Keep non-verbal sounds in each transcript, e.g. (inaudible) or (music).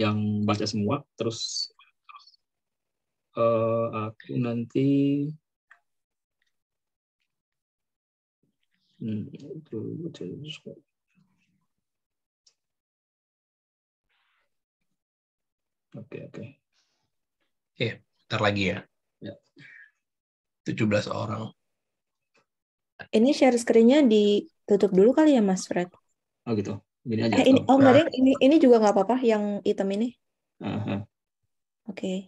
yang baca semua terus uh, aku nanti hmm, Oke, oke. eh Iya, lagi ya. ya. tujuh 17 orang. Ini share screen-nya ditutup dulu kali ya, Mas Fred? Oh gitu. Gini eh, aja. Eh, ini, oh enggak nah. deh, ini ini juga nggak apa-apa yang hitam ini. Uh -huh. Oke. Okay.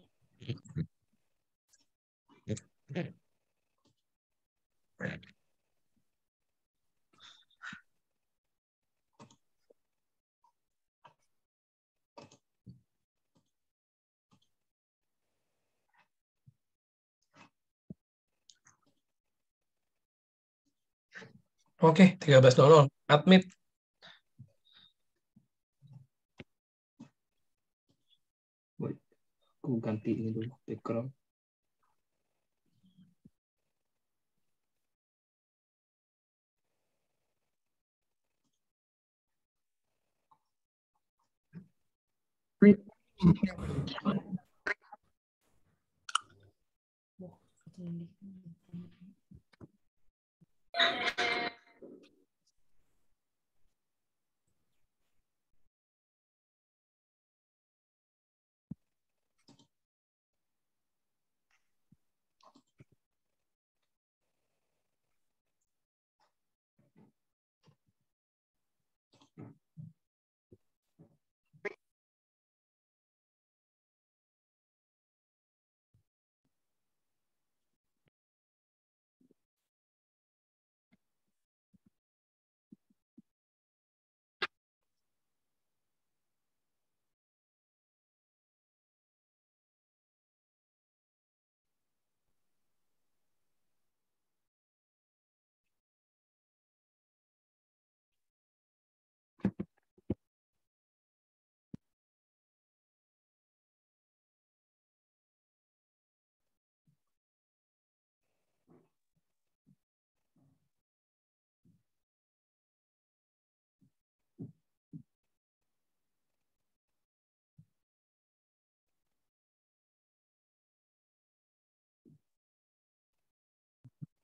Oke, okay, 13 dolar. Admit aku ganti ini dulu background Thank you.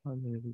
Hallelujah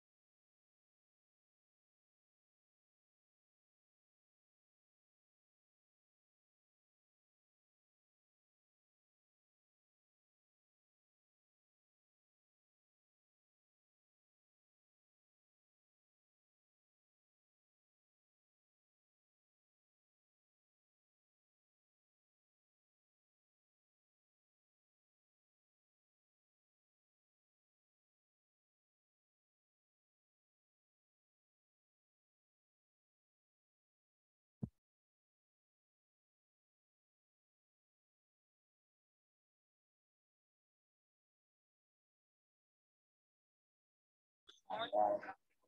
saya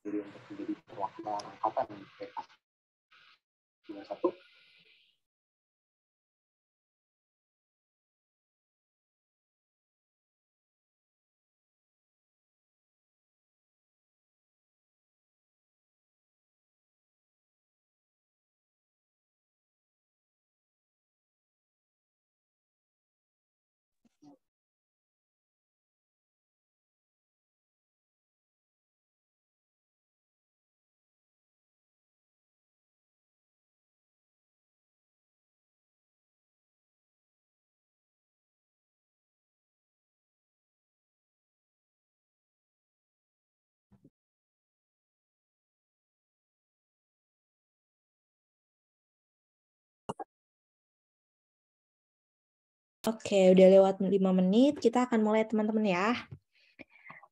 pilih untuk menjadi perwakilan angkatan di PK. Cuma satu, Oke, udah lewat 5 menit. Kita akan mulai teman-teman ya.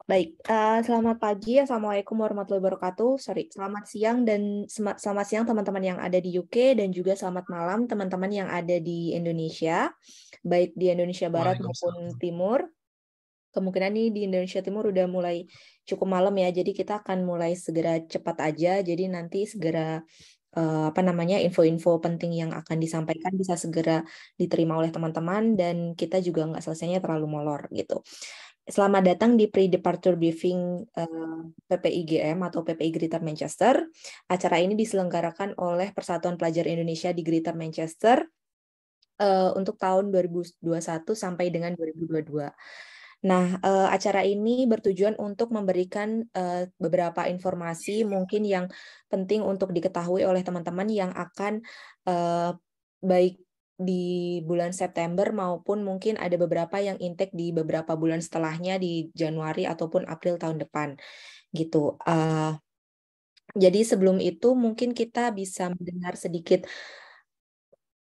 Baik, uh, selamat pagi. Assalamualaikum warahmatullahi wabarakatuh. Sorry, selamat siang dan selamat siang teman-teman yang ada di UK dan juga selamat malam teman-teman yang ada di Indonesia, baik di Indonesia Barat maupun Timur. Kemungkinan nih di Indonesia Timur udah mulai cukup malam ya, jadi kita akan mulai segera cepat aja. Jadi nanti segera Eh, apa namanya info-info penting yang akan disampaikan bisa segera diterima oleh teman-teman dan kita juga nggak selesainya terlalu molor gitu. Selamat datang di pre-departure briefing uh, eh, PPIGM atau PPI Greater Manchester. Acara ini diselenggarakan oleh Persatuan Pelajar Indonesia di Greater Manchester uh, untuk tahun 2021 sampai dengan 2022. Nah, uh, acara ini bertujuan untuk memberikan uh, beberapa informasi mungkin yang penting untuk diketahui oleh teman-teman yang akan uh, baik di bulan September maupun mungkin ada beberapa yang intake di beberapa bulan setelahnya di Januari ataupun April tahun depan gitu. Uh, jadi sebelum itu mungkin kita bisa mendengar sedikit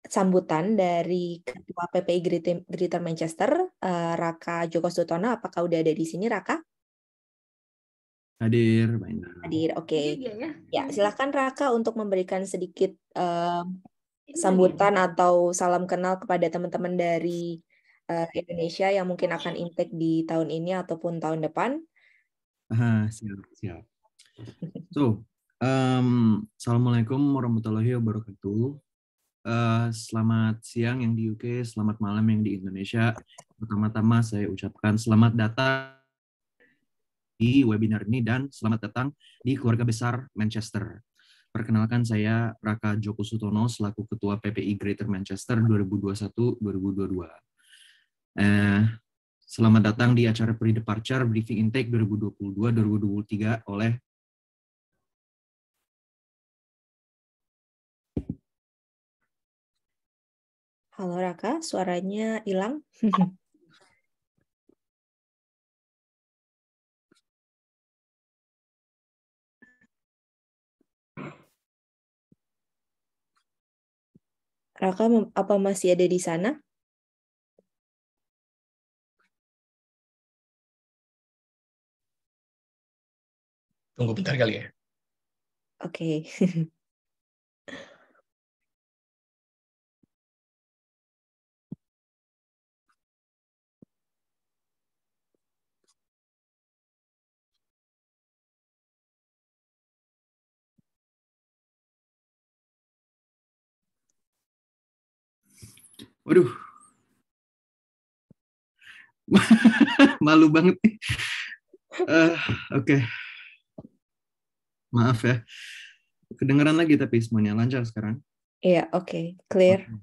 sambutan dari Ketua PPI Greater Manchester, eh, Raka Joko Sutono. Apakah udah ada di sini, Raka? Hadir, Mbak Hadir, oke. Okay. Iya, iya, iya. Ya, ya. silahkan Raka untuk memberikan sedikit um, sambutan atau salam kenal kepada teman-teman dari uh, Indonesia yang mungkin akan intake di tahun ini ataupun tahun depan. Aha, siap, siap. So, um, Assalamualaikum warahmatullahi wabarakatuh. Uh, selamat siang yang di UK, selamat malam yang di Indonesia. Pertama-tama saya ucapkan selamat datang di webinar ini dan selamat datang di keluarga besar Manchester. Perkenalkan saya Raka Joko Sutono selaku Ketua PPI Greater Manchester 2021-2022. Eh, selamat datang di acara pre-departure briefing intake 2022-2023 oleh Halo Raka, suaranya hilang. (laughs) Raka, apa masih ada di sana? Tunggu bentar kali ya. Oke. Okay. (laughs) Waduh. (laughs) Malu banget nih. Uh, Oke. Okay. Maaf ya. Kedengeran lagi tapi semuanya lancar sekarang. Iya, yeah, oke. Okay. Clear. Okay.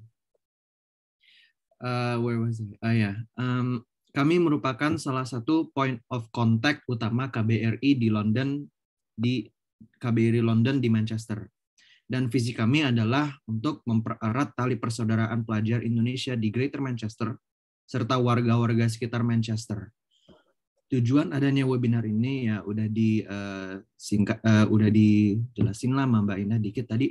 Uh, eh, where was I? Ah Yeah. Ya. Um, kami merupakan salah satu point of contact utama KBRI di London di KBRI London di Manchester dan visi kami adalah untuk mempererat tali persaudaraan pelajar Indonesia di Greater Manchester serta warga-warga sekitar Manchester. Tujuan adanya webinar ini ya udah di uh, eh, singkat uh, eh, udah dijelasin lah Mbak Ina dikit tadi.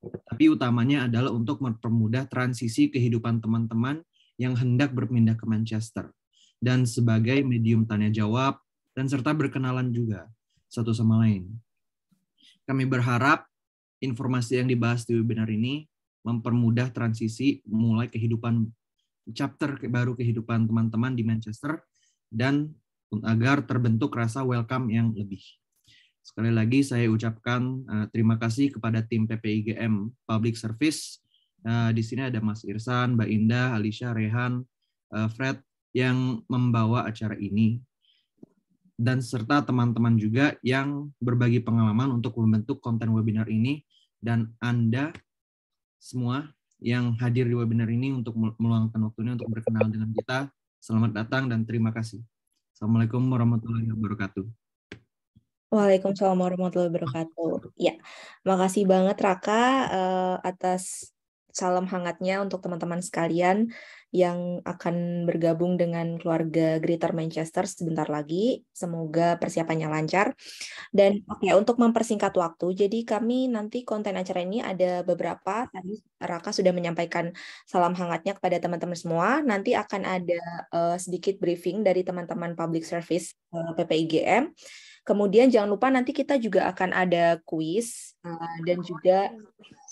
Tapi utamanya adalah untuk mempermudah transisi kehidupan teman-teman yang hendak berpindah ke Manchester dan sebagai medium tanya jawab dan serta berkenalan juga satu sama lain. Kami berharap informasi yang dibahas di webinar ini mempermudah transisi mulai kehidupan chapter baru kehidupan teman-teman di Manchester dan agar terbentuk rasa welcome yang lebih. Sekali lagi saya ucapkan eh, terima kasih kepada tim PPIGM Public Service. Eh, di sini ada Mas Irsan, Mbak Indah, Alicia, Rehan, eh, Fred yang membawa acara ini dan serta teman-teman juga yang berbagi pengalaman untuk membentuk konten webinar ini dan Anda semua yang hadir di webinar ini untuk meluangkan waktunya untuk berkenalan dengan kita. Selamat datang dan terima kasih. Assalamualaikum warahmatullahi wabarakatuh. Waalaikumsalam warahmatullahi wabarakatuh. Ya, makasih banget Raka uh, atas salam hangatnya untuk teman-teman sekalian yang akan bergabung dengan keluarga Greater Manchester sebentar lagi. Semoga persiapannya lancar. Dan oke okay, untuk mempersingkat waktu, jadi kami nanti konten acara ini ada beberapa. Tadi Raka sudah menyampaikan salam hangatnya kepada teman-teman semua. Nanti akan ada uh, sedikit briefing dari teman-teman public service uh, eh, PPIGM. Kemudian jangan lupa nanti kita juga akan ada kuis uh, dan juga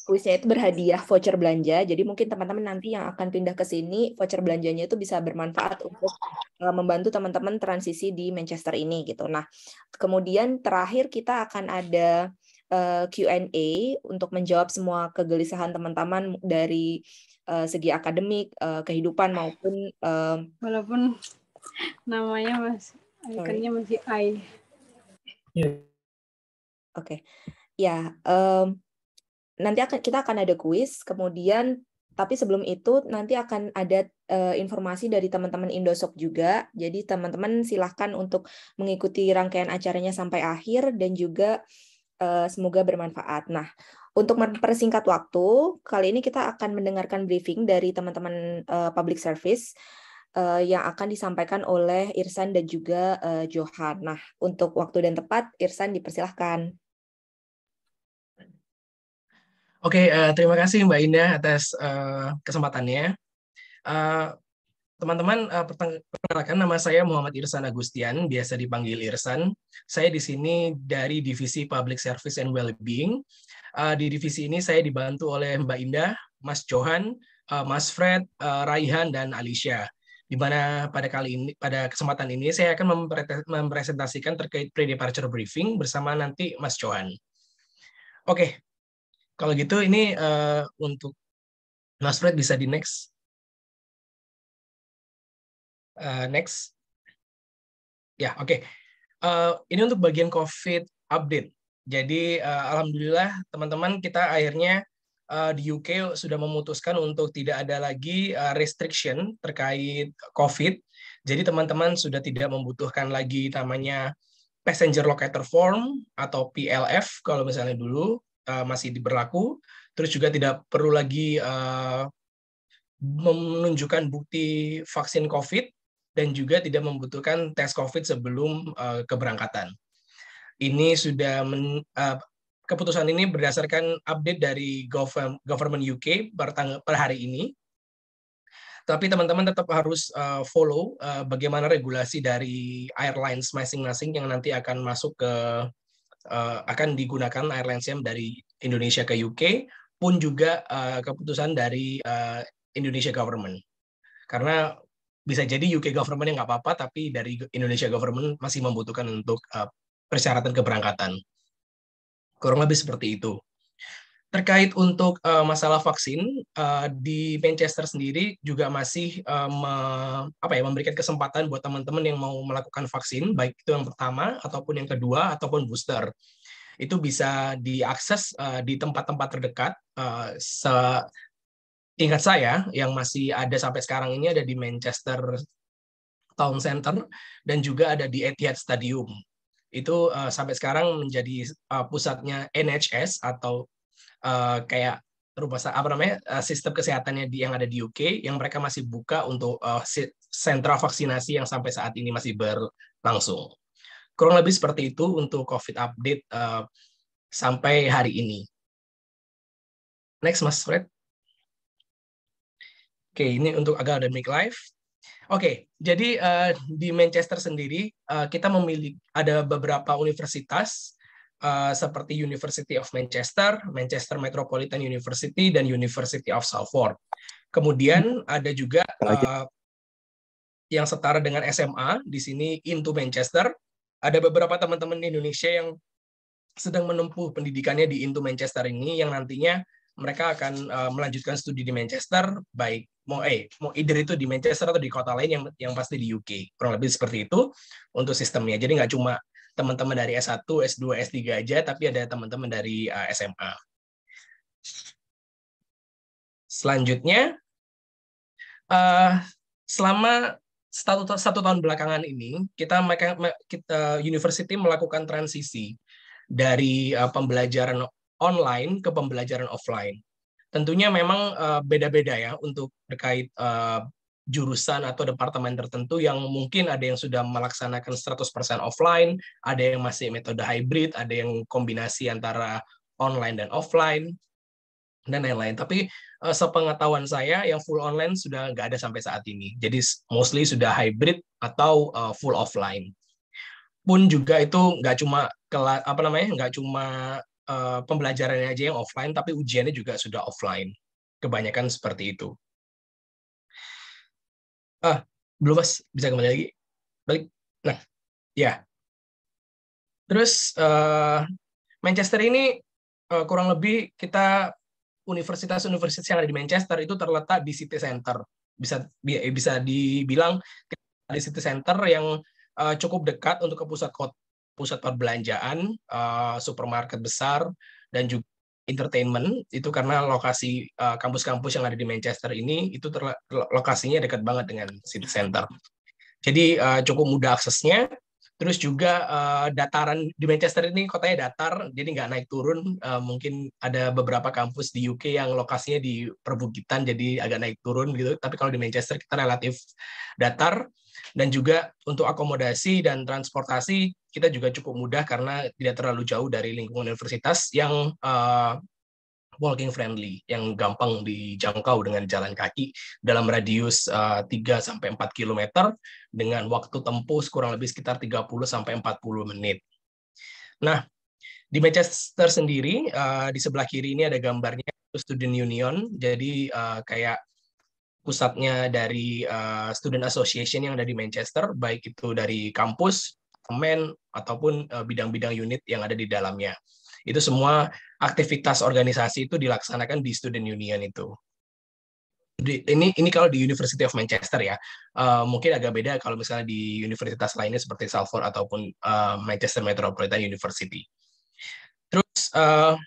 kuisnya itu berhadiah voucher belanja. Jadi mungkin teman-teman nanti yang akan pindah ke sini, voucher belanjanya itu bisa bermanfaat untuk eh, membantu teman-teman transisi di Manchester ini gitu. Nah, kemudian terakhir kita akan ada eh, Q&A untuk menjawab semua kegelisahan teman-teman dari eh, segi akademik, kehidupan maupun walaupun namanya masih ikonnya masih I. Oke. Okay. Ya, um, nanti akan kita akan ada kuis, kemudian tapi sebelum itu nanti akan ada uh, informasi dari teman-teman Indosok juga. Jadi teman-teman silahkan untuk mengikuti rangkaian acaranya sampai akhir dan juga uh, semoga bermanfaat. Nah, untuk mempersingkat waktu, kali ini kita akan mendengarkan briefing dari teman-teman uh, public service uh, yang akan disampaikan oleh Irsan dan juga uh, Johan. Nah, untuk waktu dan tepat, Irsan dipersilahkan. Oke, okay, uh, eh, terima kasih Mbak Indah atas uh, kesempatannya. Eh, teman-teman, uh, perkenalkan nama saya Muhammad Irsan Agustian, biasa dipanggil Irsan. Saya di sini dari Divisi Public Service and Wellbeing. Uh, di divisi ini saya dibantu oleh Mbak Indah, Mas Johan, uh, Mas Fred, uh, Raihan, dan Alicia. Di mana pada kali ini, pada kesempatan ini saya akan mempresentasikan terkait pre-departure briefing bersama nanti Mas Johan. Oke, kalau gitu ini uh, untuk Mas Fred bisa di next. Uh, next. Ya, yeah, oke. Okay. Uh, eh, ini untuk bagian COVID update. Jadi uh, alhamdulillah teman-teman kita akhirnya uh, di UK sudah memutuskan untuk tidak ada lagi uh, restriction terkait COVID. Jadi teman-teman sudah tidak membutuhkan lagi namanya passenger locator form atau PLF kalau misalnya dulu Eh, masih diberlaku Terus juga tidak perlu lagi uh, menunjukkan bukti vaksin COVID dan juga tidak membutuhkan tes COVID sebelum uh, keberangkatan. Ini sudah men, uh, keputusan ini berdasarkan update dari government UK per, per hari ini. Tapi teman-teman tetap harus uh, follow uh, bagaimana regulasi dari airlines masing-masing yang nanti akan masuk ke uh, akan digunakan airline SIAM dari Indonesia ke UK pun juga uh, keputusan dari uh, Indonesia government. Karena bisa jadi UK government yang nggak apa-apa, tapi dari Indonesia government masih membutuhkan untuk uh, persyaratan keberangkatan. Kurang lebih seperti itu. Terkait untuk uh, masalah vaksin uh, di Manchester sendiri juga masih uh, me, apa ya memberikan kesempatan buat teman-teman yang mau melakukan vaksin baik itu yang pertama ataupun yang kedua ataupun booster itu bisa diakses uh, di tempat-tempat terdekat. Uh, se ingat saya yang masih ada sampai sekarang ini ada di Manchester Town Center dan juga ada di Etihad Stadium. Itu uh, sampai sekarang menjadi uh, pusatnya NHS atau Eh, kayak rumah apa namanya uh, sistem kesehatannya di yang ada di UK yang mereka masih buka untuk uh, sentra vaksinasi yang sampai saat ini masih berlangsung. Kurang lebih seperti itu untuk COVID update uh, sampai hari ini. Next, Mas Fred. Oke, okay, ini untuk agak academic life. Oke, okay, jadi uh, di Manchester sendiri uh, kita memiliki ada beberapa universitas Eh, seperti University of Manchester, Manchester Metropolitan University, dan University of Salford. Kemudian ada juga uh, yang setara dengan SMA di sini into Manchester. Ada beberapa teman-teman di Indonesia yang sedang menempuh pendidikannya di into Manchester ini yang nantinya mereka akan uh, melanjutkan studi di Manchester baik mau eh mau either itu di Manchester atau di kota lain yang yang pasti di UK kurang lebih seperti itu untuk sistemnya jadi nggak cuma teman-teman dari S1, S2, S3 aja, tapi ada teman-teman dari eh, SMA. Selanjutnya, eh, selama satu, satu tahun belakangan ini, kita, kita university melakukan transisi dari eh, pembelajaran online ke pembelajaran offline. Tentunya memang beda-beda ya untuk terkait jurusan atau departemen tertentu yang mungkin ada yang sudah melaksanakan 100% offline, ada yang masih metode hybrid, ada yang kombinasi antara online dan offline, dan lain-lain. Tapi eh, sepengetahuan saya yang full online sudah nggak ada sampai saat ini. Jadi mostly sudah hybrid atau eh, full offline. Pun juga itu nggak cuma apa namanya nggak cuma uh, pembelajarannya aja yang offline, tapi ujiannya juga sudah offline. Kebanyakan seperti itu ah belum mas bisa kembali lagi balik nah ya terus uh, Manchester ini uh, kurang lebih kita universitas-universitas yang ada di Manchester itu terletak di city center bisa eh, bisa dibilang di city center yang uh, cukup dekat untuk ke pusat kota pusat perbelanjaan, uh, supermarket besar, dan juga entertainment itu karena lokasi eh, kampus-kampus uh, yang ada di Manchester ini itu lokasinya dekat banget dengan city center. Jadi uh, cukup mudah aksesnya. Terus juga uh, dataran di Manchester ini kotanya datar, jadi nggak naik turun. Uh, mungkin ada beberapa kampus di UK yang lokasinya di perbukitan, jadi agak naik turun gitu. Tapi kalau di Manchester kita relatif datar dan juga untuk akomodasi dan transportasi kita juga cukup mudah karena tidak terlalu jauh dari lingkungan universitas yang uh, eh, walking friendly, yang gampang dijangkau dengan jalan kaki dalam radius uh, 3 4 km dengan waktu tempuh kurang lebih sekitar 30 40 menit. Nah, di Manchester sendiri uh, di sebelah kiri ini ada gambarnya student union jadi uh, kayak pusatnya dari uh, student association yang ada di Manchester baik itu dari kampus departemen ataupun eh, bidang-bidang unit yang ada di dalamnya. Itu semua aktivitas organisasi itu dilaksanakan di student union itu. Di, ini ini kalau di University of Manchester ya, uh, mungkin agak beda kalau misalnya di universitas lainnya seperti Salford ataupun uh, Manchester Metropolitan University. Terus uh,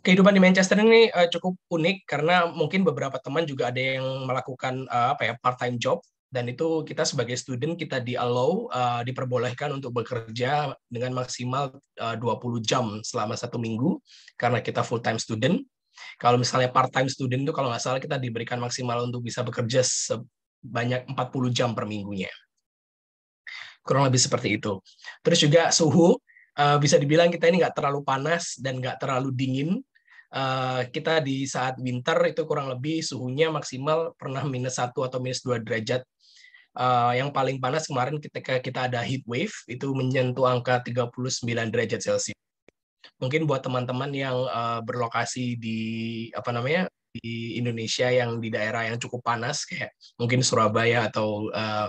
kehidupan di Manchester ini cukup unik karena mungkin beberapa teman juga ada yang melakukan apa ya part time job dan itu kita sebagai student kita di allow uh, diperbolehkan untuk bekerja dengan maksimal eh, uh, 20 jam selama satu minggu karena kita full time student. Kalau misalnya part time student itu kalau nggak salah kita diberikan maksimal untuk bisa bekerja sebanyak 40 jam per minggunya. Kurang lebih seperti itu. Terus juga suhu uh, bisa dibilang kita ini nggak terlalu panas dan nggak terlalu dingin Uh, kita di saat winter itu kurang lebih suhunya maksimal pernah minus satu atau minus dua derajat uh, yang paling panas kemarin ketika kita ada heat wave itu menyentuh angka 39 derajat Celcius. Mungkin buat teman-teman yang uh, berlokasi di apa namanya di Indonesia yang di daerah yang cukup panas kayak mungkin Surabaya atau wilayah eh,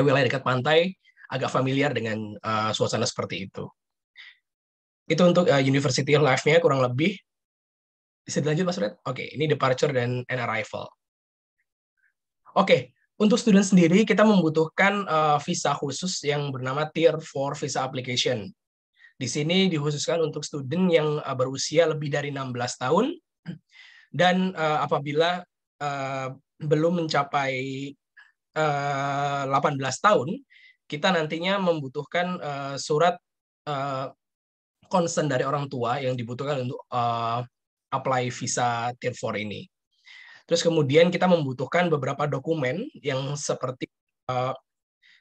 wilayah-wilayah dekat pantai agak familiar dengan uh, suasana seperti itu. Itu untuk uh, University Life-nya kurang lebih. Bisa dilanjut Mas Red? Oke, okay, ini departure dan arrival. Oke, okay, untuk student sendiri, kita membutuhkan uh, visa khusus yang bernama Tier 4 Visa Application. Di sini dikhususkan untuk student yang uh, berusia lebih dari 16 tahun (clears throat) dan uh, apabila uh, belum mencapai uh, 18 tahun, kita nantinya membutuhkan uh, surat uh, concern dari orang tua yang dibutuhkan untuk uh, apply visa Tier 4 ini. Terus kemudian kita membutuhkan beberapa dokumen yang seperti uh,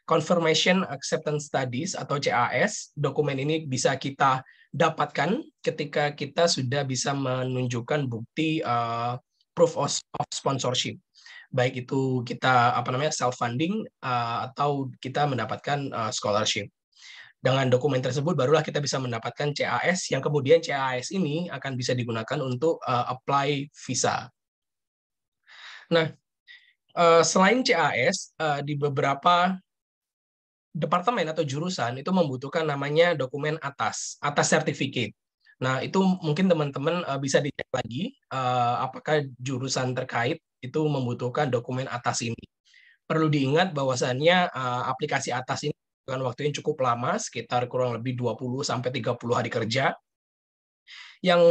Confirmation Acceptance Studies atau CAS. Dokumen ini bisa kita dapatkan ketika kita sudah bisa menunjukkan bukti uh, proof of, sponsorship. Baik itu kita apa namanya self funding uh, eh, atau kita mendapatkan uh, scholarship. Dengan dokumen tersebut barulah kita bisa mendapatkan CAS yang kemudian CAS ini akan bisa digunakan untuk uh, apply visa Nah, eh, selain CAS eh, di beberapa departemen atau jurusan itu membutuhkan namanya dokumen atas, atas sertifikat. Nah, itu mungkin teman-teman eh, bisa dicek lagi apakah jurusan terkait itu membutuhkan dokumen atas ini. Perlu diingat bahwasannya aplikasi atas ini bukan waktu yang cukup lama, sekitar kurang lebih 20 30 hari kerja yang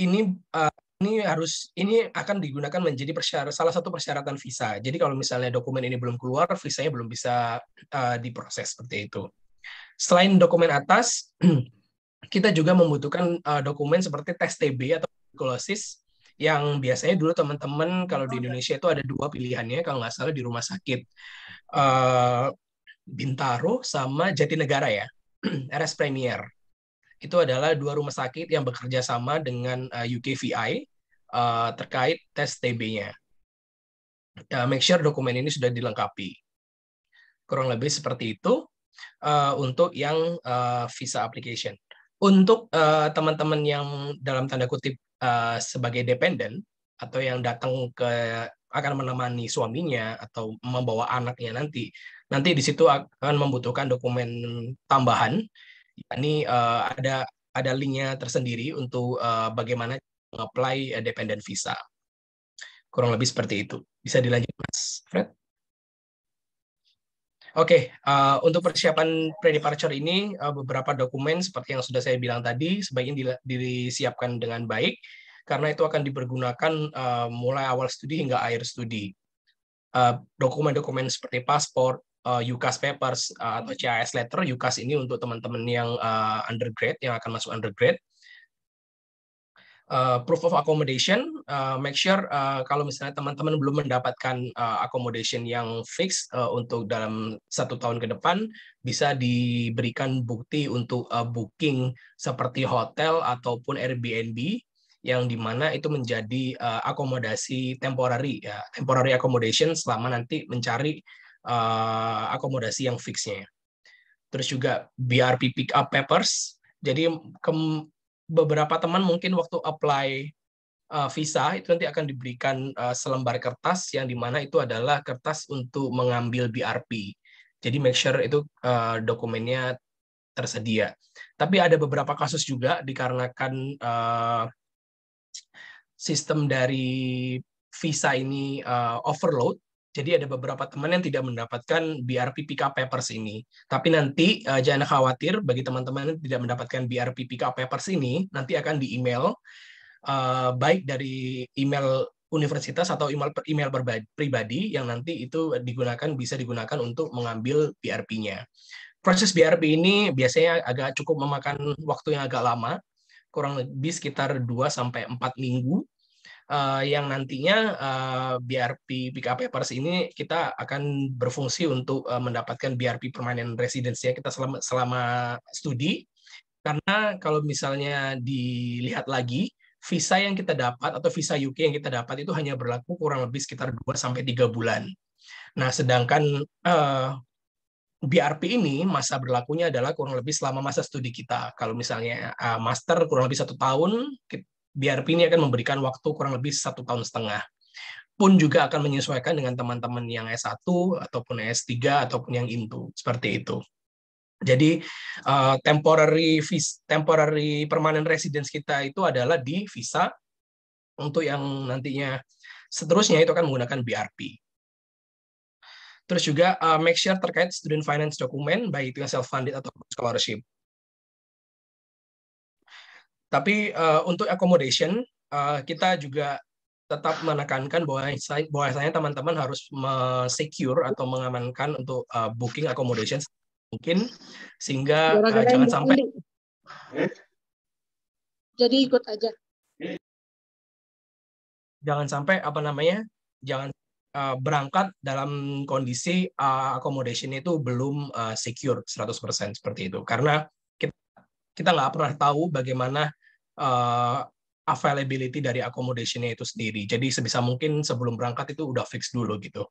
ini ini harus ini akan digunakan menjadi persyarat salah satu persyaratan visa. Jadi kalau misalnya dokumen ini belum keluar, visanya belum bisa uh, diproses seperti itu. Selain dokumen atas, (clears throat) kita juga membutuhkan uh, dokumen seperti tes TB atau tuberculosis yang biasanya dulu teman-teman kalau di Indonesia itu ada dua pilihannya kalau nggak salah di rumah sakit uh, Bintaro sama Jatinegara ya RS (clears throat) Premier itu adalah dua rumah sakit yang bekerja sama dengan UKVI uh, terkait tes TB-nya. Uh, eh, make sure dokumen ini sudah dilengkapi. Kurang lebih seperti itu uh, untuk yang uh, visa application. Untuk teman-teman uh, yang dalam tanda kutip uh, sebagai dependent atau yang datang ke akan menemani suaminya atau membawa anaknya nanti, nanti di situ akan membutuhkan dokumen tambahan. Ini uh, ada ada linknya tersendiri untuk uh, bagaimana apply eh, dependent visa. Kurang lebih seperti itu. Bisa dilanjut, Mas Fred? Oke, okay, uh, eh, untuk persiapan pre-departure ini, uh, beberapa dokumen seperti yang sudah saya bilang tadi, sebaiknya disiapkan dengan baik, karena itu akan dipergunakan uh, mulai awal studi hingga akhir studi. Dokumen-dokumen uh, seperti paspor, uh, UCAS papers, uh, atau CIS letter, UCAS ini untuk teman-teman yang uh, undergrad, yang akan masuk undergrad, Eh, proof of accommodation, uh, make sure uh, kalau misalnya teman-teman belum mendapatkan uh, accommodation yang fix uh, untuk dalam satu tahun ke depan, bisa diberikan bukti untuk uh, booking seperti hotel ataupun Airbnb yang dimana itu menjadi uh, akomodasi temporary, ya, temporary accommodation selama nanti mencari uh, akomodasi yang fixnya. Terus juga BRP pick up papers. Jadi ke, beberapa teman mungkin waktu apply uh, visa itu nanti akan diberikan uh, selembar kertas yang dimana itu adalah kertas untuk mengambil BRP. Jadi make sure itu uh, dokumennya tersedia. Tapi ada beberapa kasus juga dikarenakan sistem dari visa ini overload, jadi ada beberapa teman yang tidak mendapatkan BRPPK papers ini. Tapi nanti uh, jangan khawatir bagi teman-teman yang tidak mendapatkan BRPPK papers ini, nanti akan di email uh, eh, baik dari email universitas atau email email pribadi yang nanti itu digunakan bisa digunakan untuk mengambil BRP-nya. Proses BRP ini biasanya agak cukup memakan waktu yang agak lama, kurang lebih sekitar 2 sampai 4 minggu uh, yang nantinya uh, eh, BRP PK Papers ini kita akan berfungsi untuk uh, mendapatkan BRP permanen residensi kita selama selama studi karena kalau misalnya dilihat lagi visa yang kita dapat atau visa UK yang kita dapat itu hanya berlaku kurang lebih sekitar 2 3 bulan. Nah, sedangkan uh, BRP ini masa berlakunya adalah kurang lebih selama masa studi kita. Kalau misalnya uh, master kurang lebih satu tahun, BRP ini akan memberikan waktu kurang lebih satu tahun setengah pun juga akan menyesuaikan dengan teman-teman yang S1 ataupun S3 ataupun yang itu seperti itu. Jadi uh, temporary visa, temporary permanent residence kita itu adalah di visa untuk yang nantinya seterusnya itu akan menggunakan BRP. Terus juga uh, make sure terkait student finance document baik itu yang self funded atau scholarship. Tapi uh, untuk accommodation uh, kita juga tetap menekankan bahwa bahwasanya teman-teman harus secure atau mengamankan untuk uh, booking accommodation mungkin sehingga Gara -gara uh, jangan sampai jadi ikut aja jangan sampai apa namanya jangan uh, berangkat dalam kondisi uh, accommodation itu belum uh, secure 100% seperti itu karena kita nggak pernah tahu bagaimana uh, availability dari accommodation-nya itu sendiri. Jadi sebisa mungkin sebelum berangkat itu udah fix dulu gitu.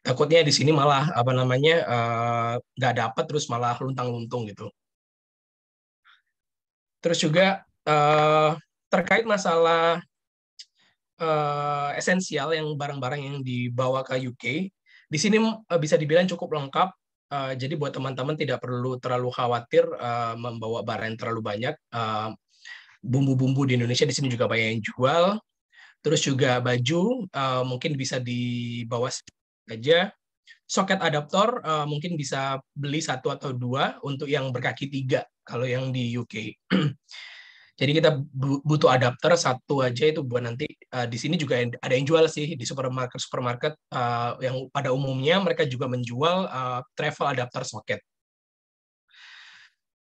Takutnya di sini malah apa namanya eh, nggak uh, dapat terus malah luntang-luntung gitu. Terus juga uh, terkait masalah uh, esensial yang barang-barang yang dibawa ke UK, di sini bisa dibilang cukup lengkap Eh, jadi buat teman-teman tidak perlu terlalu khawatir uh, membawa barang yang terlalu banyak. bumbu eh, bumbu-bumbu di Indonesia di sini juga banyak yang jual. Terus juga baju uh, mungkin bisa dibawa saja. Soket adaptor uh, mungkin bisa beli satu atau dua untuk yang berkaki tiga kalau yang di UK. (clears throat) Jadi kita butuh adapter satu aja itu buat nanti uh, di sini juga ada yang jual sih di supermarket supermarket uh, yang pada umumnya mereka juga menjual uh, travel adapter socket.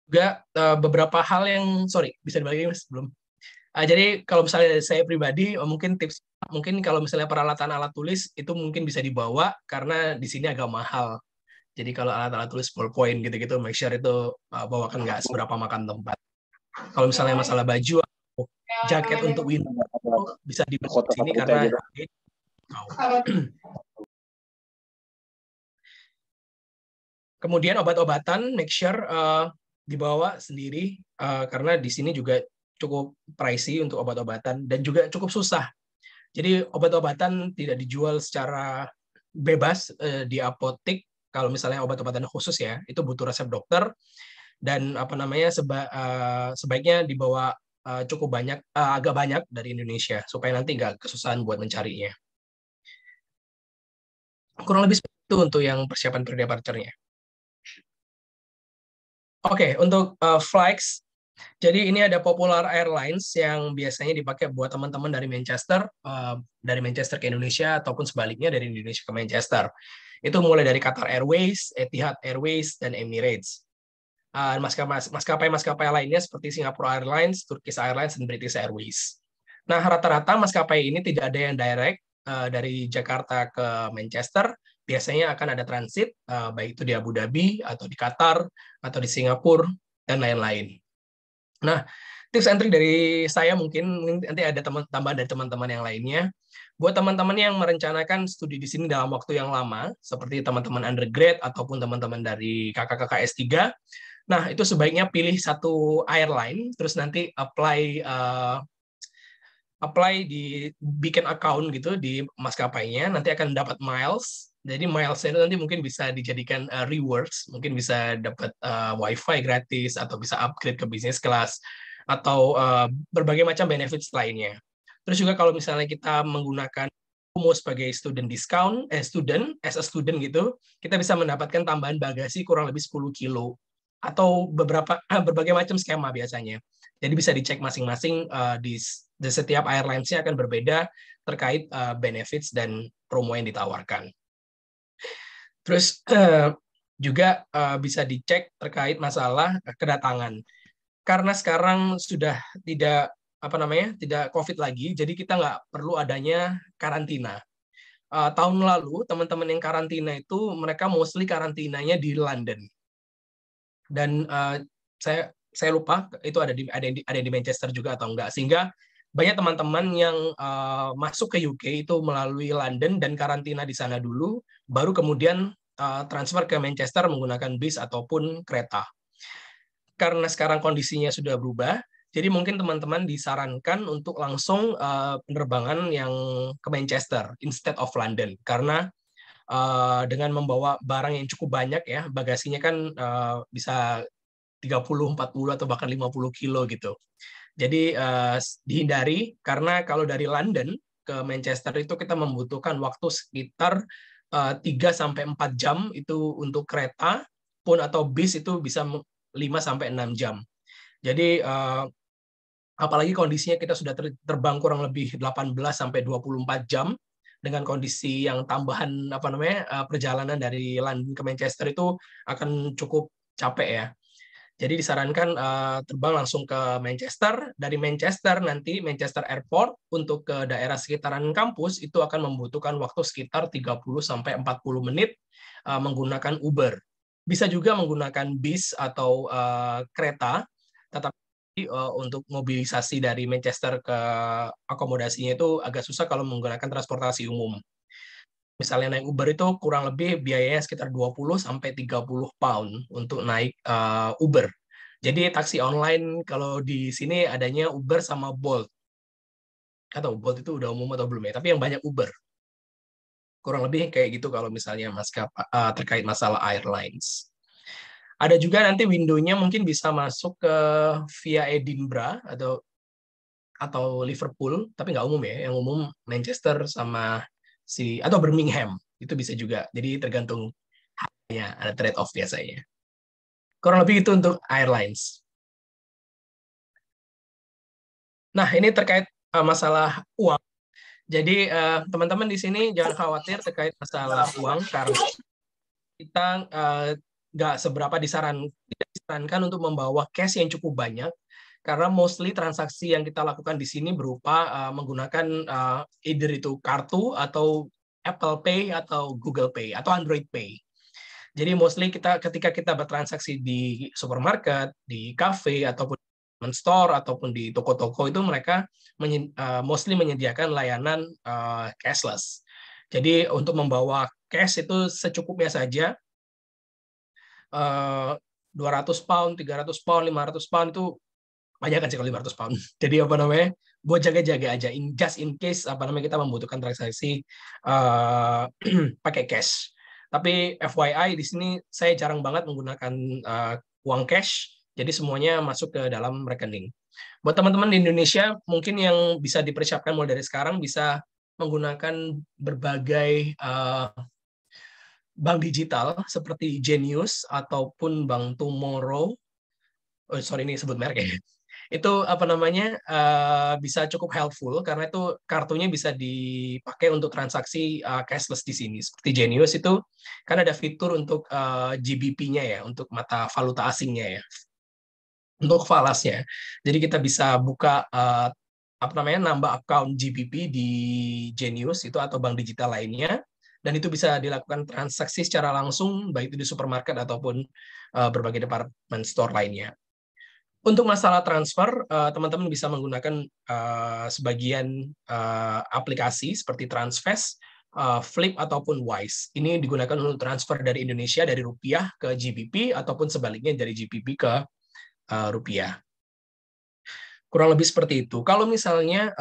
Juga uh, beberapa hal yang sorry bisa dibagi mas belum. Uh, jadi kalau misalnya saya pribadi oh, mungkin tips mungkin kalau misalnya peralatan alat tulis itu mungkin bisa dibawa karena di sini agak mahal. Jadi kalau alat-alat tulis ballpoint gitu-gitu make sure itu uh, bawakan nggak seberapa makan tempat. Kalau misalnya masalah baju atau iya, jaket iya, iya. untuk winter bisa di sini karena (clears throat) Kemudian obat-obatan make sure uh, dibawa sendiri uh, karena di sini juga cukup pricey untuk obat-obatan dan juga cukup susah. Jadi obat-obatan tidak dijual secara bebas uh, di apotek kalau misalnya obat-obatan khusus ya, itu butuh resep dokter dan apa namanya seba, uh, sebaiknya dibawa uh, cukup banyak uh, agak banyak dari Indonesia supaya nanti nggak kesusahan buat mencarinya kurang lebih seperti itu untuk yang persiapan pre-departure-nya. Oke, okay, untuk uh, flights, jadi ini ada Popular Airlines yang biasanya dipakai buat teman-teman dari Manchester, uh, dari Manchester ke Indonesia ataupun sebaliknya dari Indonesia ke Manchester. Itu mulai dari Qatar Airways, Etihad Airways, dan Emirates maskapai maskapai maskapai lainnya seperti Singapore Airlines, Turkish Airlines, dan British Airways. Nah, rata-rata maskapai ini tidak ada yang direct uh, dari Jakarta ke Manchester. Biasanya akan ada transit, uh, baik itu di Abu Dhabi, atau di Qatar, atau di Singapura, dan lain-lain. Nah, tips entry dari saya mungkin nanti ada teman tambahan dari teman-teman yang lainnya. Buat teman-teman yang merencanakan studi di sini dalam waktu yang lama, seperti teman-teman undergrad ataupun teman-teman dari kakak S3, Nah, itu sebaiknya pilih satu airline, terus nanti apply uh, apply di bikin account gitu di maskapainya, nanti akan dapat miles. Jadi miles itu nanti mungkin bisa dijadikan uh, rewards, mungkin bisa dapat uh, wifi gratis atau bisa upgrade ke business class atau uh, berbagai macam benefits lainnya. Terus juga kalau misalnya kita menggunakan Kumo sebagai student discount, eh student, as a student gitu, kita bisa mendapatkan tambahan bagasi kurang lebih 10 kilo atau beberapa eh, berbagai macam skema biasanya. Jadi bisa dicek masing-masing uh, di, di setiap airlinesnya akan berbeda terkait uh, benefits dan promo yang ditawarkan. Terus uh, juga uh, bisa dicek terkait masalah kedatangan. Karena sekarang sudah tidak apa namanya tidak COVID lagi, jadi kita nggak perlu adanya karantina. Uh, tahun lalu teman-teman yang karantina itu mereka mostly karantinanya di London dan uh, saya saya lupa itu ada di ada di, ada di Manchester juga atau enggak sehingga banyak teman-teman yang uh, masuk ke UK itu melalui London dan karantina di sana dulu baru kemudian uh, transfer ke Manchester menggunakan bis ataupun kereta karena sekarang kondisinya sudah berubah jadi mungkin teman-teman disarankan untuk langsung uh, penerbangan yang ke Manchester instead of London karena Eh, dengan membawa barang yang cukup banyak ya bagasinya kan uh, bisa 30, 40 atau bahkan 50 kilo gitu. Jadi eh, dihindari karena kalau dari London ke Manchester itu kita membutuhkan waktu sekitar uh, 3 sampai 4 jam itu untuk kereta pun atau bis itu bisa 5 sampai 6 jam. Jadi apalagi kondisinya kita sudah terbang kurang lebih 18 sampai 24 jam dengan kondisi yang tambahan apa namanya eh, perjalanan dari London ke Manchester itu akan cukup capek ya. Jadi disarankan uh, terbang langsung ke Manchester. Dari Manchester nanti Manchester Airport untuk ke daerah sekitaran kampus itu akan membutuhkan waktu sekitar 30 sampai 40 menit uh, menggunakan Uber. Bisa juga menggunakan bis atau uh, kereta, tetapi uh, untuk mobilisasi dari Manchester ke akomodasinya itu agak susah kalau menggunakan transportasi umum. Misalnya naik Uber itu kurang lebih biayanya sekitar 20 sampai 30 pound untuk naik uh, Uber. Jadi taksi online kalau di sini adanya Uber sama Bolt. Atau Bolt itu udah umum atau belum ya, tapi yang banyak Uber. Kurang lebih kayak gitu kalau misalnya mas uh, terkait masalah airlines. Ada juga nanti windownya mungkin bisa masuk ke via Edinburgh atau atau Liverpool, tapi nggak umum ya. Yang umum Manchester sama si atau Birmingham itu bisa juga. Jadi tergantung ya ada trade off biasanya. Kurang lebih itu untuk airlines. Nah, ini terkait uh, masalah uang. Jadi eh, teman-teman uh, di sini jangan khawatir terkait masalah uang karena kita uh, nggak seberapa disaran, disarankan untuk membawa cash yang cukup banyak karena mostly transaksi yang kita lakukan di sini berupa uh, menggunakan uh, either itu kartu atau Apple Pay atau Google Pay atau Android Pay. Jadi mostly kita ketika kita bertransaksi di supermarket, di cafe ataupun di store ataupun di toko-toko itu mereka menye, uh, mostly menyediakan layanan uh, cashless. Jadi untuk membawa cash itu secukupnya saja 200 eh, pound, 300 pound, 500 pound itu banyak kan sih kalau 500 pound. (laughs) Jadi apa namanya? Buat jaga-jaga aja in just in case apa namanya kita membutuhkan transaksi uh, (clears throat) pakai cash. Tapi FYI di sini saya jarang banget menggunakan uh, uang cash. Jadi semuanya masuk ke dalam rekening. Buat teman-teman di Indonesia mungkin yang bisa dipersiapkan mulai dari sekarang bisa menggunakan berbagai uh, bank digital seperti Genius ataupun bank Tomorrow, oh, sorry ini sebut merek ya, iya. itu apa namanya uh, bisa cukup helpful karena itu kartunya bisa dipakai untuk transaksi uh, cashless di sini seperti Genius itu kan ada fitur untuk uh, eh, GBP-nya ya untuk mata valuta asingnya ya untuk falasnya jadi kita bisa buka uh, apa namanya nambah account GBP di Genius itu atau bank digital lainnya dan itu bisa dilakukan transaksi secara langsung baik itu di supermarket ataupun eh, berbagai department store lainnya. Untuk masalah transfer, eh, teman-teman bisa menggunakan eh, sebagian aplikasi seperti Transfest, Flip ataupun Wise. Ini digunakan untuk transfer dari Indonesia dari rupiah ke GBP ataupun sebaliknya dari GBP ke rupiah. Kurang lebih seperti itu. Kalau misalnya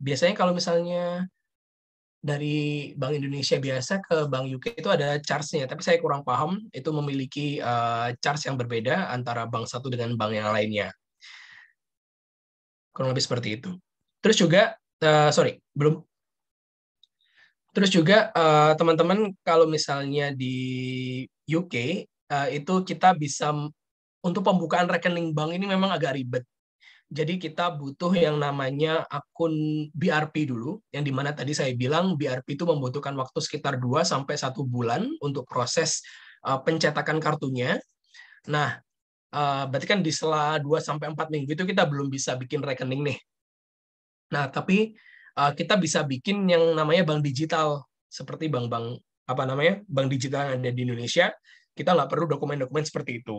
biasanya kalau misalnya dari Bank Indonesia biasa ke Bank UK itu ada charge-nya, tapi saya kurang paham itu memiliki uh, charge yang berbeda antara bank satu dengan bank yang lainnya. Kurang lebih seperti itu. Terus juga, uh, sorry, belum. Terus juga eh, teman-teman uh, kalau misalnya di UK uh, itu kita bisa untuk pembukaan rekening bank ini memang agak ribet. Jadi kita butuh yang namanya akun BRP dulu, yang dimana tadi saya bilang BRP itu membutuhkan waktu sekitar 2 sampai 1 bulan untuk proses eh, pencetakan kartunya. Nah, eh, berarti kan di sela 2 sampai 4 minggu itu kita belum bisa bikin rekening nih. Nah, tapi eh, kita bisa bikin yang namanya bank digital seperti bank-bank apa namanya? bank digital yang ada di Indonesia. Kita nggak perlu dokumen-dokumen seperti itu.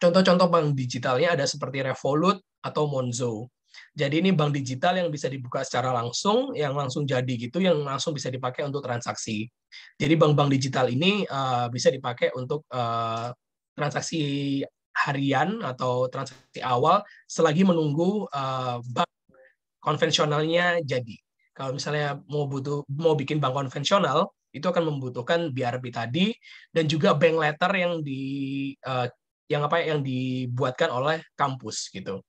Contoh-contoh bank digitalnya ada seperti Revolut atau Monzo. Jadi ini bank digital yang bisa dibuka secara langsung, yang langsung jadi gitu, yang langsung bisa dipakai untuk transaksi. Jadi bank-bank digital ini uh, bisa dipakai untuk uh, transaksi harian atau transaksi awal selagi menunggu uh, bank konvensionalnya jadi. Kalau misalnya mau butuh mau bikin bank konvensional, itu akan membutuhkan BRP tadi dan juga bank letter yang di uh, yang apa yang dibuatkan oleh kampus gitu.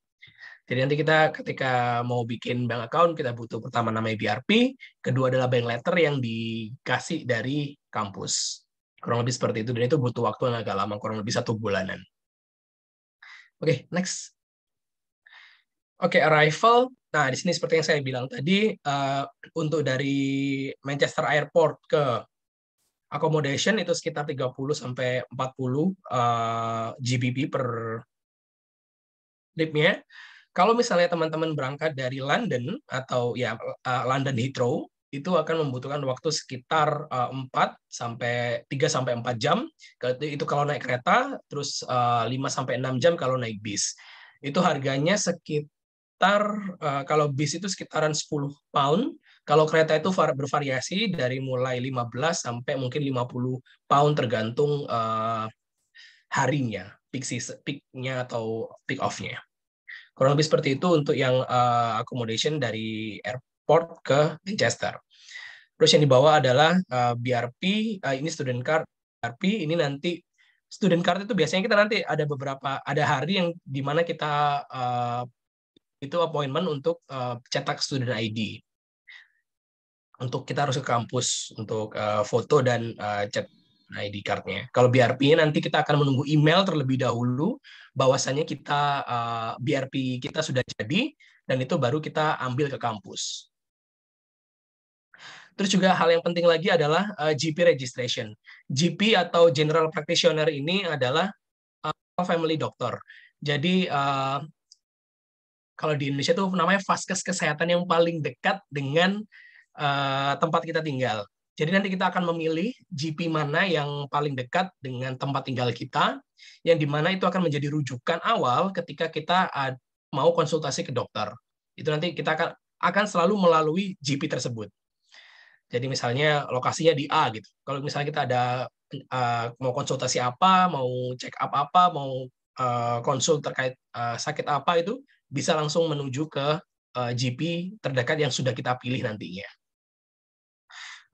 Jadi nanti kita ketika mau bikin bank account kita butuh pertama nama BRP, kedua adalah bank letter yang dikasih dari kampus. Kurang lebih seperti itu dan itu butuh waktu yang agak lama, kurang lebih satu bulanan. Oke, okay, next. Oke, okay, arrival. Nah, di sini seperti yang saya bilang tadi, uh, untuk dari Manchester Airport ke accommodation itu sekitar 30 sampai 40 uh, GBP per tripnya. Kalau misalnya teman-teman berangkat dari London atau ya uh, London Heathrow itu akan membutuhkan waktu sekitar uh, eh, 4 sampai 3 sampai 4 jam. Itu kalau naik kereta, terus uh, eh, 5 sampai 6 jam kalau naik bis. Itu harganya sekitar uh, kalau bis itu sekitaran 10 pound kalau kereta itu bervariasi dari mulai 15 sampai mungkin 50 pound tergantung uh, harinya, peak season, peaknya atau peak off-nya. Kurang lebih seperti itu untuk yang uh, accommodation dari airport ke Manchester. Terus yang dibawa adalah uh, eh, BRP, uh, ini student card BRP, ini nanti student card itu biasanya kita nanti ada beberapa ada hari yang dimana kita uh, itu appointment untuk uh, cetak student ID untuk kita harus ke kampus untuk uh, foto dan uh, eh, chat eh, ID card-nya. Kalau BRP nanti kita akan menunggu email terlebih dahulu bahwasannya kita uh, BRP kita sudah jadi dan itu baru kita ambil ke kampus. Terus juga hal yang penting lagi adalah uh, GP registration. GP atau General Practitioner ini adalah uh, family doctor. Jadi uh, kalau di Indonesia itu namanya vaskes kesehatan yang paling dekat dengan Eh, tempat kita tinggal. Jadi nanti kita akan memilih GP mana yang paling dekat dengan tempat tinggal kita, yang dimana itu akan menjadi rujukan awal ketika kita mau konsultasi ke dokter. Itu nanti kita akan akan selalu melalui GP tersebut. Jadi misalnya lokasinya di A gitu. Kalau misalnya kita ada eh, mau konsultasi apa, mau check up apa, mau eh, konsul terkait sakit apa itu bisa langsung menuju ke GP terdekat yang sudah kita pilih nantinya.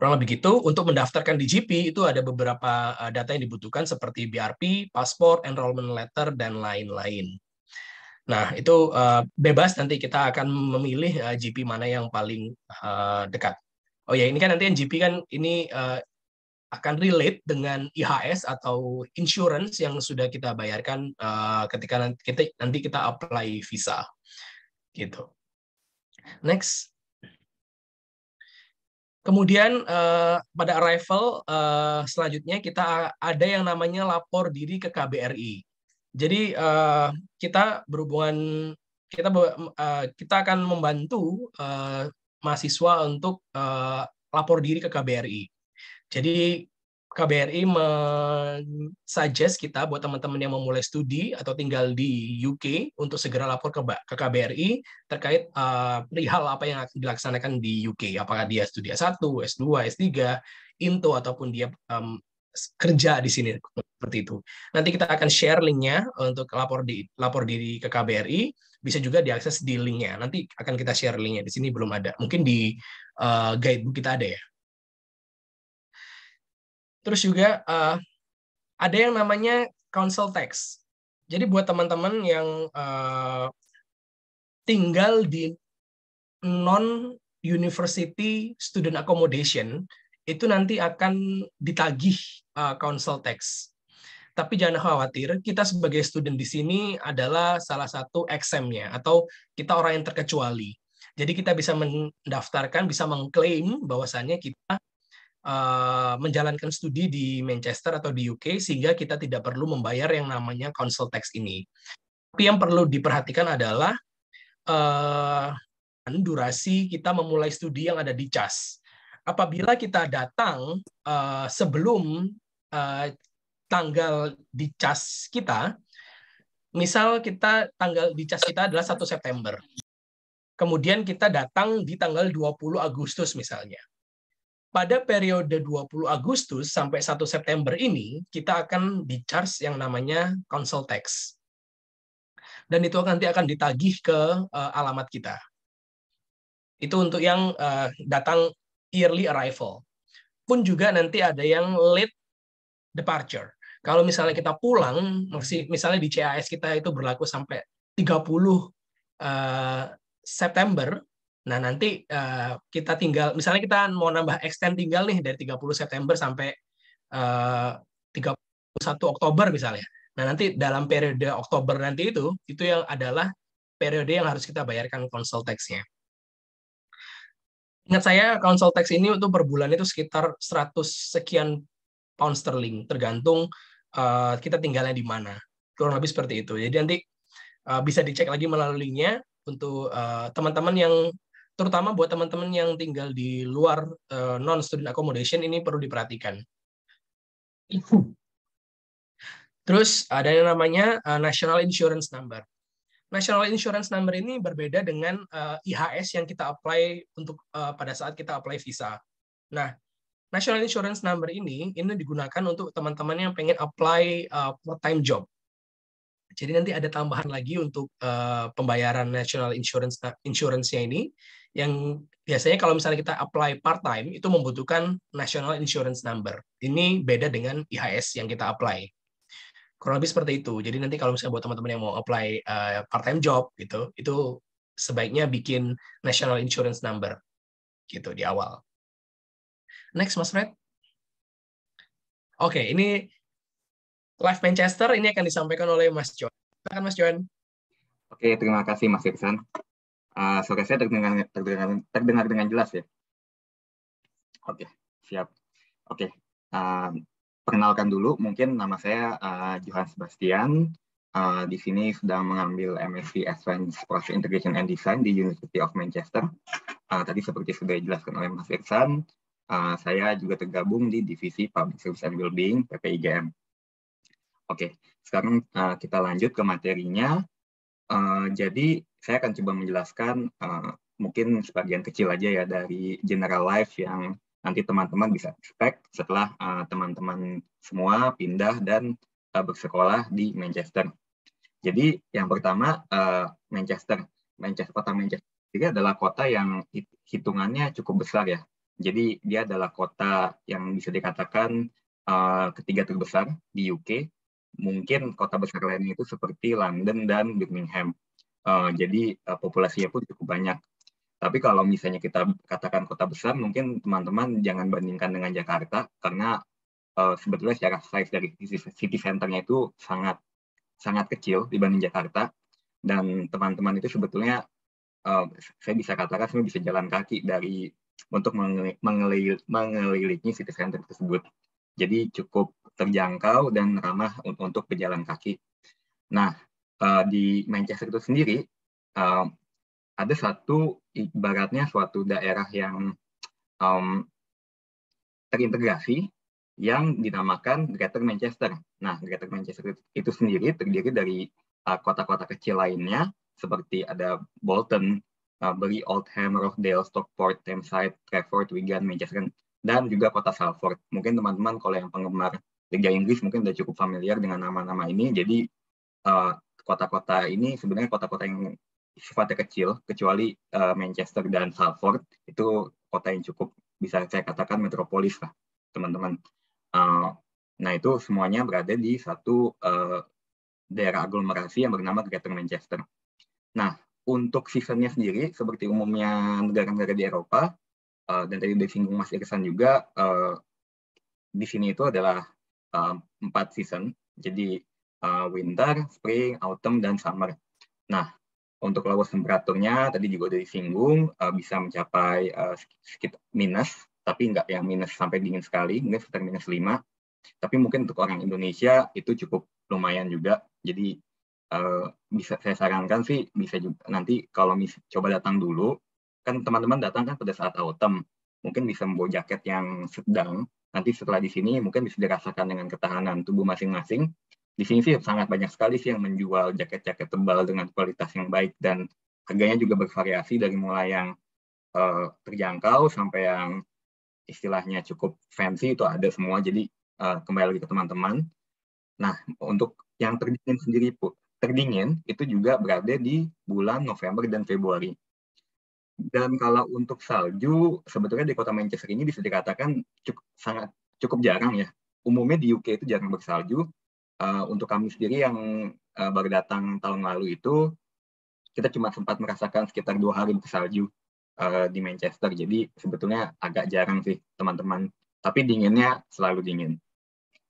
Kurang lebih gitu, untuk mendaftarkan di GP itu ada beberapa eh, data yang dibutuhkan seperti BRP, paspor, enrollment letter, dan lain-lain. Nah, itu eh, bebas nanti kita akan memilih eh, GP mana yang paling dekat. Oh ya, ini kan nanti GP kan ini akan relate dengan IHS atau insurance yang sudah kita bayarkan ketika nanti kita apply visa. Gitu. Next. Kemudian uh, pada arrival uh, selanjutnya kita ada yang namanya lapor diri ke KBRI. Jadi uh, kita berhubungan kita uh, kita akan membantu uh, mahasiswa untuk uh, lapor diri ke KBRI. Jadi KBRI mensuggest kita buat teman-teman yang memulai studi atau tinggal di UK untuk segera lapor ke, ke KBRI terkait uh, perihal apa yang dilaksanakan di UK. Apakah dia studi S1, S2, S3, INTO, ataupun dia um, kerja di sini seperti itu. Nanti kita akan share linknya untuk lapor di lapor diri ke KBRI. Bisa juga diakses di linknya. Nanti akan kita share linknya. Di sini belum ada. Mungkin di uh, eh, guidebook kita ada ya. Terus juga uh, ada yang namanya council tax. Jadi buat teman-teman yang uh, tinggal di non university student accommodation itu nanti akan ditagih uh, eh, council tax. Tapi jangan khawatir, kita sebagai student di sini adalah salah satu exam-nya atau kita orang yang terkecuali. Jadi kita bisa mendaftarkan, bisa mengklaim bahwasannya kita Eh, menjalankan studi di Manchester atau di UK sehingga kita tidak perlu membayar yang namanya council tax ini. Tapi yang perlu diperhatikan adalah uh, durasi kita memulai studi yang ada di CAS. Apabila kita datang uh, sebelum uh, tanggal di CAS kita, misal kita tanggal di CAS kita adalah 1 September. Kemudian kita datang di tanggal 20 Agustus misalnya pada periode 20 Agustus sampai 1 September ini, kita akan di charge yang namanya console tax. Dan itu nanti akan ditagih ke uh, alamat kita. Itu untuk yang uh, datang early arrival. Pun juga nanti ada yang late departure. Kalau misalnya kita pulang, misalnya di CAS kita itu berlaku sampai 30 uh, eh, September, Nah, nanti uh, kita tinggal, misalnya kita mau nambah extend tinggal nih dari 30 September sampai eh, uh, 31 Oktober misalnya. Nah, nanti dalam periode Oktober nanti itu, itu yang adalah periode yang harus kita bayarkan konsul tax Ingat saya, konsul tax ini untuk per bulan itu sekitar 100 sekian pound sterling, tergantung uh, kita tinggalnya di mana. Kurang lebih seperti itu. Jadi nanti uh, bisa dicek lagi melalui linknya untuk teman-teman uh, teman -teman yang terutama buat teman-teman yang tinggal di luar uh, eh, non student accommodation ini perlu diperhatikan. Terus ada yang namanya uh, National Insurance Number. National Insurance Number ini berbeda dengan uh, eh, IHS yang kita apply untuk uh, pada saat kita apply visa. Nah, National Insurance Number ini ini digunakan untuk teman-teman yang pengen apply uh, part-time job. Jadi nanti ada tambahan lagi untuk uh, pembayaran National Insurance insurance ini yang biasanya kalau misalnya kita apply part time itu membutuhkan national insurance number. Ini beda dengan IHS yang kita apply. Kurang lebih seperti itu. Jadi nanti kalau misalnya buat teman-teman yang mau apply uh, eh, part time job gitu, itu sebaiknya bikin national insurance number gitu di awal. Next, Mas Fred. Oke, okay, ini Live Manchester ini akan disampaikan oleh Mas John. Silakan Mas John. Oke, terima kasih Mas Irsan. Uh, eh, suara saya terdengar, terdengar, terdengar dengan jelas ya? Oke, okay, siap. Oke, okay. uh, eh, perkenalkan dulu mungkin nama saya uh, Johan Sebastian. Uh, di sini sedang mengambil MSc Advanced Process Integration and Design di University of Manchester. Uh, tadi seperti sudah dijelaskan oleh Mas Irsan, uh, saya juga tergabung di Divisi Public Service and Building PPIGM. Oke, okay. sekarang uh, kita lanjut ke materinya. Uh, jadi saya akan coba menjelaskan uh, mungkin sebagian kecil aja ya dari general life yang nanti teman-teman bisa expect setelah eh, teman-teman uh, semua pindah dan uh, bersekolah di Manchester. Jadi yang pertama uh, Manchester, Manchester kota Manchester ini adalah kota yang hitungannya cukup besar ya. Jadi dia adalah kota yang bisa dikatakan uh, ketiga terbesar di UK. Mungkin kota besar lainnya itu seperti London dan Birmingham Eh, jadi uh, populasinya pun cukup banyak. Tapi kalau misalnya kita katakan kota besar, mungkin teman-teman jangan bandingkan dengan Jakarta karena uh, sebetulnya secara size dari city centernya itu sangat sangat kecil dibanding Jakarta dan teman-teman itu sebetulnya uh, saya bisa katakan saya bisa jalan kaki dari untuk mengelil, mengelilingi city center tersebut. Jadi cukup terjangkau dan ramah untuk pejalan kaki. Nah, uh, di Manchester itu sendiri uh, ada satu ibaratnya suatu daerah yang um, terintegrasi yang dinamakan Greater Manchester. Nah, Greater Manchester itu sendiri terdiri dari eh, kota-kota uh, kecil lainnya seperti ada Bolton, uh, Bury, Oldham, Rochdale, Stockport, Thameside, Trafford, Wigan, Manchester, dan juga kota Salford. Mungkin teman-teman kalau yang penggemar Liga Inggris mungkin sudah cukup familiar dengan nama-nama ini. Jadi uh, kota-kota ini sebenarnya kota-kota yang sifatnya kecil, kecuali uh, Manchester dan Salford itu kota yang cukup bisa saya katakan metropolis lah, teman-teman. Uh, nah itu semuanya berada di satu uh, daerah aglomerasi yang bernama Greater Manchester. Nah untuk seasonnya sendiri, seperti umumnya negara-negara di Eropa, uh, dan tadi udah singgung Mas Irsan juga, uh, di sini itu adalah empat uh, season. Jadi uh, winter, spring, autumn, dan summer. Nah, untuk lowest temperaturnya tadi juga udah disinggung uh, bisa mencapai uh, eh, sedikit minus, tapi nggak yang minus sampai dingin sekali, mungkin sekitar minus 5. Tapi mungkin untuk orang Indonesia itu cukup lumayan juga. Jadi uh, bisa saya sarankan sih bisa juga nanti kalau mis coba datang dulu, kan teman-teman datang kan pada saat autumn, mungkin bisa membawa jaket yang sedang. Nanti setelah di sini mungkin bisa dirasakan dengan ketahanan tubuh masing-masing di sini sih sangat banyak sekali sih yang menjual jaket-jaket tebal dengan kualitas yang baik dan harganya juga bervariasi dari mulai yang uh, terjangkau sampai yang istilahnya cukup fancy itu ada semua jadi uh, kembali lagi ke teman-teman nah untuk yang terdingin sendiri pun terdingin itu juga berada di bulan November dan Februari dan kalau untuk salju sebetulnya di kota Manchester ini bisa dikatakan cukup sangat cukup jarang ya umumnya di UK itu jarang bersalju Eh, untuk kami sendiri yang uh, baru datang tahun lalu itu kita cuma sempat merasakan sekitar dua hari bersalju uh, eh, di Manchester jadi sebetulnya agak jarang sih teman-teman tapi dinginnya selalu dingin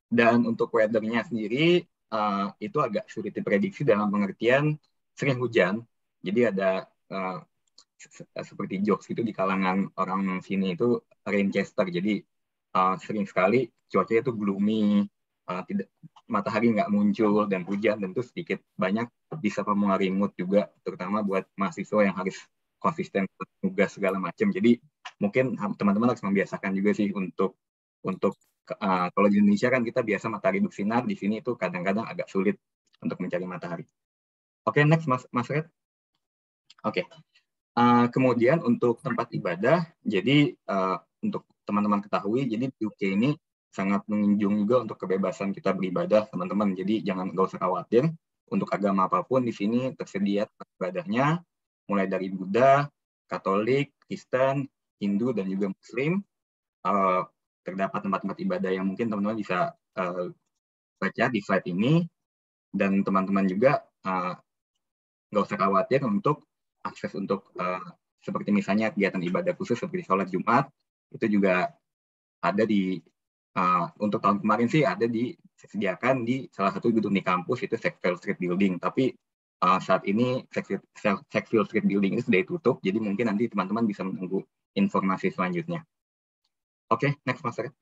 dan untuk weathernya sendiri uh, itu agak sulit diprediksi dalam pengertian sering hujan jadi ada uh, seperti jokes itu di kalangan orang sini itu Rainchester jadi uh, sering sekali cuacanya itu gloomy uh, tidak matahari nggak muncul dan hujan tentu sedikit banyak bisa mempengaruhi mood juga terutama buat mahasiswa yang harus konsisten tugas segala macam. Jadi mungkin ah, teman-teman harus membiasakan juga sih untuk untuk uh, kalau di Indonesia kan kita biasa matahari bersinar, di sini itu kadang-kadang agak sulit untuk mencari matahari. Oke, okay, next Mas Mas Red. Oke. Okay. Uh, kemudian untuk tempat ibadah, jadi uh, untuk teman-teman ketahui, jadi di UK ini sangat mengunjungi juga untuk kebebasan kita beribadah teman-teman. Jadi jangan nggak usah khawatir untuk agama apapun di sini tersedia ibadahnya mulai dari Buddha, Katolik, Kristen, Hindu dan juga Muslim. Uh, terdapat tempat-tempat ibadah yang mungkin teman-teman bisa uh, baca di slide ini dan teman-teman juga eh, nggak uh, usah khawatir untuk akses untuk uh, seperti misalnya kegiatan ibadah khusus seperti sholat Jumat itu juga ada di Ah, untuk tahun kemarin sih ada disediakan di salah satu gedung di kampus itu Sexville Street Building tapi uh, saat ini Sexville Street Building itu sudah ditutup jadi mungkin nanti teman-teman bisa menunggu informasi selanjutnya oke okay, next master oke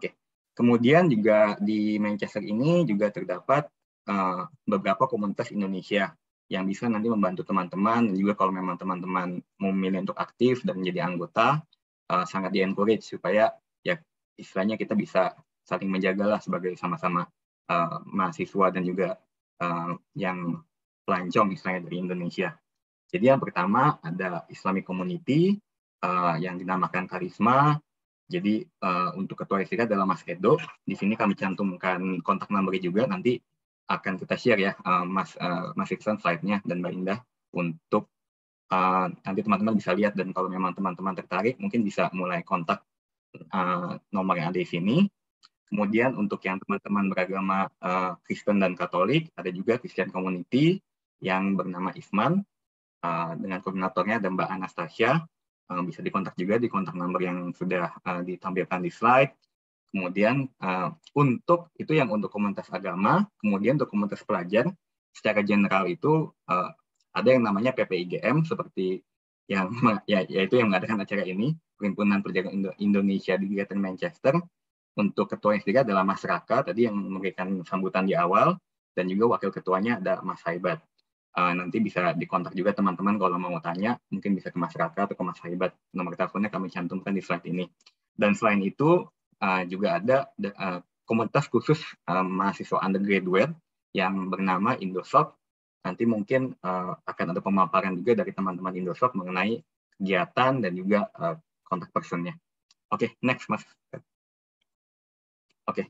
okay. kemudian juga di Manchester ini juga terdapat uh, beberapa komunitas Indonesia yang bisa nanti membantu teman-teman juga kalau memang teman-teman memilih untuk aktif dan menjadi anggota uh, sangat di encourage supaya ya istilahnya kita bisa saling menjagalah sebagai sama-sama uh, mahasiswa dan juga uh, yang pelancong istilahnya dari Indonesia. Jadi yang pertama ada Islamic Community uh, yang dinamakan Karisma. Jadi uh, untuk ketua SDK adalah Mas Edo. Di sini kami cantumkan kontak number juga nanti akan kita share ya uh, Mas uh, Mas Iksan slide-nya dan Mbak Indah untuk uh, nanti teman-teman bisa lihat dan kalau memang teman-teman tertarik mungkin bisa mulai kontak Eh, nomor yang ada di sini. Kemudian untuk yang teman-teman beragama uh, Kristen dan Katolik, ada juga Christian Community yang bernama Isman uh, eh, dengan koordinatornya ada Mbak Anastasia. Uh, bisa dikontak juga di kontak nomor yang sudah uh, ditampilkan di slide. Kemudian uh, untuk itu yang untuk komunitas agama, kemudian untuk komunitas pelajar secara general itu uh, ada yang namanya PPIGM seperti yang ya, yaitu yang mengadakan acara ini perhimpunan perjalanan Indo Indonesia di Greater Manchester untuk ketua yang ketiga adalah Mas Raka tadi yang memberikan sambutan di awal dan juga wakil ketuanya ada Mas Saibat uh, eh, nanti bisa dikontak juga teman-teman kalau mau tanya mungkin bisa ke Mas Raka atau ke Mas Saibat nomor teleponnya kami cantumkan di slide ini dan selain itu uh, juga ada uh, komunitas khusus uh, mahasiswa undergraduate yang bernama IndoSoft nanti mungkin uh, akan ada pemaparan juga dari teman-teman Indoshop mengenai kegiatan dan juga uh, kontak personnya. Oke, okay, next Mas. Oke. Okay.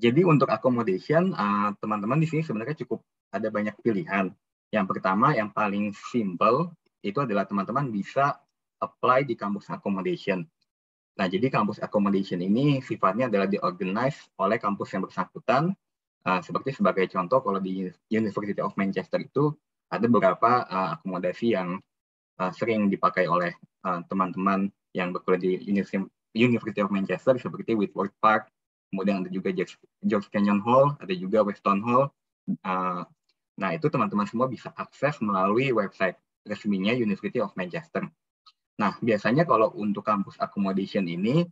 Jadi untuk accommodation, eh, teman-teman uh, di sini sebenarnya cukup ada banyak pilihan. Yang pertama, yang paling simple, itu adalah teman-teman bisa apply di kampus accommodation. Nah, jadi kampus accommodation ini sifatnya adalah diorganize oleh kampus yang bersangkutan Uh, seperti sebagai contoh, kalau di University of Manchester itu ada beberapa uh, akomodasi yang uh, sering dipakai oleh teman-teman uh, yang bekerja di University of Manchester seperti Whitworth Park, kemudian ada juga George, Canyon Hall, ada juga Weston Hall. Uh, nah itu teman-teman semua bisa akses melalui website resminya University of Manchester. Nah biasanya kalau untuk kampus accommodation ini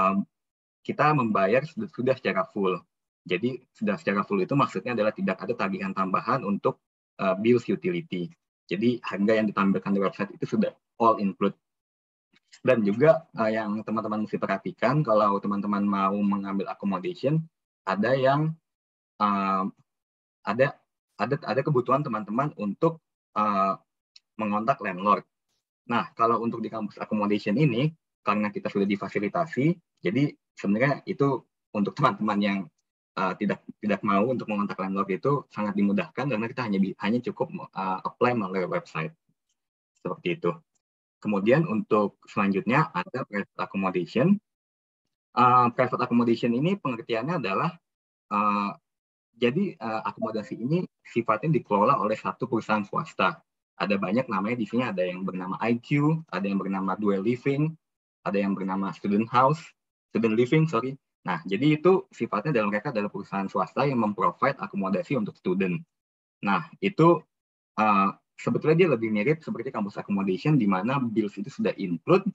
um, kita membayar sudah secara full jadi sudah secara full itu maksudnya adalah tidak ada tagihan tambahan untuk uh, bills utility. Jadi harga yang ditampilkan di website itu sudah all include. Dan juga uh, yang teman-teman mesti perhatikan kalau teman-teman mau mengambil accommodation, ada yang uh, ada ada ada kebutuhan teman-teman untuk uh, mengontak landlord. Nah, kalau untuk di kampus accommodation ini karena kita sudah difasilitasi, jadi sebenarnya itu untuk teman-teman yang uh, tidak tidak mau untuk mengontak landlord itu sangat dimudahkan karena kita hanya hanya cukup uh, apply melalui website seperti itu. Kemudian untuk selanjutnya ada private accommodation. Uh, private accommodation ini pengertiannya adalah uh, jadi uh, akomodasi ini sifatnya dikelola oleh satu perusahaan swasta. Ada banyak namanya di sini ada yang bernama IQ, ada yang bernama Dual Living, ada yang bernama Student House, Student Living sorry, Nah, jadi itu sifatnya dalam mereka adalah perusahaan swasta yang memprovide akomodasi untuk student. Nah, itu uh, sebetulnya dia lebih mirip seperti kampus accommodation di mana bills itu sudah include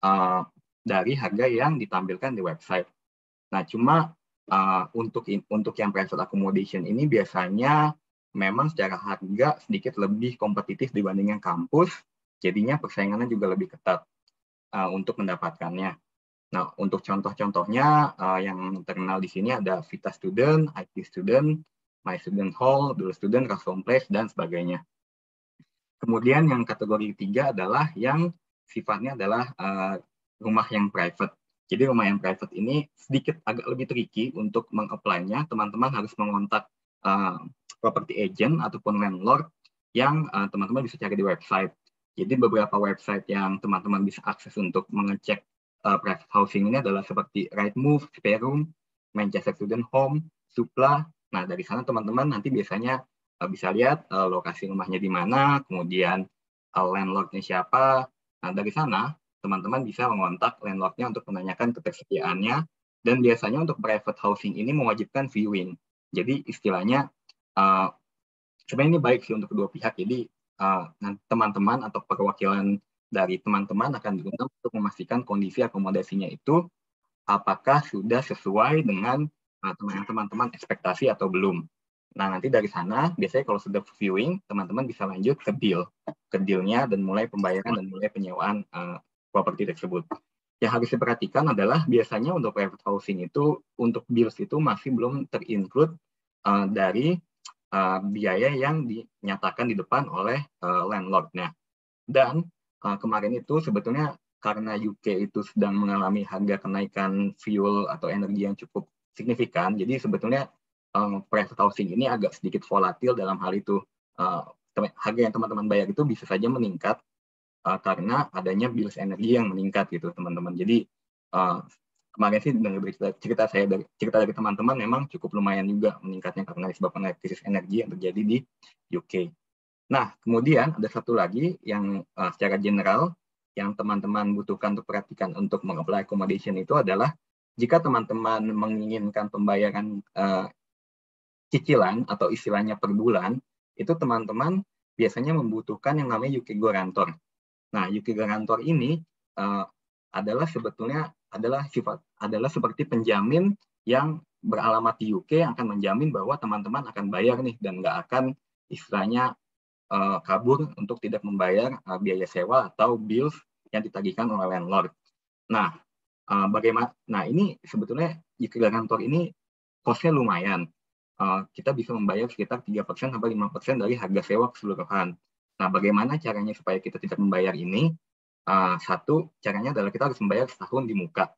uh, dari harga yang ditampilkan di website. Nah, cuma uh, untuk in, untuk yang private accommodation ini biasanya memang secara harga sedikit lebih kompetitif dibandingkan kampus, jadinya persaingannya juga lebih ketat uh, untuk mendapatkannya. Nah, untuk contoh-contohnya uh, yang terkenal di sini ada Vita Student, IT Student, My Student Hall, Dual Student, Custom Place, dan sebagainya. Kemudian yang kategori ketiga adalah yang sifatnya adalah uh, rumah yang private. Jadi rumah yang private ini sedikit agak lebih tricky untuk apply nya Teman-teman harus mengontak uh, property agent ataupun landlord yang teman-teman uh, bisa cari di website. Jadi beberapa website yang teman-teman bisa akses untuk mengecek uh, private housing ini adalah seperti right move, spare Sperum, Manchester Student Home, Supla. Nah, dari sana teman-teman nanti biasanya uh, bisa lihat uh, lokasi rumahnya di mana, kemudian uh, landlordnya siapa. Nah, dari sana teman-teman bisa mengontak landlordnya untuk menanyakan ketersediaannya. Dan biasanya untuk private housing ini mewajibkan viewing. Jadi istilahnya uh, sebenarnya ini baik sih untuk kedua pihak. Jadi teman-teman uh, atau perwakilan dari teman-teman akan diundang untuk memastikan kondisi akomodasinya itu apakah sudah sesuai dengan eh, teman-teman ekspektasi atau belum. Nah, nanti dari sana, biasanya kalau sudah viewing, teman-teman bisa lanjut ke deal. Ke dealnya dan mulai pembayaran dan mulai penyewaan uh, properti tersebut. Yang harus diperhatikan adalah biasanya untuk private housing itu, untuk bills itu masih belum terinclude uh, dari uh, biaya yang dinyatakan di depan oleh uh, landlordnya. Dan uh, kemarin itu sebetulnya karena UK itu sedang mengalami harga kenaikan fuel atau energi yang cukup signifikan, jadi sebetulnya um, price housing ini agak sedikit volatil dalam hal itu. Uh, harga yang teman-teman bayar itu bisa saja meningkat uh, karena adanya bills energi yang meningkat gitu teman-teman. Jadi uh, kemarin sih dari cerita, cerita saya dari cerita dari teman-teman memang cukup lumayan juga meningkatnya karena disebabkan krisis energi yang terjadi di UK. Nah, kemudian ada satu lagi yang uh, secara general yang teman-teman butuhkan untuk perhatikan untuk mengapply accommodation itu adalah jika teman-teman menginginkan pembayaran uh, cicilan atau istilahnya per bulan, itu teman-teman biasanya membutuhkan yang namanya UK Guarantor. Nah, UK Guarantor ini uh, adalah sebetulnya adalah sifat adalah seperti penjamin yang beralamat di UK yang akan menjamin bahwa teman-teman akan bayar nih dan nggak akan istilahnya uh, kabur untuk tidak membayar uh, biaya sewa atau bills yang ditagihkan oleh landlord. Nah, uh, eh, bagaimana? Nah, ini sebetulnya jika kantor ini kosnya lumayan. Uh, kita bisa membayar sekitar 3% sampai 5% dari harga sewa keseluruhan. Nah, bagaimana caranya supaya kita tidak membayar ini? Uh, satu, caranya adalah kita harus membayar setahun di muka.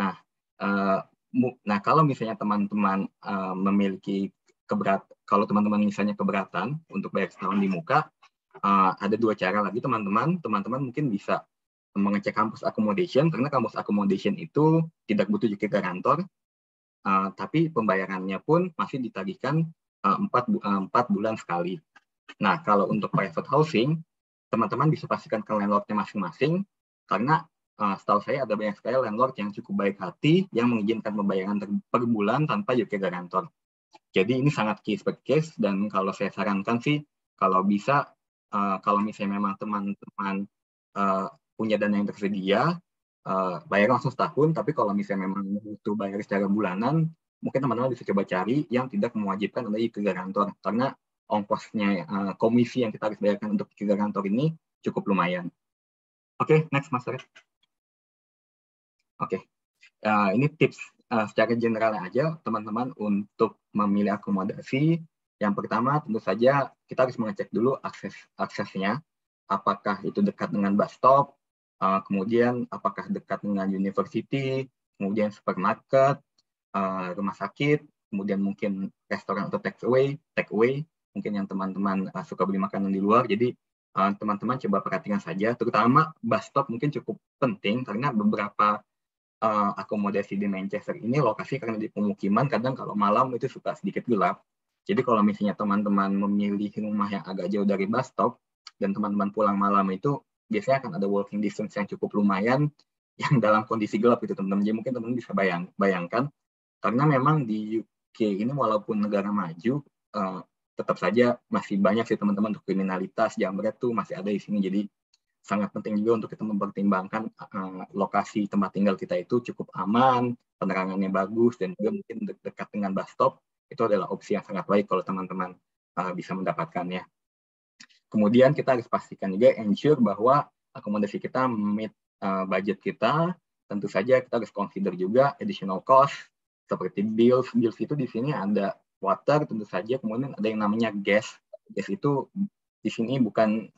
Nah, uh, mu, nah kalau misalnya teman-teman uh, memiliki keberat kalau teman-teman misalnya keberatan untuk bayar setahun di muka, uh, ada dua cara lagi teman-teman. Teman-teman mungkin bisa mengecek kampus accommodation karena kampus accommodation itu tidak butuh juga garantor, uh, eh, tapi pembayarannya pun masih ditagihkan eh, empat uh, uh, bulan sekali. Nah kalau untuk private housing, teman-teman bisa pastikan ke landlordnya masing-masing karena uh, setahu saya ada banyak sekali landlord yang cukup baik hati yang mengizinkan pembayaran per bulan tanpa UK garantor jadi ini sangat case by case dan kalau saya sarankan sih kalau bisa uh, kalau misalnya memang teman-teman uh, punya dana yang tersedia uh, bayar langsung setahun tapi kalau misalnya memang butuh bayar secara bulanan mungkin teman-teman bisa coba cari yang tidak mewajibkan untuk ke garantor karena ongkosnya uh, komisi yang kita harus bayarkan untuk ke garantor ini cukup lumayan. Oke, okay, next Mas Oke, okay. uh, ini tips uh, secara general aja teman-teman untuk memilih akomodasi yang pertama tentu saja kita harus mengecek dulu akses aksesnya apakah itu dekat dengan bus stop uh, kemudian apakah dekat dengan university kemudian supermarket uh, rumah sakit kemudian mungkin restoran atau take away take away mungkin yang teman-teman uh, suka beli makanan di luar jadi teman-teman teman -teman coba perhatikan saja terutama bus stop mungkin cukup penting karena beberapa uh, akomodasi di Manchester ini lokasi karena di pemukiman kadang kalau malam itu suka sedikit gelap. Jadi kalau misalnya teman-teman memilih rumah yang agak jauh dari bus stop dan teman-teman pulang malam itu biasanya akan ada walking distance yang cukup lumayan (laughs) yang dalam kondisi gelap itu teman-teman. Jadi mungkin teman-teman bisa bayang bayangkan karena memang di UK ini walaupun negara maju uh, tetap saja masih banyak sih teman-teman untuk kriminalitas jambret tuh masih ada di sini. Jadi sangat penting juga untuk kita mempertimbangkan uh, lokasi tempat tinggal kita itu cukup aman, penerangannya bagus, dan juga mungkin de dekat dengan bus stop. Itu adalah opsi yang sangat baik kalau teman-teman uh, bisa mendapatkannya. Kemudian kita harus pastikan juga ensure bahwa akomodasi kita meet uh, budget kita. Tentu saja kita harus consider juga additional cost seperti bills. Bills itu di sini ada water tentu saja, kemudian ada yang namanya gas. Gas itu di sini bukan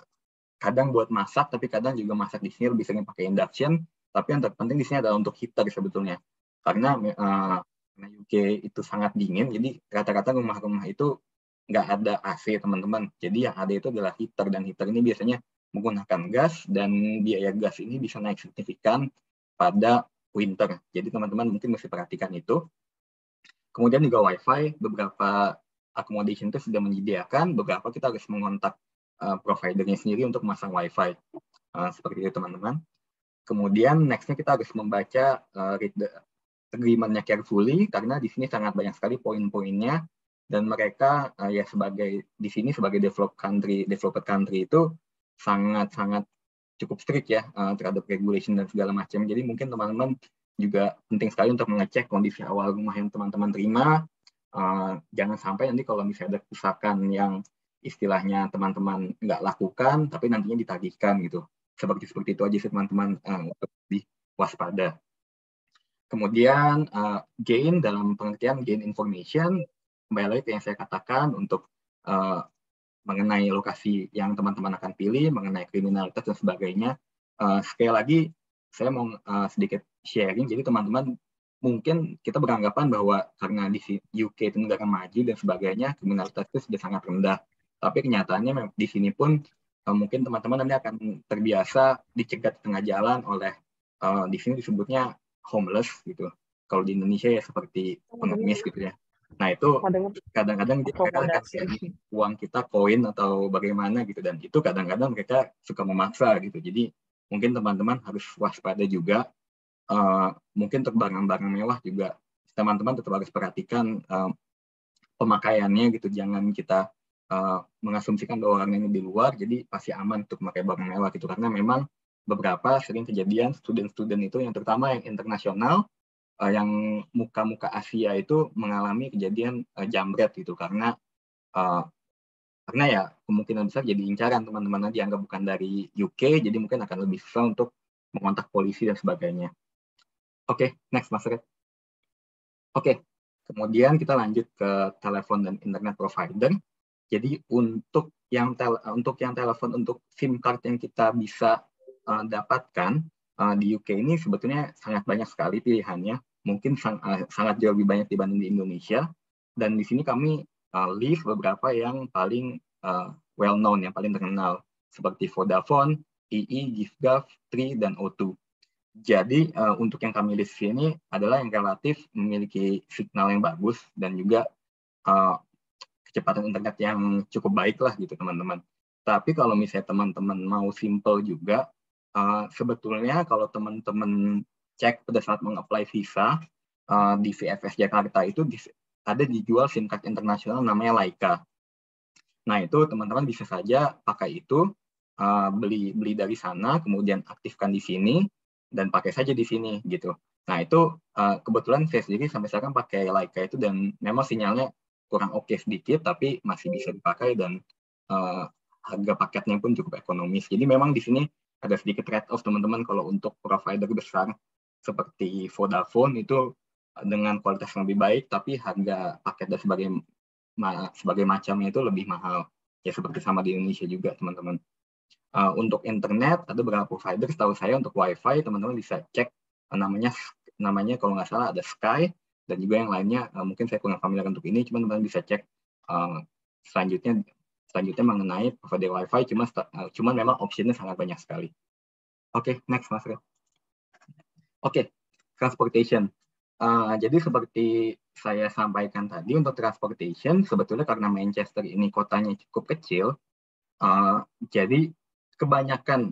kadang buat masak tapi kadang juga masak di sini lebih sering pakai induction tapi yang terpenting di sini adalah untuk heater sebetulnya karena uh, eh, UK itu sangat dingin jadi kata-kata rumah-rumah itu nggak ada AC teman-teman jadi yang ada itu adalah heater dan heater ini biasanya menggunakan gas dan biaya gas ini bisa naik signifikan pada winter jadi teman-teman mungkin mesti perhatikan itu kemudian juga WiFi beberapa accommodation itu sudah menyediakan beberapa kita harus mengontak uh, providernya sendiri untuk masang WiFi. Uh, seperti itu teman-teman. Kemudian nextnya kita harus membaca uh, read agreement-nya carefully karena di sini sangat banyak sekali poin-poinnya dan mereka uh, ya sebagai di sini sebagai developed country developed country itu sangat-sangat cukup strict ya uh, terhadap regulation dan segala macam. Jadi mungkin teman-teman juga penting sekali untuk mengecek kondisi awal rumah yang teman-teman terima. Uh, jangan sampai nanti kalau misalnya ada kerusakan yang istilahnya teman-teman nggak lakukan, tapi nantinya ditagihkan gitu. Seperti seperti itu aja sih teman-teman uh, lebih waspada. Kemudian uh, gain dalam pengertian gain information, kembali lagi yang saya katakan untuk uh, mengenai lokasi yang teman-teman akan pilih, mengenai kriminalitas dan sebagainya. Uh, sekali lagi saya mau uh, sedikit sharing, jadi teman-teman mungkin kita beranggapan bahwa karena di UK itu negara maju dan sebagainya, kriminalitas itu sudah sangat rendah tapi kenyataannya di sini pun uh, mungkin teman-teman nanti akan terbiasa dicegat tengah jalan oleh uh, di sini disebutnya homeless gitu. Kalau di Indonesia ya seperti oh, pengemis iya. gitu ya. Nah itu kadang-kadang mereka kasih uang kita koin atau bagaimana gitu dan itu kadang-kadang mereka suka memaksa gitu. Jadi mungkin teman-teman harus waspada juga. Uh, mungkin untuk barang-barang mewah juga teman-teman tetap harus perhatikan uh, pemakaiannya gitu. Jangan kita Eh, mengasumsikan bahwa orangnya di luar jadi pasti aman untuk memakai barang mewah gitu karena memang beberapa sering kejadian student-student itu yang terutama yang internasional uh, yang muka-muka Asia itu mengalami kejadian uh, jambret gitu karena uh, karena ya kemungkinan besar jadi incaran teman-teman yang dianggap bukan dari UK jadi mungkin akan lebih susah untuk mengontak polisi dan sebagainya. Oke, okay, next Mas Red. Oke, okay, kemudian kita lanjut ke telepon dan internet provider. Jadi untuk yang tel eh, untuk yang telepon untuk SIM card yang kita bisa uh, dapatkan uh, di UK ini sebetulnya sangat banyak sekali pilihannya. Mungkin sang, uh, sangat jauh lebih banyak dibanding di Indonesia. Dan di sini kami uh, list beberapa yang paling uh, well known, yang paling terkenal seperti Vodafone, EE, Giffgaff, Tri, dan O2. Jadi uh, untuk yang kami list ini adalah yang relatif memiliki signal yang bagus dan juga uh, kecepatan internet yang cukup baik lah gitu teman-teman. Tapi kalau misalnya teman-teman mau simple juga, uh, sebetulnya kalau teman-teman cek pada saat meng visa uh, di VFS Jakarta itu di, ada dijual SIM card internasional namanya Laika. Nah itu teman-teman bisa saja pakai itu uh, beli beli dari sana, kemudian aktifkan di sini dan pakai saja di sini gitu. Nah itu uh, kebetulan saya sendiri sampai sekarang pakai laika itu dan memang sinyalnya kurang oke okay sedikit tapi masih bisa dipakai dan uh, harga paketnya pun cukup ekonomis. Jadi memang di sini ada sedikit trade off teman-teman kalau untuk provider besar seperti Vodafone itu dengan kualitas yang lebih baik tapi harga paket dan sebagai sebagai macamnya itu lebih mahal ya seperti sama di Indonesia juga teman-teman uh, untuk internet ada beberapa provider setahu saya untuk wifi teman-teman bisa cek eh, namanya namanya kalau nggak salah ada Sky dan juga yang lainnya uh, mungkin saya kurang familiar untuk ini cuman teman-teman bisa cek uh, selanjutnya selanjutnya mengenai provider wifi cuma uh, eh, cuman memang optionnya sangat banyak sekali oke okay, next mas oke okay, transportation uh, jadi seperti saya sampaikan tadi untuk transportation sebetulnya karena Manchester ini kotanya cukup kecil uh, jadi kebanyakan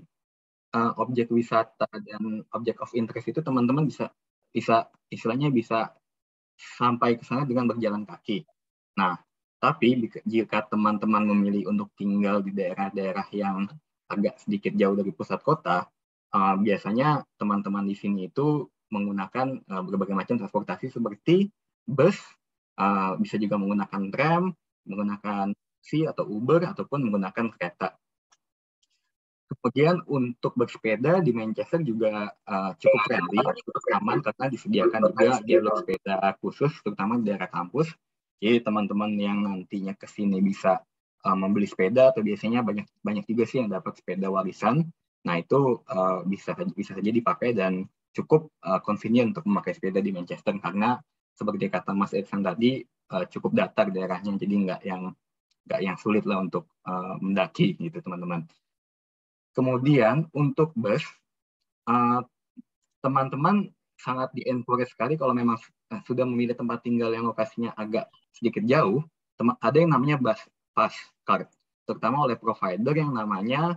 uh, objek wisata dan objek of interest itu teman-teman bisa bisa istilahnya bisa sampai ke sana dengan berjalan kaki. Nah, tapi jika teman-teman memilih untuk tinggal di daerah-daerah yang agak sedikit jauh dari pusat kota, uh, biasanya teman-teman di sini itu menggunakan uh, berbagai macam transportasi seperti bus, uh, bisa juga menggunakan tram, menggunakan si atau Uber ataupun menggunakan kereta kemudian untuk bersepeda di Manchester juga uh, cukup friendly, cukup aman karena disediakan juga jalur sepeda khusus terutama di daerah kampus. Jadi teman-teman yang nantinya ke sini bisa uh, membeli sepeda atau biasanya banyak banyak juga sih yang dapat sepeda warisan. Nah, itu uh, bisa bisa saja dipakai dan cukup uh, convenient untuk memakai sepeda di Manchester karena seperti kata Mas Edson tadi uh, cukup datar daerahnya jadi nggak yang nggak yang sulit lah untuk uh, mendaki gitu teman-teman. Kemudian untuk bus, eh, teman-teman sangat di encourage sekali kalau memang eh, sudah memilih tempat tinggal yang lokasinya agak sedikit jauh, ada yang namanya bus pass card, terutama oleh provider yang namanya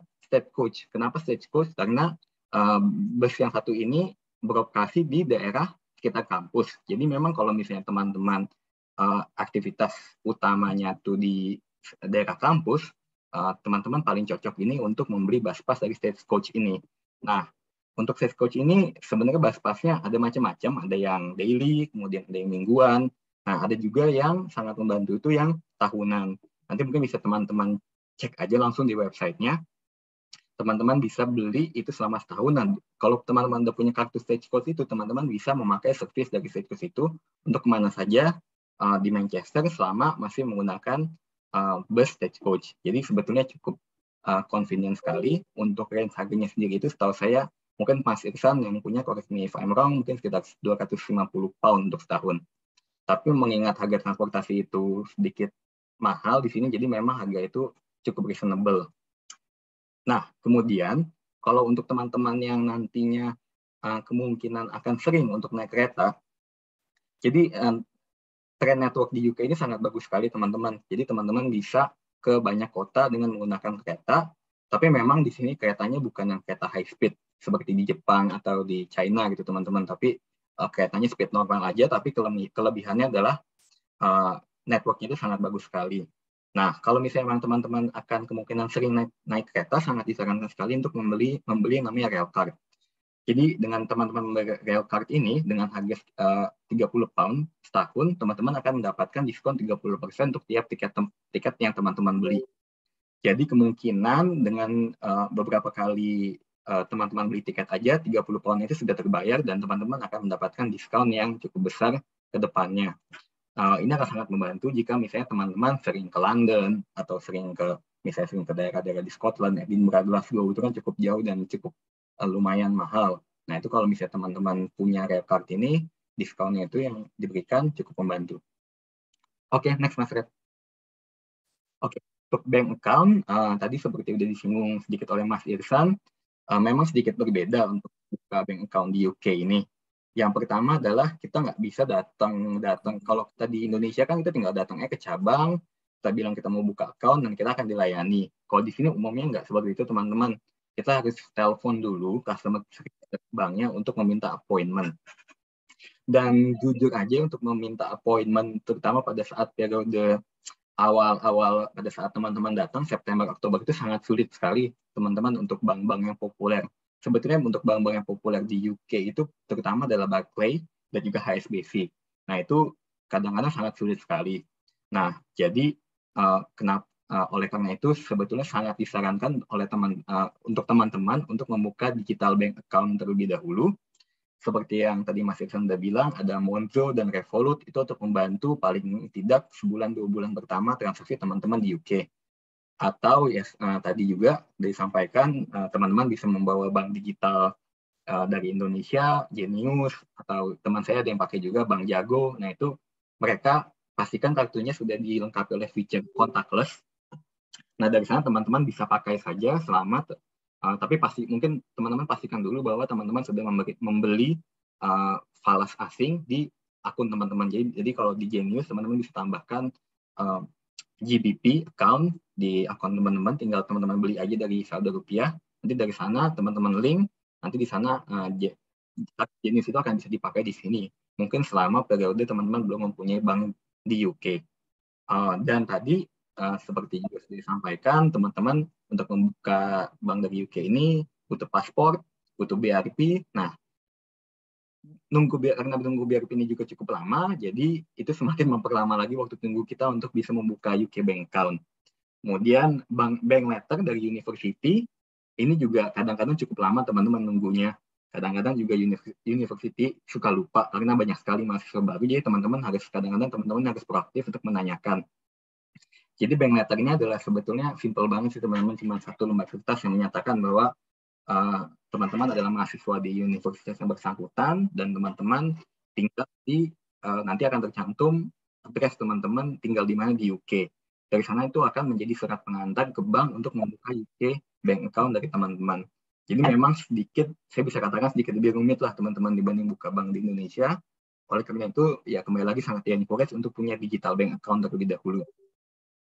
coach. Kenapa coach? Karena uh, bus yang satu ini beroperasi di daerah sekitar kampus. Jadi memang kalau misalnya teman-teman uh, aktivitas utamanya tuh di daerah kampus, Eh, teman-teman uh, paling cocok ini untuk membeli bus-pass dari stage coach ini. Nah, untuk stagecoach coach ini sebenarnya bus-passnya ada macam-macam, ada yang daily, kemudian ada yang mingguan. Nah, ada juga yang sangat membantu itu yang tahunan. Nanti mungkin bisa teman-teman cek aja langsung di websitenya. Teman-teman bisa beli itu selama setahun. Dan kalau teman-teman udah punya kartu Stagecoach itu, teman-teman bisa memakai service dari Stagecoach itu untuk kemana saja uh, di Manchester selama masih menggunakan uh, bus coach. Jadi sebetulnya cukup uh, convenient sekali untuk range harganya sendiri itu setahu saya mungkin Mas Irsan yang punya correct me if I'm wrong mungkin sekitar 250 pound untuk setahun. Tapi mengingat harga transportasi itu sedikit mahal di sini jadi memang harga itu cukup reasonable. Nah, kemudian kalau untuk teman-teman yang nantinya uh, kemungkinan akan sering untuk naik kereta, jadi uh, trend network di UK ini sangat bagus sekali teman-teman. Jadi teman-teman bisa ke banyak kota dengan menggunakan kereta, tapi memang di sini keretanya bukan yang kereta high speed seperti di Jepang atau di China gitu teman-teman, tapi uh, keretanya speed normal aja, tapi kelebihannya adalah uh, networknya itu sangat bagus sekali. Nah, kalau misalnya memang teman-teman akan kemungkinan sering naik, naik kereta, sangat disarankan sekali untuk membeli membeli yang namanya rail card. Jadi dengan teman-teman rail card ini dengan harga eh, uh, 30 pound setahun, teman-teman akan mendapatkan diskon 30% untuk tiap tiket tiket yang teman-teman beli. Jadi kemungkinan dengan uh, beberapa kali eh, teman-teman uh, beli tiket aja 30 pound itu sudah terbayar dan teman-teman akan mendapatkan diskon yang cukup besar ke depannya. Uh, ini akan sangat membantu jika misalnya teman-teman sering ke London atau sering ke misalnya sering ke daerah-daerah di Scotland, Edinburgh, Glasgow itu kan cukup jauh dan cukup Eh, lumayan mahal. Nah itu kalau misalnya teman-teman punya Red Card ini, diskonnya itu yang diberikan cukup membantu. Oke, okay, next Mas Red. Oke, okay. untuk bank account, uh, tadi seperti sudah disinggung sedikit oleh Mas Irsan, uh, eh, memang sedikit berbeda untuk buka bank account di UK ini. Yang pertama adalah kita nggak bisa datang datang kalau kita di Indonesia kan kita tinggal datangnya ke cabang, kita bilang kita mau buka account dan kita akan dilayani. Kalau di sini umumnya nggak seperti itu teman-teman kita harus telepon dulu customer banknya untuk meminta appointment. Dan jujur aja untuk meminta appointment terutama pada saat periode awal-awal pada saat teman-teman datang September Oktober itu sangat sulit sekali teman-teman untuk bank-bank yang populer. Sebetulnya untuk bank-bank yang populer di UK itu terutama adalah Barclay dan juga HSBC. Nah itu kadang-kadang sangat sulit sekali. Nah jadi uh, kenapa Uh, oleh karena itu sebetulnya sangat disarankan oleh teman uh, untuk teman-teman untuk membuka digital bank account terlebih dahulu. Seperti yang tadi Mas Irsan sudah bilang, ada Monzo dan Revolut itu untuk membantu paling tidak sebulan dua bulan pertama transaksi teman-teman di UK. Atau ya uh, tadi juga disampaikan teman teman-teman bisa membawa bank digital uh, dari Indonesia, Genius atau teman saya ada yang pakai juga Bank Jago. Nah itu mereka pastikan kartunya sudah dilengkapi oleh fitur contactless Nah dari sana teman-teman bisa pakai saja selamat uh, tapi pasti mungkin teman-teman pastikan dulu bahwa teman-teman sudah membeli, membeli uh, falas asing di akun teman-teman. Jadi, jadi kalau di Genius teman-teman bisa tambahkan uh, eh, GBP account di akun teman-teman. Tinggal teman-teman beli aja dari saldo rupiah. Nanti dari sana teman-teman link. Nanti di sana uh, Genius itu akan bisa dipakai di sini. Mungkin selama periode teman-teman belum mempunyai bank di UK. Uh, dan tadi uh, seperti juga sudah disampaikan, teman-teman untuk membuka bank dari UK ini butuh paspor, butuh BRP. Nah, nunggu karena nunggu BRP ini juga cukup lama, jadi itu semakin (laughs) memperlama lagi waktu tunggu kita untuk bisa membuka UK bank account. Kemudian bank bank letter dari university ini juga kadang-kadang cukup lama teman-teman nunggunya. Kadang-kadang juga university suka lupa karena banyak sekali mahasiswa baru, jadi teman-teman harus kadang-kadang teman-teman harus proaktif untuk menanyakan jadi bank letter ini adalah sebetulnya simple banget sih teman-teman, cuma satu lembar kertas yang menyatakan bahwa eh, teman-teman uh, adalah mahasiswa di universitas yang bersangkutan dan teman-teman tinggal di uh, nanti akan tercantum address teman-teman tinggal di mana di UK. Dari sana itu akan menjadi surat pengantar ke bank untuk membuka UK bank account dari teman-teman. Jadi memang sedikit, saya bisa katakan sedikit lebih rumit lah teman-teman dibanding buka bank di Indonesia. Oleh karena itu, ya kembali lagi sangat dianjurkan untuk punya digital bank account terlebih dahulu.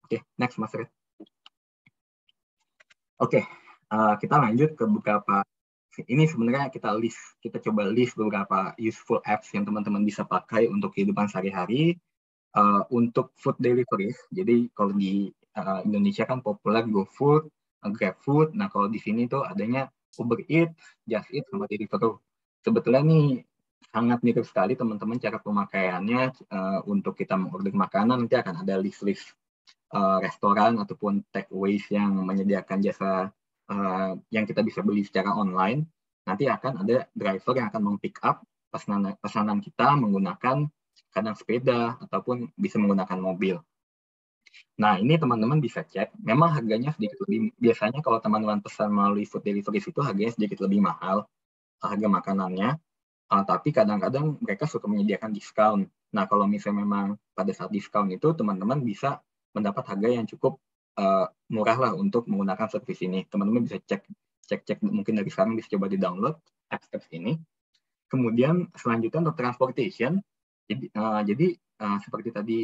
Oke, okay, next Mas Red. Oke, okay, uh, eh, kita lanjut ke beberapa. Ini sebenarnya kita list, kita coba list beberapa useful apps yang teman-teman bisa pakai untuk kehidupan sehari-hari uh, untuk food delivery. Jadi kalau di uh, Indonesia kan populer GoFood, GrabFood. Nah kalau di sini tuh adanya Uber Eats, Just Eat, sama Deliveroo. Sebetulnya nih sangat mirip sekali teman-teman cara pemakaiannya uh, untuk kita mengorder makanan nanti akan ada list-list Eh, restoran ataupun takeaways yang menyediakan jasa uh, yang kita bisa beli secara online, nanti akan ada driver yang akan meng-pick up pesanan, pesanan kita menggunakan kadang sepeda ataupun bisa menggunakan mobil. Nah, ini teman-teman bisa cek, memang harganya sedikit lebih, biasanya kalau teman-teman pesan melalui food delivery itu harganya sedikit lebih mahal, eh, harga makanannya, uh, tapi kadang-kadang mereka suka menyediakan diskon. Nah, kalau misalnya memang pada saat diskon itu teman-teman bisa mendapat harga yang cukup uh, murah lah untuk menggunakan service ini. Teman-teman bisa cek cek cek mungkin dari sekarang bisa coba di download apps ini. Kemudian selanjutnya untuk transportation, jadi, uh, jadi uh, seperti tadi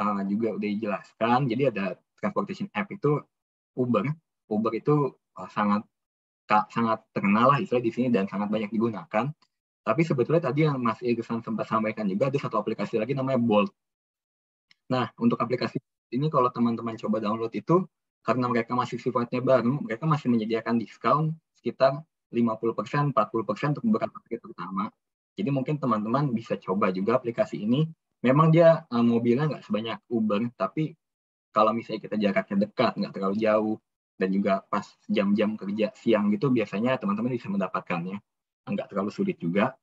uh, juga udah dijelaskan, jadi ada transportation app itu Uber. Uber itu uh, sangat ka, sangat terkenal lah istilah di sini dan sangat banyak digunakan. Tapi sebetulnya tadi yang Mas Irsan sempat sampaikan juga ada satu aplikasi lagi namanya Bolt. Nah, untuk aplikasi ini kalau teman-teman coba download itu karena mereka masih sifatnya baru, mereka masih menyediakan diskon sekitar 50%, 40% untuk beberapa paket pertama. Jadi mungkin teman-teman bisa coba juga aplikasi ini. Memang dia uh, mobilnya nggak sebanyak Uber, tapi kalau misalnya kita jaraknya dekat, nggak terlalu jauh, dan juga pas jam-jam kerja siang gitu biasanya teman-teman bisa mendapatkannya. Nggak terlalu sulit juga.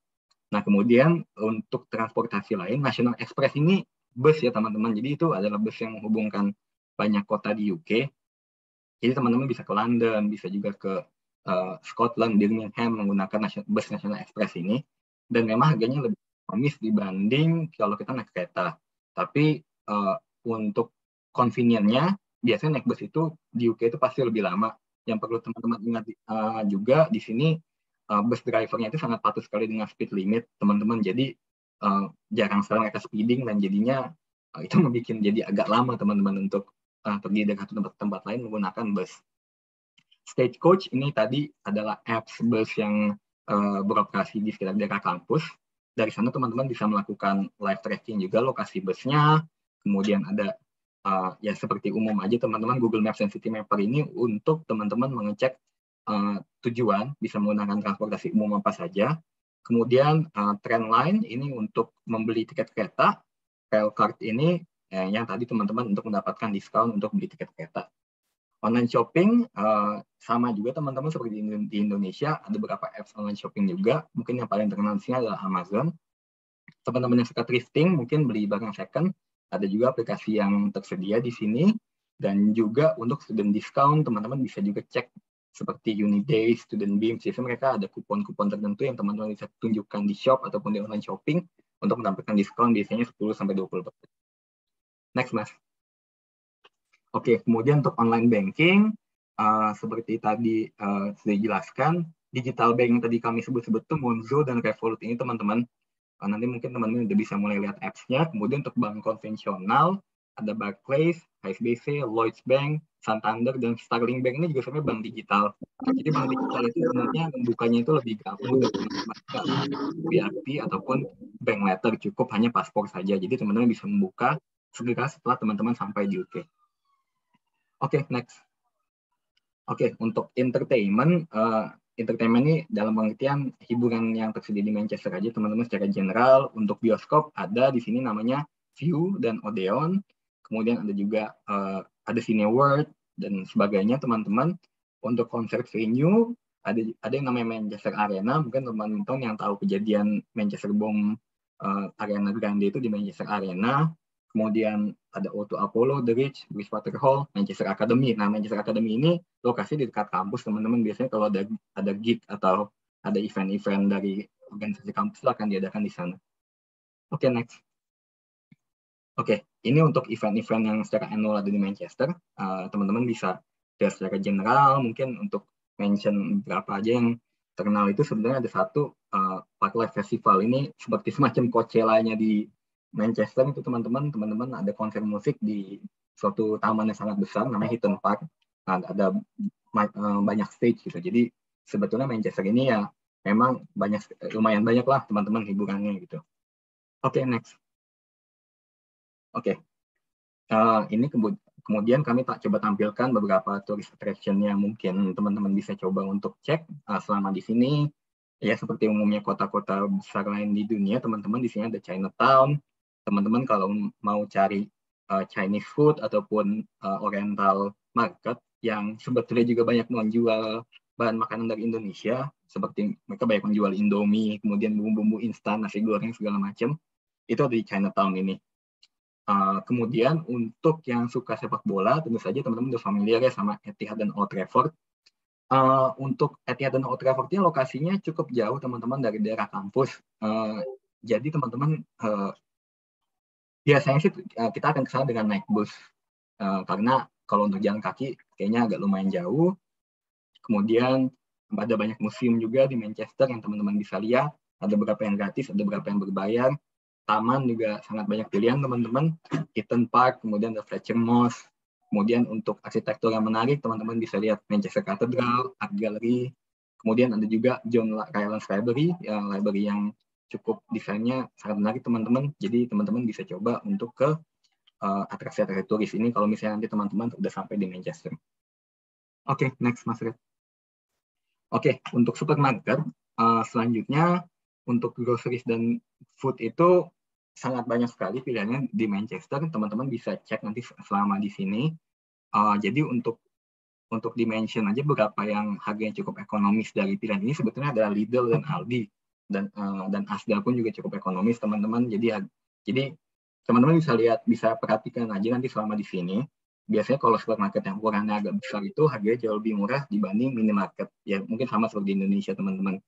Nah kemudian untuk transportasi lain, National Express ini bus ya teman-teman. Jadi itu adalah bus yang menghubungkan banyak kota di UK. Jadi teman-teman bisa ke London, bisa juga ke uh, Scotland, Birmingham menggunakan bus National Express ini. Dan memang harganya lebih ekonomis dibanding kalau kita naik kereta. Tapi uh, untuk convenientnya biasanya naik bus itu di UK itu pasti lebih lama. Yang perlu teman-teman ingat uh, juga di sini uh, bus drivernya itu sangat patuh sekali dengan speed limit teman-teman. Jadi uh, jarang sekali mereka speeding dan jadinya uh, itu membuat jadi agak lama teman-teman untuk uh, pergi dari satu tempat tempat lain menggunakan bus. Stagecoach ini tadi adalah apps bus yang uh, beroperasi di sekitar daerah kampus. Dari sana teman-teman bisa melakukan live tracking juga lokasi busnya, kemudian ada uh, ya seperti umum aja teman-teman Google Maps dan City Mapper ini untuk teman-teman mengecek uh, tujuan bisa menggunakan transportasi umum apa saja Kemudian uh, eh, Trendline ini untuk membeli tiket kereta, Railcard ini eh, yang tadi teman-teman untuk mendapatkan diskon untuk beli tiket kereta. Online shopping uh, sama juga teman-teman seperti di Indonesia ada beberapa apps online shopping juga. Mungkin yang paling terkenal di sini adalah Amazon. Teman-teman yang suka thrifting mungkin beli barang second. Ada juga aplikasi yang tersedia di sini dan juga untuk student discount teman-teman bisa juga cek seperti Days, Student Beam, sistem mereka ada kupon-kupon tertentu yang teman-teman bisa tunjukkan di shop ataupun di online shopping untuk mendapatkan diskon biasanya 10 sampai 20%. Next, Mas. Oke, okay, kemudian untuk online banking uh, seperti tadi uh, sudah dijelaskan, digital bank yang tadi kami sebut-sebut itu Monzo dan Revolut ini teman-teman uh, nanti mungkin teman-teman sudah bisa mulai lihat apps-nya. Kemudian untuk bank konvensional ada Barclays, HSBC, Lloyds Bank, Santander dan Starling Bank ini juga sebenarnya bank digital. Jadi bank digital itu sebenarnya membukanya itu lebih gampang VIP ataupun bank letter cukup hanya paspor saja. Jadi teman-teman bisa membuka segera setelah teman-teman sampai di UK. Oke, okay, next. Oke, okay, untuk entertainment, uh, entertainment ini dalam pengertian hiburan yang tersedia di Manchester aja teman-teman secara general. Untuk bioskop ada di sini namanya View dan Odeon kemudian ada juga uh, ada World dan sebagainya teman-teman untuk konser venue ada ada yang namanya Manchester Arena mungkin teman-teman yang tahu kejadian Manchester Bomb uh, eh, Arena Grande itu di Manchester Arena kemudian ada o Apollo, The Ridge, Bridgewater Hall, Manchester Academy. Nah, Manchester Academy ini lokasi di dekat kampus, teman-teman. Biasanya kalau ada ada gig atau ada event-event dari organisasi kampus lah akan diadakan di sana. Oke, okay, next. Oke, okay, ini untuk event-event yang secara annual ada di Manchester. Eh, teman-teman uh, bisa ya, secara general mungkin untuk mention berapa aja yang terkenal itu sebenarnya ada satu uh, Park Festival ini seperti semacam Coachella-nya di Manchester itu teman-teman teman-teman ada konser musik di suatu taman yang sangat besar namanya Hitton Park nah, ada eh, banyak stage gitu jadi sebetulnya Manchester ini ya memang banyak lumayan banyak lah teman-teman hiburannya gitu oke okay, next Oke, okay. uh, eh, ini ke kemudian kami tak coba tampilkan beberapa tourist attraction yang mungkin teman-teman bisa coba untuk cek uh, selama di sini. Ya seperti umumnya kota-kota besar lain di dunia, teman-teman di sini ada Chinatown. Teman-teman kalau mau cari uh, Chinese food ataupun uh, Oriental market yang sebetulnya juga banyak menjual bahan makanan dari Indonesia, seperti mereka banyak menjual Indomie, kemudian bumbu-bumbu instan, nasi goreng segala macam, itu ada di Chinatown ini. Eh, kemudian untuk yang suka sepak bola, tentu saja teman-teman udah familiar ya sama Etihad dan Old Trafford. Uh, untuk Etihad dan Old Trafford ini lokasinya cukup jauh teman-teman dari daerah kampus. Uh, jadi teman-teman uh, biasanya sih uh, kita akan kesana dengan naik bus uh, karena kalau untuk jalan kaki kayaknya agak lumayan jauh. Kemudian ada banyak museum juga di Manchester yang teman-teman bisa lihat. Ada beberapa yang gratis, ada beberapa yang berbayar taman juga sangat banyak pilihan teman-teman. Eaton Park, kemudian The Fletcher Moss, Kemudian untuk arsitektur yang menarik, teman-teman bisa lihat Manchester Cathedral, Art Gallery. Kemudian ada juga John Rylance Library, ya, library yang cukup desainnya sangat menarik teman-teman. Jadi teman-teman bisa coba untuk ke uh, atraksi-atraksi turis ini kalau misalnya nanti teman-teman udah sampai di Manchester. Oke, okay, next Mas Red. Oke, okay, untuk supermarket uh, selanjutnya untuk groceries dan food itu sangat banyak sekali pilihannya di Manchester. Teman-teman bisa cek nanti selama di sini. Uh, jadi untuk untuk dimention aja beberapa yang harganya cukup ekonomis dari pilihan ini sebetulnya adalah Lidl dan Aldi dan uh, dan Asda pun juga cukup ekonomis teman-teman. Jadi jadi teman-teman bisa lihat bisa perhatikan aja nanti selama di sini. Biasanya kalau supermarket yang ukurannya agak besar itu harganya jauh lebih murah dibanding minimarket. Ya mungkin sama seperti di Indonesia teman-teman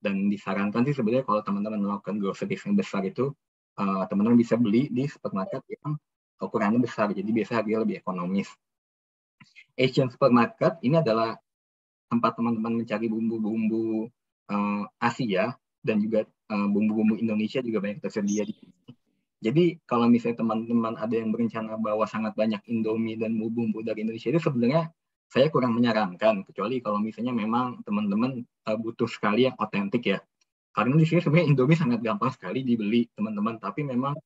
dan disarankan sih sebenarnya kalau teman-teman melakukan grocery yang besar itu eh, teman-teman uh, bisa beli di supermarket yang ukurannya besar jadi biasanya harganya lebih ekonomis Asian supermarket ini adalah tempat teman-teman mencari bumbu-bumbu uh, Asia dan juga eh, bumbu-bumbu uh, Indonesia juga banyak tersedia di sini. Jadi kalau misalnya teman-teman ada yang berencana bawa sangat banyak Indomie dan bumbu-bumbu dari Indonesia itu sebenarnya saya kurang menyarankan kecuali kalau misalnya memang teman-teman uh, butuh sekali yang otentik ya karena di sini sebenarnya Indomie sangat gampang sekali dibeli teman-teman tapi memang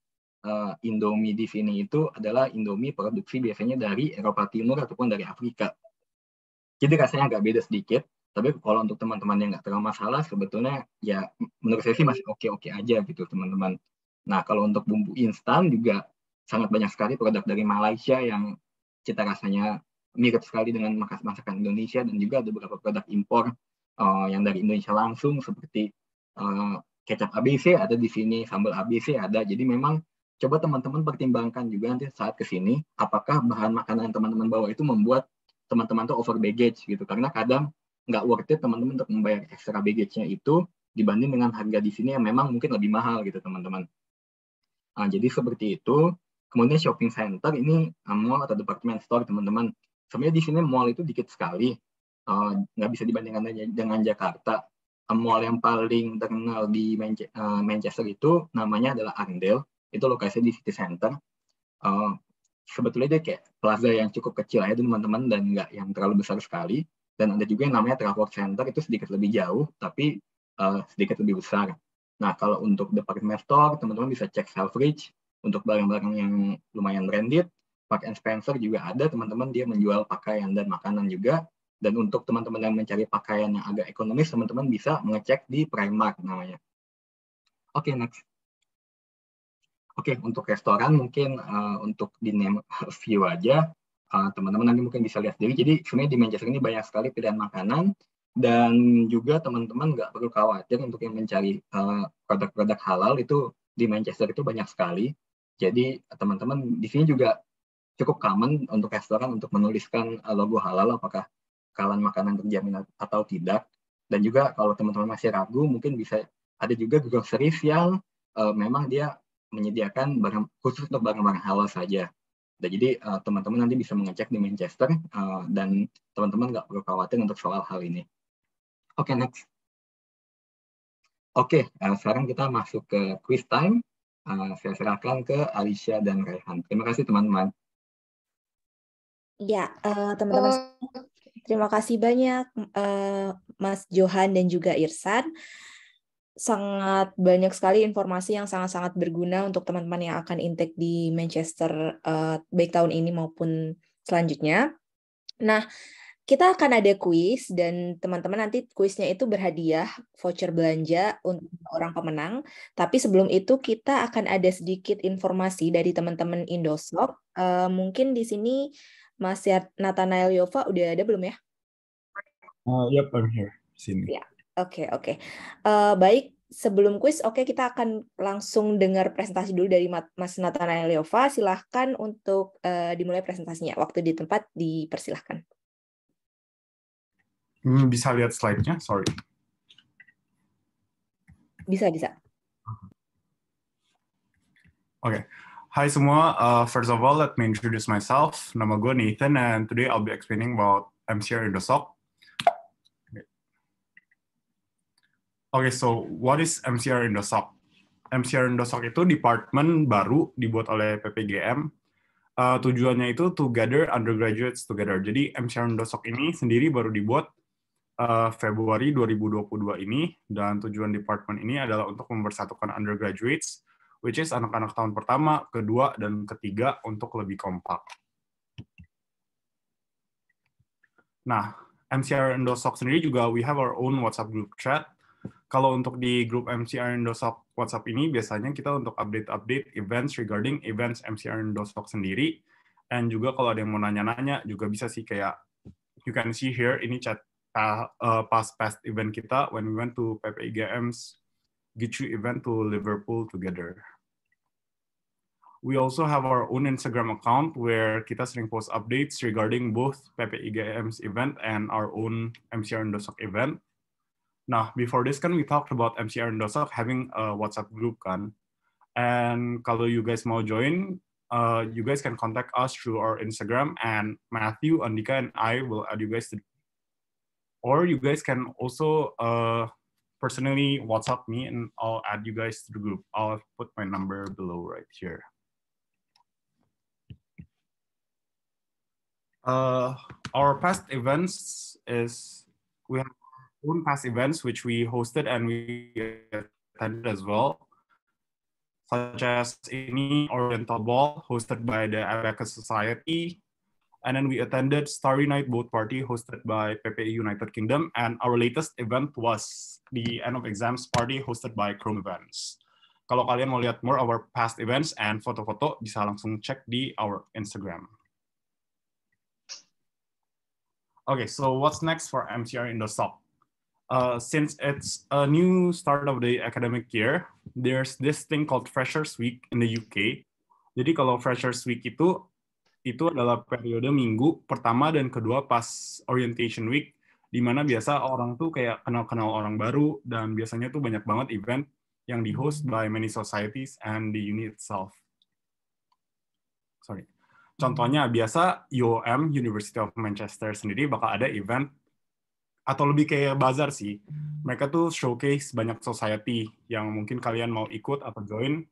uh, Indomie di sini itu adalah Indomie produksi biasanya dari Eropa Timur ataupun dari Afrika jadi rasanya agak beda sedikit tapi kalau untuk teman-teman yang nggak terlalu masalah sebetulnya ya menurut saya sih masih oke-oke aja gitu teman-teman nah kalau untuk bumbu instan juga sangat banyak sekali produk dari Malaysia yang cita rasanya mirip sekali dengan masakan Indonesia dan juga ada beberapa produk impor uh, yang dari Indonesia langsung seperti uh, kecap ABC ada di sini, sambal ABC ada. Jadi memang coba teman-teman pertimbangkan juga nanti saat ke sini apakah bahan makanan yang teman-teman bawa itu membuat teman-teman tuh over baggage gitu karena kadang nggak worth it teman-teman untuk membayar extra baggage-nya itu dibanding dengan harga di sini yang memang mungkin lebih mahal gitu teman-teman. Nah, jadi seperti itu. Kemudian shopping center ini eh, mall atau department store teman-teman sebenarnya di sini mall itu dikit sekali eh, nggak uh, bisa dibandingkan dengan Jakarta uh, mall yang paling terkenal di eh, Manchester itu namanya adalah Arndale itu lokasinya di city center uh, sebetulnya dia kayak plaza yang cukup kecil aja teman-teman dan nggak yang terlalu besar sekali dan ada juga yang namanya Trafford Center itu sedikit lebih jauh tapi uh, sedikit lebih besar. Nah kalau untuk department store teman-teman bisa cek Selfridge untuk barang-barang yang lumayan branded Mark and Spencer juga ada teman-teman dia menjual pakaian dan makanan juga. Dan untuk teman-teman yang mencari pakaian yang agak ekonomis, teman-teman bisa mengecek di Primark namanya. Oke, okay, next. Oke, okay, untuk restoran mungkin uh, untuk di name (laughs) view aja, eh, teman-teman uh, nanti mungkin bisa lihat sendiri. Jadi sebenarnya di Manchester ini banyak sekali pilihan makanan, dan juga teman-teman nggak perlu khawatir untuk yang mencari eh, produk-produk uh, halal itu di Manchester itu banyak sekali. Jadi teman-teman di sini juga cukup common untuk restoran untuk menuliskan eh, logo halal apakah kalian makanan terjamin atau tidak. Dan juga kalau teman-teman masih ragu, mungkin bisa ada juga groceries yang uh, memang dia menyediakan barang khusus untuk barang-barang halal saja. Dan jadi teman eh, teman-teman nanti bisa mengecek di Manchester uh, dan teman-teman nggak perlu khawatir untuk soal hal ini. Oke, okay, next. Oke, okay, uh, sekarang kita masuk ke quiz time. Uh, saya serahkan ke Alicia dan Rehan. Terima kasih teman-teman. Ya, eh, teman-teman. Oh, Terima kasih banyak uh, Mas Johan dan juga Irsan. Sangat banyak sekali informasi yang sangat-sangat berguna untuk teman-teman yang akan intake di Manchester uh, baik tahun ini maupun selanjutnya. Nah, kita akan ada kuis dan teman-teman nanti kuisnya itu berhadiah voucher belanja untuk orang pemenang. Tapi sebelum itu kita akan ada sedikit informasi dari teman-teman Indosok. Uh, mungkin di sini Mas Nathanael Yova udah ada belum ya? Uh, yep, I'm here. Sini. Ya, oke okay, oke. Okay. Uh, baik, sebelum kuis, oke okay, kita akan langsung dengar presentasi dulu dari Mas Nathanael Yova. Silahkan untuk uh, dimulai presentasinya. Waktu di tempat dipersilahkan. Hmm, bisa lihat slide-nya? Sorry. Bisa, bisa. Oke. Okay. Hai semua, uh, first of all let me introduce myself. Nama gue Nathan and today I'll be explaining about MCR Indosoc. Okay, so what is MCR Indosoc? MCR Indosoc itu department baru dibuat oleh PPGM. Uh, tujuannya itu to gather undergraduates together. Jadi MCR Indosoc ini sendiri baru dibuat uh, Februari 2022 ini dan tujuan department ini adalah untuk mempersatukan undergraduates which is anak-anak tahun pertama, kedua, dan ketiga untuk lebih kompak. Nah, MCR Indosok sendiri juga we have our own WhatsApp group chat. Kalau untuk di grup MCR Indosok WhatsApp ini biasanya kita untuk update-update events regarding events MCR Indosok sendiri. dan juga kalau ada yang mau nanya-nanya juga bisa sih kayak you can see here ini chat uh, uh past past event kita when we went to PPIGM's you event to Liverpool together. we also have our own Instagram account where kita sering post updates regarding both PPIGM's event and our own MCR DOSOC event. Nah, before this kan we talked about MCR DOSOC having a WhatsApp group kan. And kalau you guys mau join, uh, you guys can contact us through our Instagram and Matthew, Andika, and I will add you guys to or you guys can also uh, personally WhatsApp me and I'll add you guys to the group. I'll put my number below right here. Uh, our past events is we have own past events which we hosted and we attended as well, such as any Oriental Ball hosted by the Abacus Society. And then we attended Starry Night Boat Party hosted by PPE United Kingdom. And our latest event was the end of exams party hosted by Chrome Events. Kalau kalian mau lihat more our past events and foto-foto, bisa langsung cek di our Instagram. Okay, so what's next for MCR the Uh, since it's a new start of the academic year, there's this thing called Freshers Week in the UK. Jadi kalau Freshers Week itu itu adalah periode minggu pertama dan kedua pas orientation week di mana biasa orang tuh kayak kenal-kenal orang baru dan biasanya tuh banyak banget event yang di host by many societies and the unit itself. Sorry. Contohnya biasa UOM University of Manchester sendiri bakal ada event atau lebih kayak bazar sih. Mereka tuh showcase banyak society yang mungkin kalian mau ikut atau join.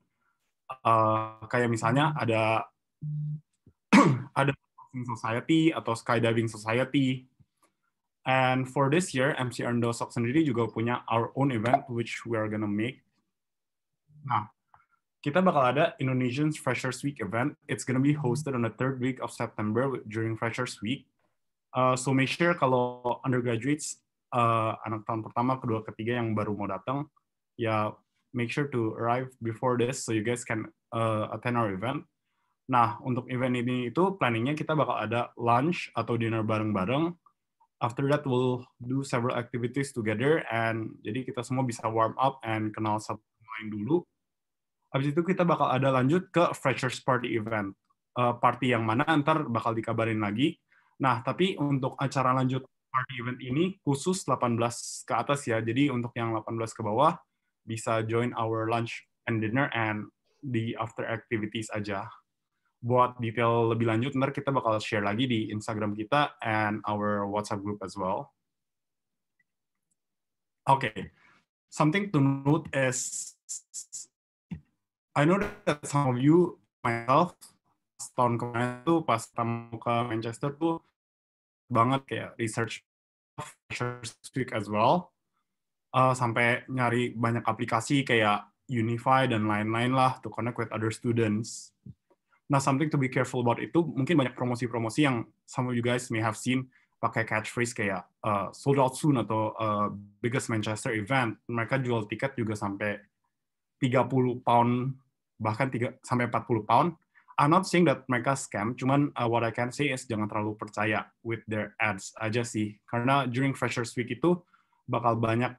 Uh, kayak misalnya ada (clears throat) ada society atau skydiving society. And for this year, MC Arndosok sendiri juga punya our own event which we are gonna make. Nah, kita bakal ada Indonesian Freshers Week event. It's gonna be hmm. hosted on the third week of September during Freshers Week. Uh, so make sure kalau undergraduates uh, anak tahun pertama, kedua, ketiga yang baru mau datang, ya make sure to arrive before this so you guys can uh, attend our event. Nah, untuk event ini itu planningnya kita bakal ada lunch atau dinner bareng-bareng. After that, we'll do several activities together and jadi kita semua bisa warm up and kenal satu lain dulu Habis itu kita bakal ada lanjut ke Freshers Party event. Uh, party yang mana ntar bakal dikabarin lagi. Nah, tapi untuk acara lanjut party event ini khusus 18 ke atas ya. Jadi untuk yang 18 ke bawah bisa join our lunch and dinner and the after activities aja. Buat detail lebih lanjut ntar kita bakal share lagi di Instagram kita and our WhatsApp group as well. Oke, okay. something to note is I know that some of you myself tahun kemarin tuh pas tamu ke Manchester tuh banget kayak research week as well uh, sampai nyari banyak aplikasi kayak Unify dan lain-lain lah to connect with other students. Nah, something to be careful about itu mungkin banyak promosi-promosi yang some of you guys may have seen pakai catchphrase kayak uh, sold out soon atau uh, biggest Manchester event. Mereka jual tiket juga sampai 30 pound bahkan 3 sampai 40 pound. I'm not saying that mereka scam, cuman uh, what I can say is jangan terlalu percaya with their ads aja sih. Karena during Freshers Week itu bakal banyak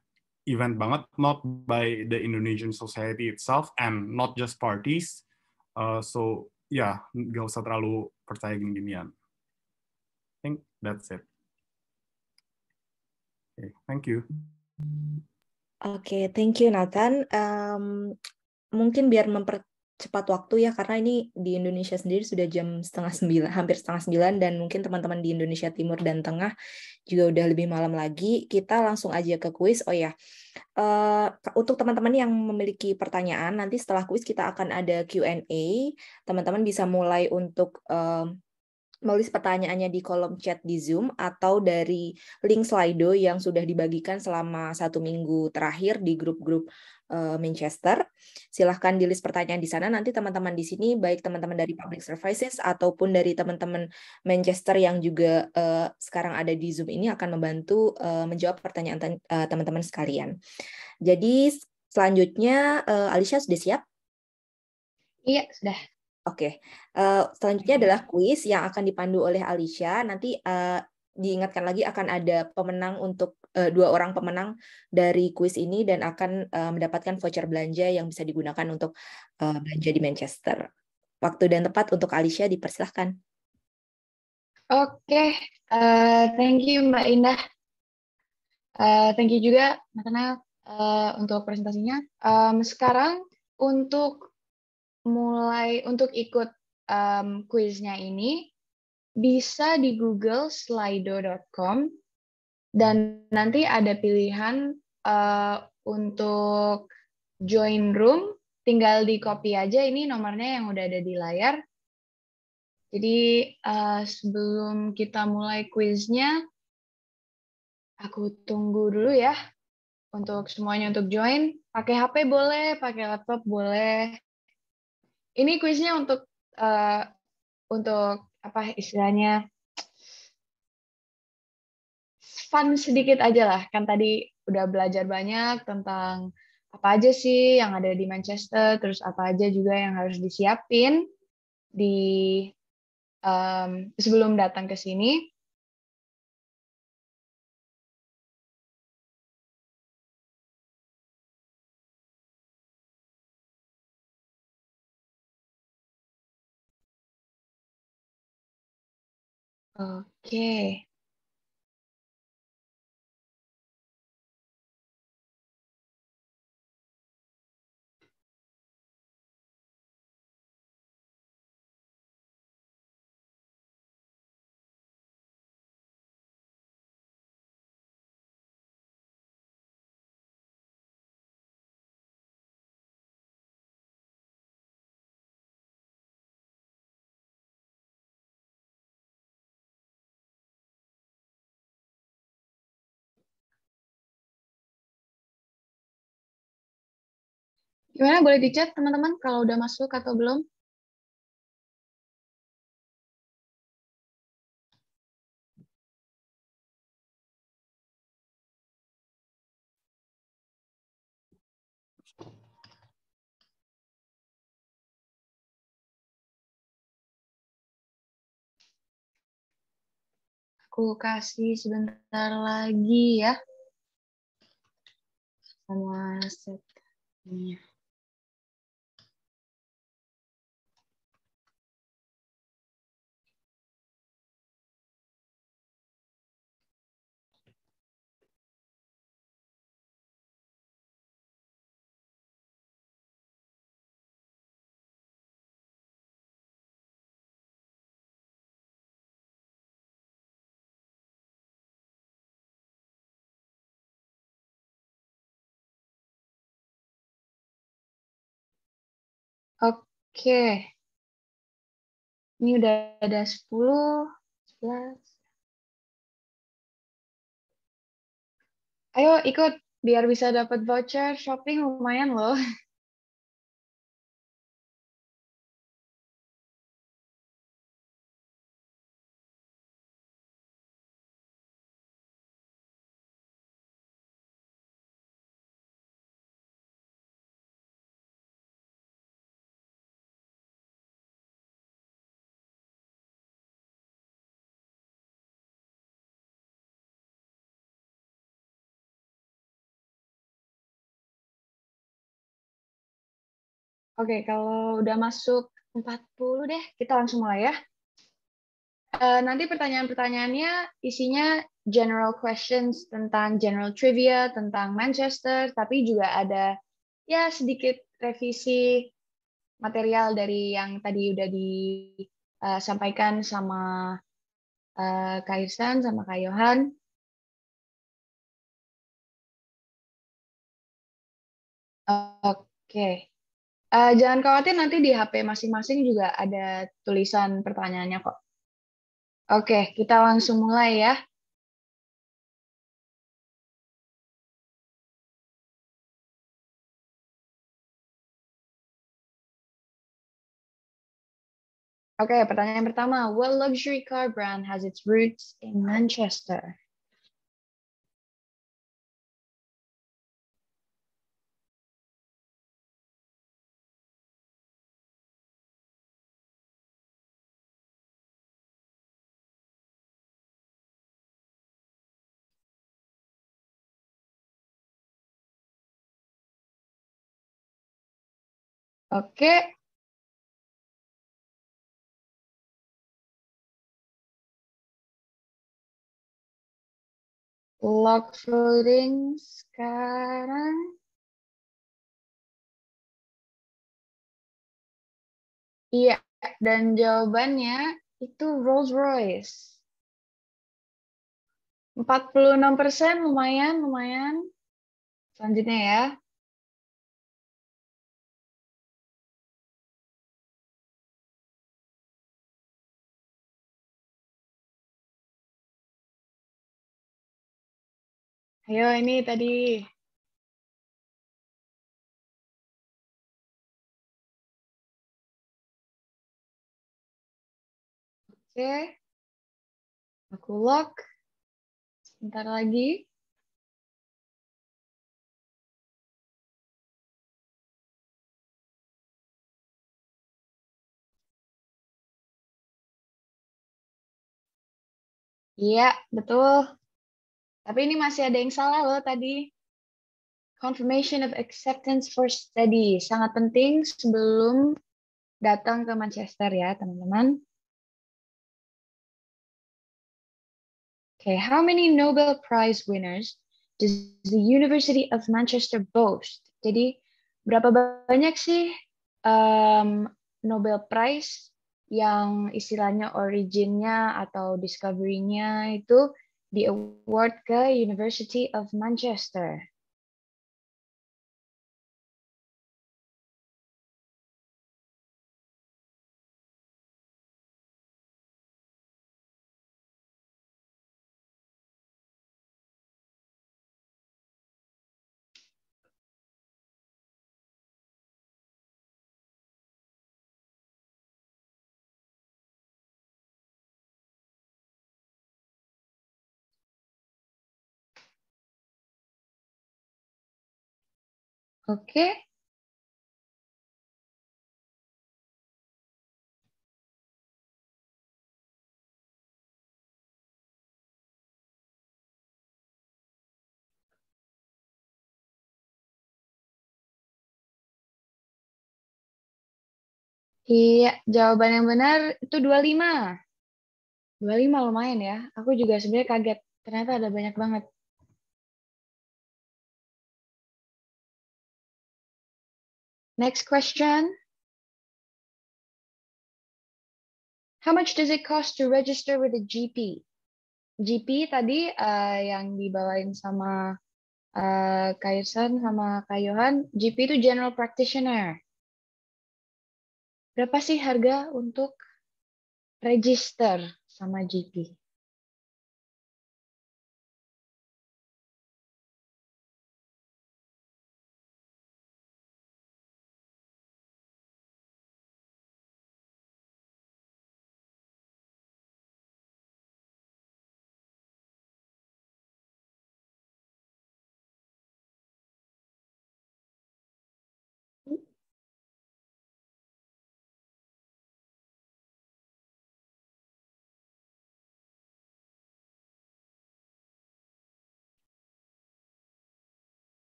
event banget, not by the Indonesian society itself and not just parties. Uh, so ya, yeah, nggak usah terlalu percaya gini-ginian. I think that's it. Okay, thank you. Oke, okay, thank you Nathan. Um, mungkin biar memper cepat waktu ya karena ini di Indonesia sendiri sudah jam setengah sembilan hampir setengah sembilan dan mungkin teman-teman di Indonesia Timur dan Tengah juga udah lebih malam lagi kita langsung aja ke kuis oh ya uh, untuk teman-teman yang memiliki pertanyaan nanti setelah kuis kita akan ada Q&A teman-teman bisa mulai untuk uh, menulis pertanyaannya di kolom chat di Zoom atau dari link Slido yang sudah dibagikan selama satu minggu terakhir di grup-grup Eh, Manchester. Silahkan di list pertanyaan di sana. Nanti teman-teman di sini, baik teman-teman dari public services ataupun dari teman-teman Manchester yang juga uh, sekarang ada di Zoom ini akan membantu uh, menjawab pertanyaan teman teman-teman sekalian. Jadi selanjutnya uh, Alicia sudah siap? Iya, sudah. Oke, okay. uh, selanjutnya adalah kuis yang akan dipandu oleh Alicia. Nanti uh, diingatkan lagi akan ada pemenang untuk Eh, dua orang pemenang dari kuis ini dan akan eh, mendapatkan voucher belanja yang bisa digunakan untuk eh, belanja di Manchester. Waktu dan tempat untuk Alicia dipersilahkan. Oke, okay. uh, thank you Mbak Indah. Uh, thank you juga Nathaniel uh, untuk presentasinya. Um, sekarang untuk mulai untuk ikut um, kuisnya ini bisa di Google slido.com dan nanti ada pilihan uh, untuk join room, tinggal di copy aja ini nomornya yang udah ada di layar. Jadi uh, sebelum kita mulai quiznya aku tunggu dulu ya untuk semuanya untuk join. Pakai HP boleh, pakai laptop boleh. Ini quiznya untuk uh, untuk apa istilahnya fun sedikit aja lah. Kan tadi udah belajar banyak tentang apa aja sih yang ada di Manchester, terus apa aja juga yang harus disiapin di um, sebelum datang ke sini. Oke. Gimana boleh dicat teman-teman kalau udah masuk atau belum? aku kasih sebentar lagi ya sama setnya. Oke. Ini udah ada 10, 11. Ayo ikut biar bisa dapat voucher shopping lumayan loh. (laughs) Oke, kalau udah masuk 40 deh, kita langsung mulai ya. Eh, nanti pertanyaan-pertanyaannya isinya general questions tentang general trivia, tentang Manchester, tapi juga ada ya sedikit revisi material dari yang tadi udah disampaikan eh, sama uh, Kak Irsan, sama Kak Yohan. Oke. okay. Uh, jangan khawatir nanti di HP masing-masing juga ada tulisan pertanyaannya kok. Oke, kita langsung mulai ya. Oke, pertanyaan pertama. What luxury car brand has its roots in Manchester? Oke. Lock loading sekarang. Iya, dan jawabannya itu Rolls Royce. 46 persen, lumayan, lumayan. Selanjutnya ya. Ayo ini tadi. Oke. Aku lock. Sebentar lagi. Iya, betul. Tapi ini masih ada yang salah loh tadi. Confirmation of acceptance for study. Sangat penting sebelum datang ke Manchester ya, teman-teman. Okay, how many Nobel Prize winners does the University of Manchester boast? Jadi, berapa banyak sih um, Nobel Prize yang istilahnya originnya atau discovery-nya itu the award ke University of Manchester. Oke. Iya, jawaban yang benar itu 25. 25 lumayan ya. Aku juga sebenarnya kaget. Ternyata ada banyak banget. Next question. How much does it cost to register with a GP? GP tadi uh, yang dibawain sama uh, eh, Kaisan sama Kayohan, GP itu General Practitioner. Berapa sih harga untuk register sama GP?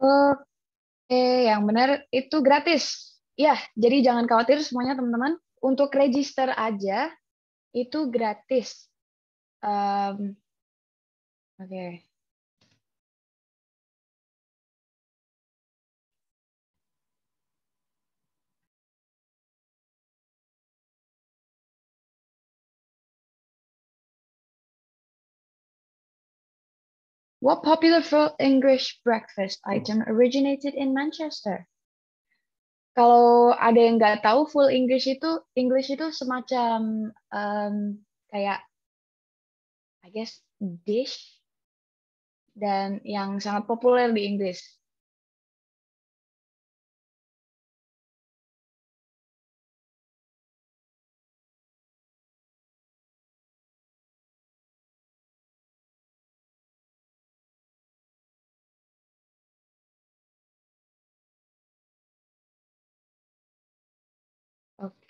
Oke, yang benar itu gratis. Ya, jadi jangan khawatir semuanya teman-teman. Untuk register aja itu gratis. Um, Oke. Okay. What popular full English breakfast hmm. item originated in Manchester? Kalau ada yang nggak tahu full English itu English itu semacam um, kayak I guess dish dan yang sangat populer di Inggris.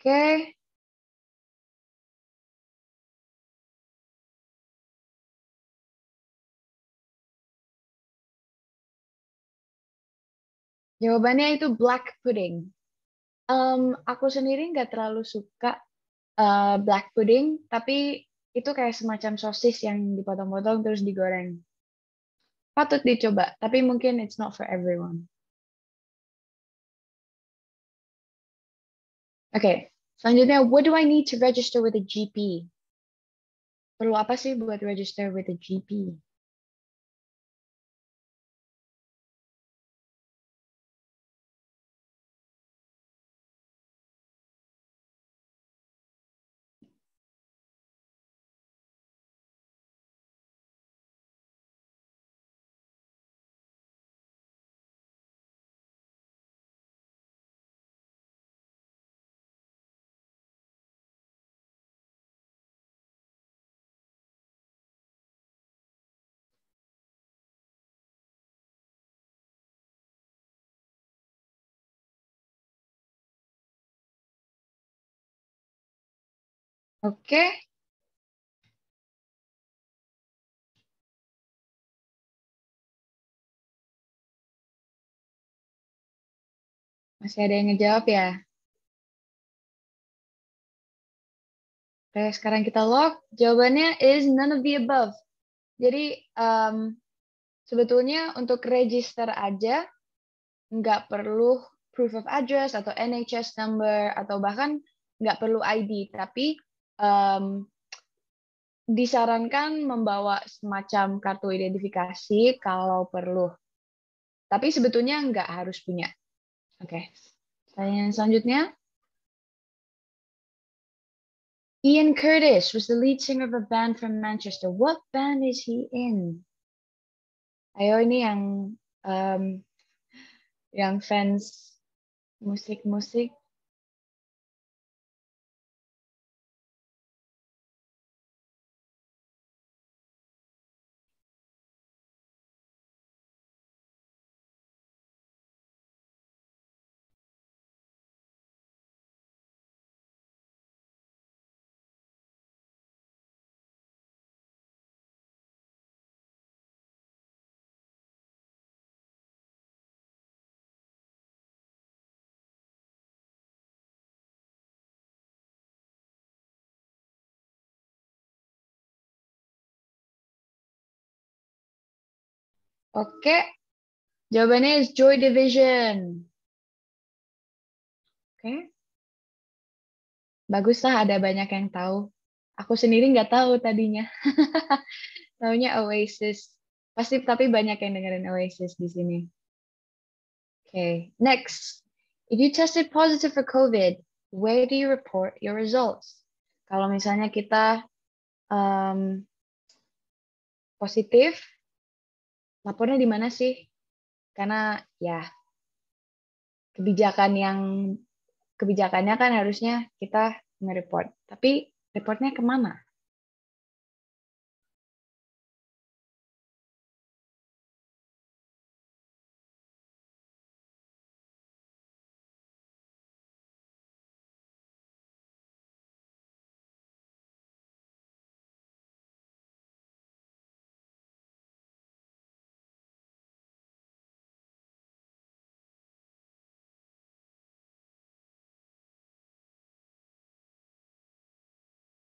Oke. Jawabannya itu black pudding. Um, aku sendiri nggak terlalu suka uh, black pudding, tapi itu kayak semacam sosis yang dipotong-potong terus digoreng. Patut dicoba, tapi mungkin it's not for everyone. Oke, okay. So what do I need to register with a GP? Perlu apa sih buat register with a GP? Oke. Masih ada yang ngejawab ya? Oke, sekarang kita lock Jawabannya is none of the above. Jadi um, sebetulnya untuk register aja nggak perlu proof of address atau NHS number atau bahkan nggak perlu ID. Tapi um, disarankan membawa semacam kartu identifikasi kalau perlu. Tapi sebetulnya nggak harus punya. Oke, okay. pertanyaan selanjutnya. Ian Curtis was the lead singer of a band from Manchester. What band is he in? Ayo ini yang um, yang fans musik-musik Oke. Jawabannya is Joy Division. Oke. Baguslah ada banyak yang tahu. Aku sendiri nggak tahu tadinya. (laughs) Taunya Oasis. Pasti tapi banyak yang dengerin Oasis di sini. Oke, okay. next. If you tested positive for COVID, where do you report your results? Kalau misalnya kita um, positif, lapornya di mana sih? Karena ya kebijakan yang kebijakannya kan harusnya kita nge-report. Tapi reportnya kemana?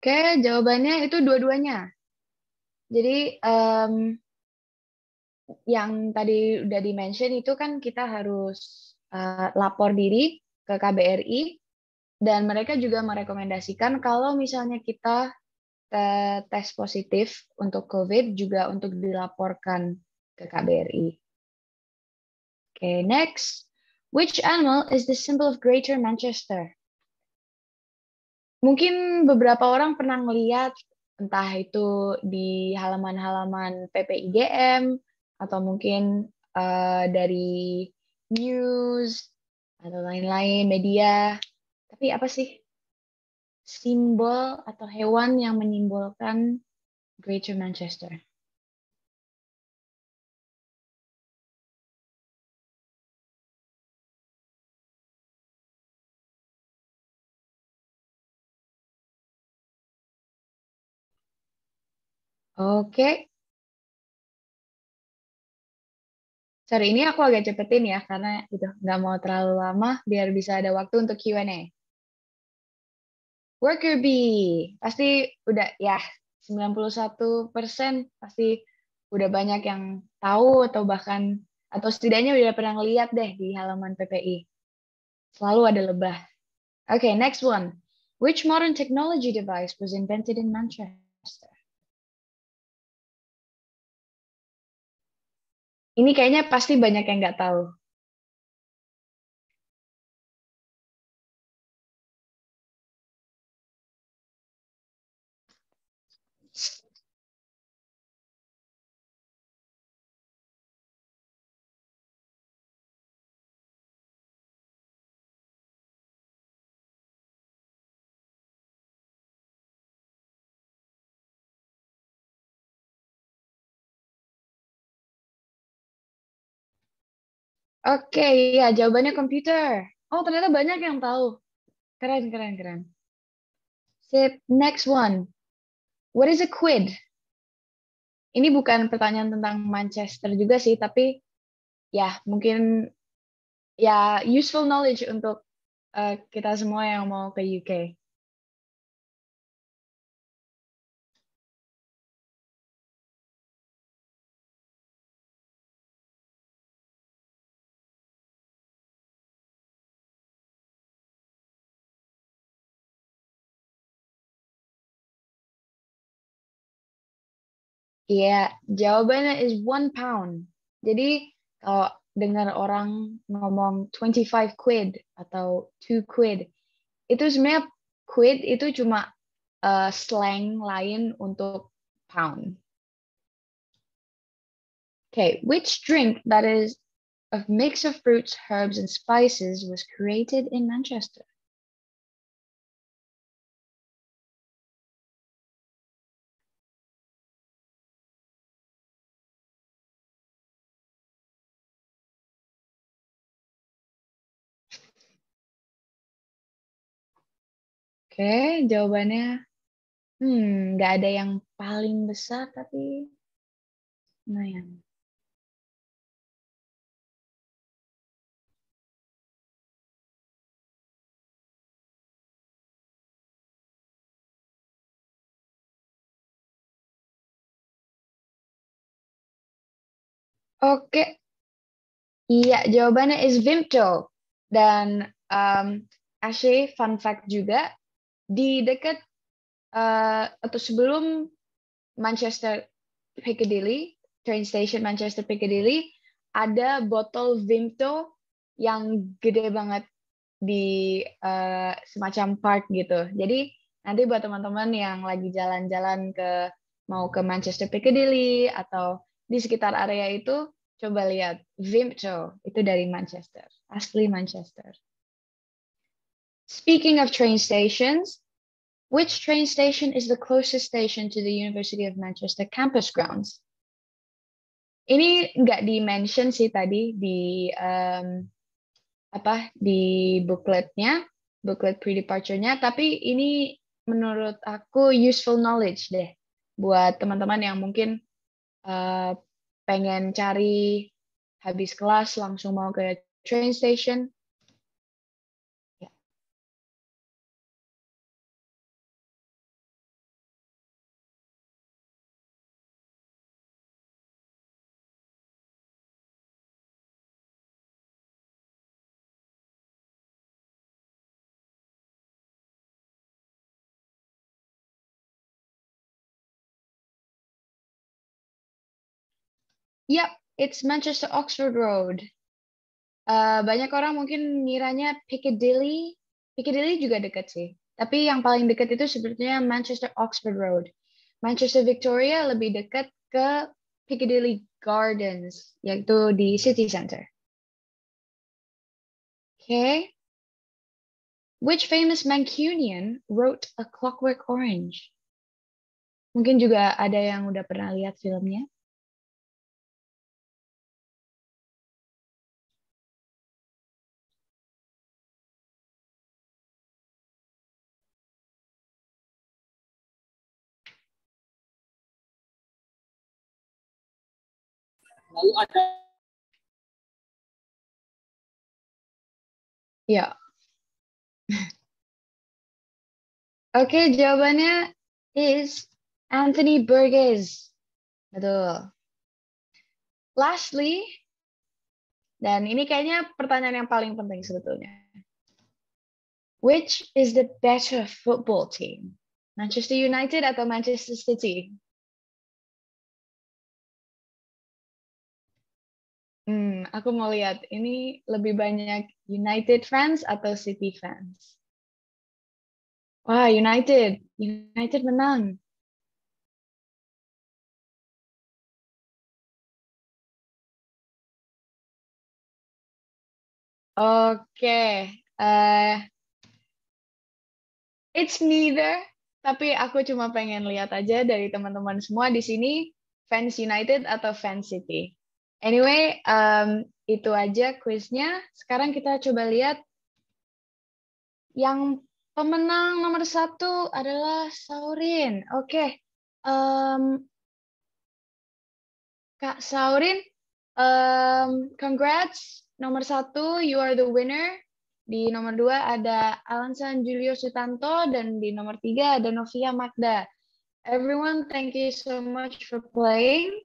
Oke, jawabannya itu dua-duanya. Jadi um, yang tadi udah di-mention itu kan kita harus uh, lapor diri ke KBRI dan mereka juga merekomendasikan kalau misalnya kita tes positif untuk COVID juga untuk dilaporkan ke KBRI. Oke, okay, next. Which animal is the symbol of Greater Manchester? mungkin beberapa orang pernah melihat entah itu di halaman-halaman PPIGM atau mungkin uh, dari news atau lain-lain media. Tapi apa sih simbol atau hewan yang menimbulkan Greater Manchester? Oke. Sorry, ini aku agak cepetin ya, karena itu nggak mau terlalu lama, biar bisa ada waktu untuk Q&A. Worker bee, pasti udah ya 91% pasti udah banyak yang tahu atau bahkan atau setidaknya udah pernah lihat deh di halaman PPI. Selalu ada lebah. Oke, okay, next one. Which modern technology device was invented in Manchester? ini kayaknya pasti banyak yang nggak tahu Oke, okay, ya jawabannya komputer. Oh, ternyata banyak yang tahu. Keren, keren, keren. Sip, next one. What is a quid? Ini bukan pertanyaan tentang Manchester juga sih, tapi ya mungkin ya useful knowledge untuk uh, kita semua yang mau ke UK. Iya, jawabannya is one pound. Jadi kalau dengar orang ngomong 25 quid atau 2 quid, itu sebenarnya quid itu cuma uh, slang lain untuk pound. Okay, which drink that is a mix of fruits, herbs, and spices was created in Manchester? Oke, jawabannya hmm nggak ada yang paling besar tapi nah yang Oke. Iya, jawabannya is Vimto. Dan um, actually fun fact juga, di dekat uh, atau sebelum Manchester Piccadilly, train station Manchester Piccadilly, ada botol Vimto yang gede banget di uh, semacam park gitu. Jadi nanti buat teman-teman yang lagi jalan-jalan ke mau ke Manchester Piccadilly atau di sekitar area itu coba lihat Vimto itu dari Manchester, asli Manchester. Speaking of train stations, Which train station is the closest station to the University of Manchester campus grounds? Ini nggak di-mention sih tadi di um, apa di bookletnya, booklet pre-departure-nya, tapi ini menurut aku useful knowledge deh buat teman-teman yang mungkin uh, pengen cari habis kelas langsung mau ke train station Yap, it's Manchester Oxford Road. Uh, banyak orang mungkin ngiranya Piccadilly. Piccadilly juga dekat sih. Tapi yang paling dekat itu sebetulnya Manchester Oxford Road. Manchester Victoria lebih dekat ke Piccadilly Gardens, yaitu di city center. Okay. Which famous Mancunian wrote A Clockwork Orange? Mungkin juga ada yang udah pernah lihat filmnya. lalu ada ya oke okay, jawabannya is Anthony Burgess betul lastly dan ini kayaknya pertanyaan yang paling penting sebetulnya. Which is the better football team? Manchester United atau Manchester City? Hmm, aku mau lihat ini lebih banyak United fans atau City fans. Wah, United. United menang. Oke. Uh, it's neither, tapi aku cuma pengen lihat aja dari teman-teman semua di sini fans United atau fans City. Anyway, um, itu aja kuisnya. Sekarang kita coba lihat yang pemenang nomor satu adalah Saurin. Oke, okay. um, Kak Saurin, um, congrats nomor satu, you are the winner. Di nomor dua ada Alansan Julio Sutanto dan di nomor tiga ada Novia Magda. Everyone, thank you so much for playing.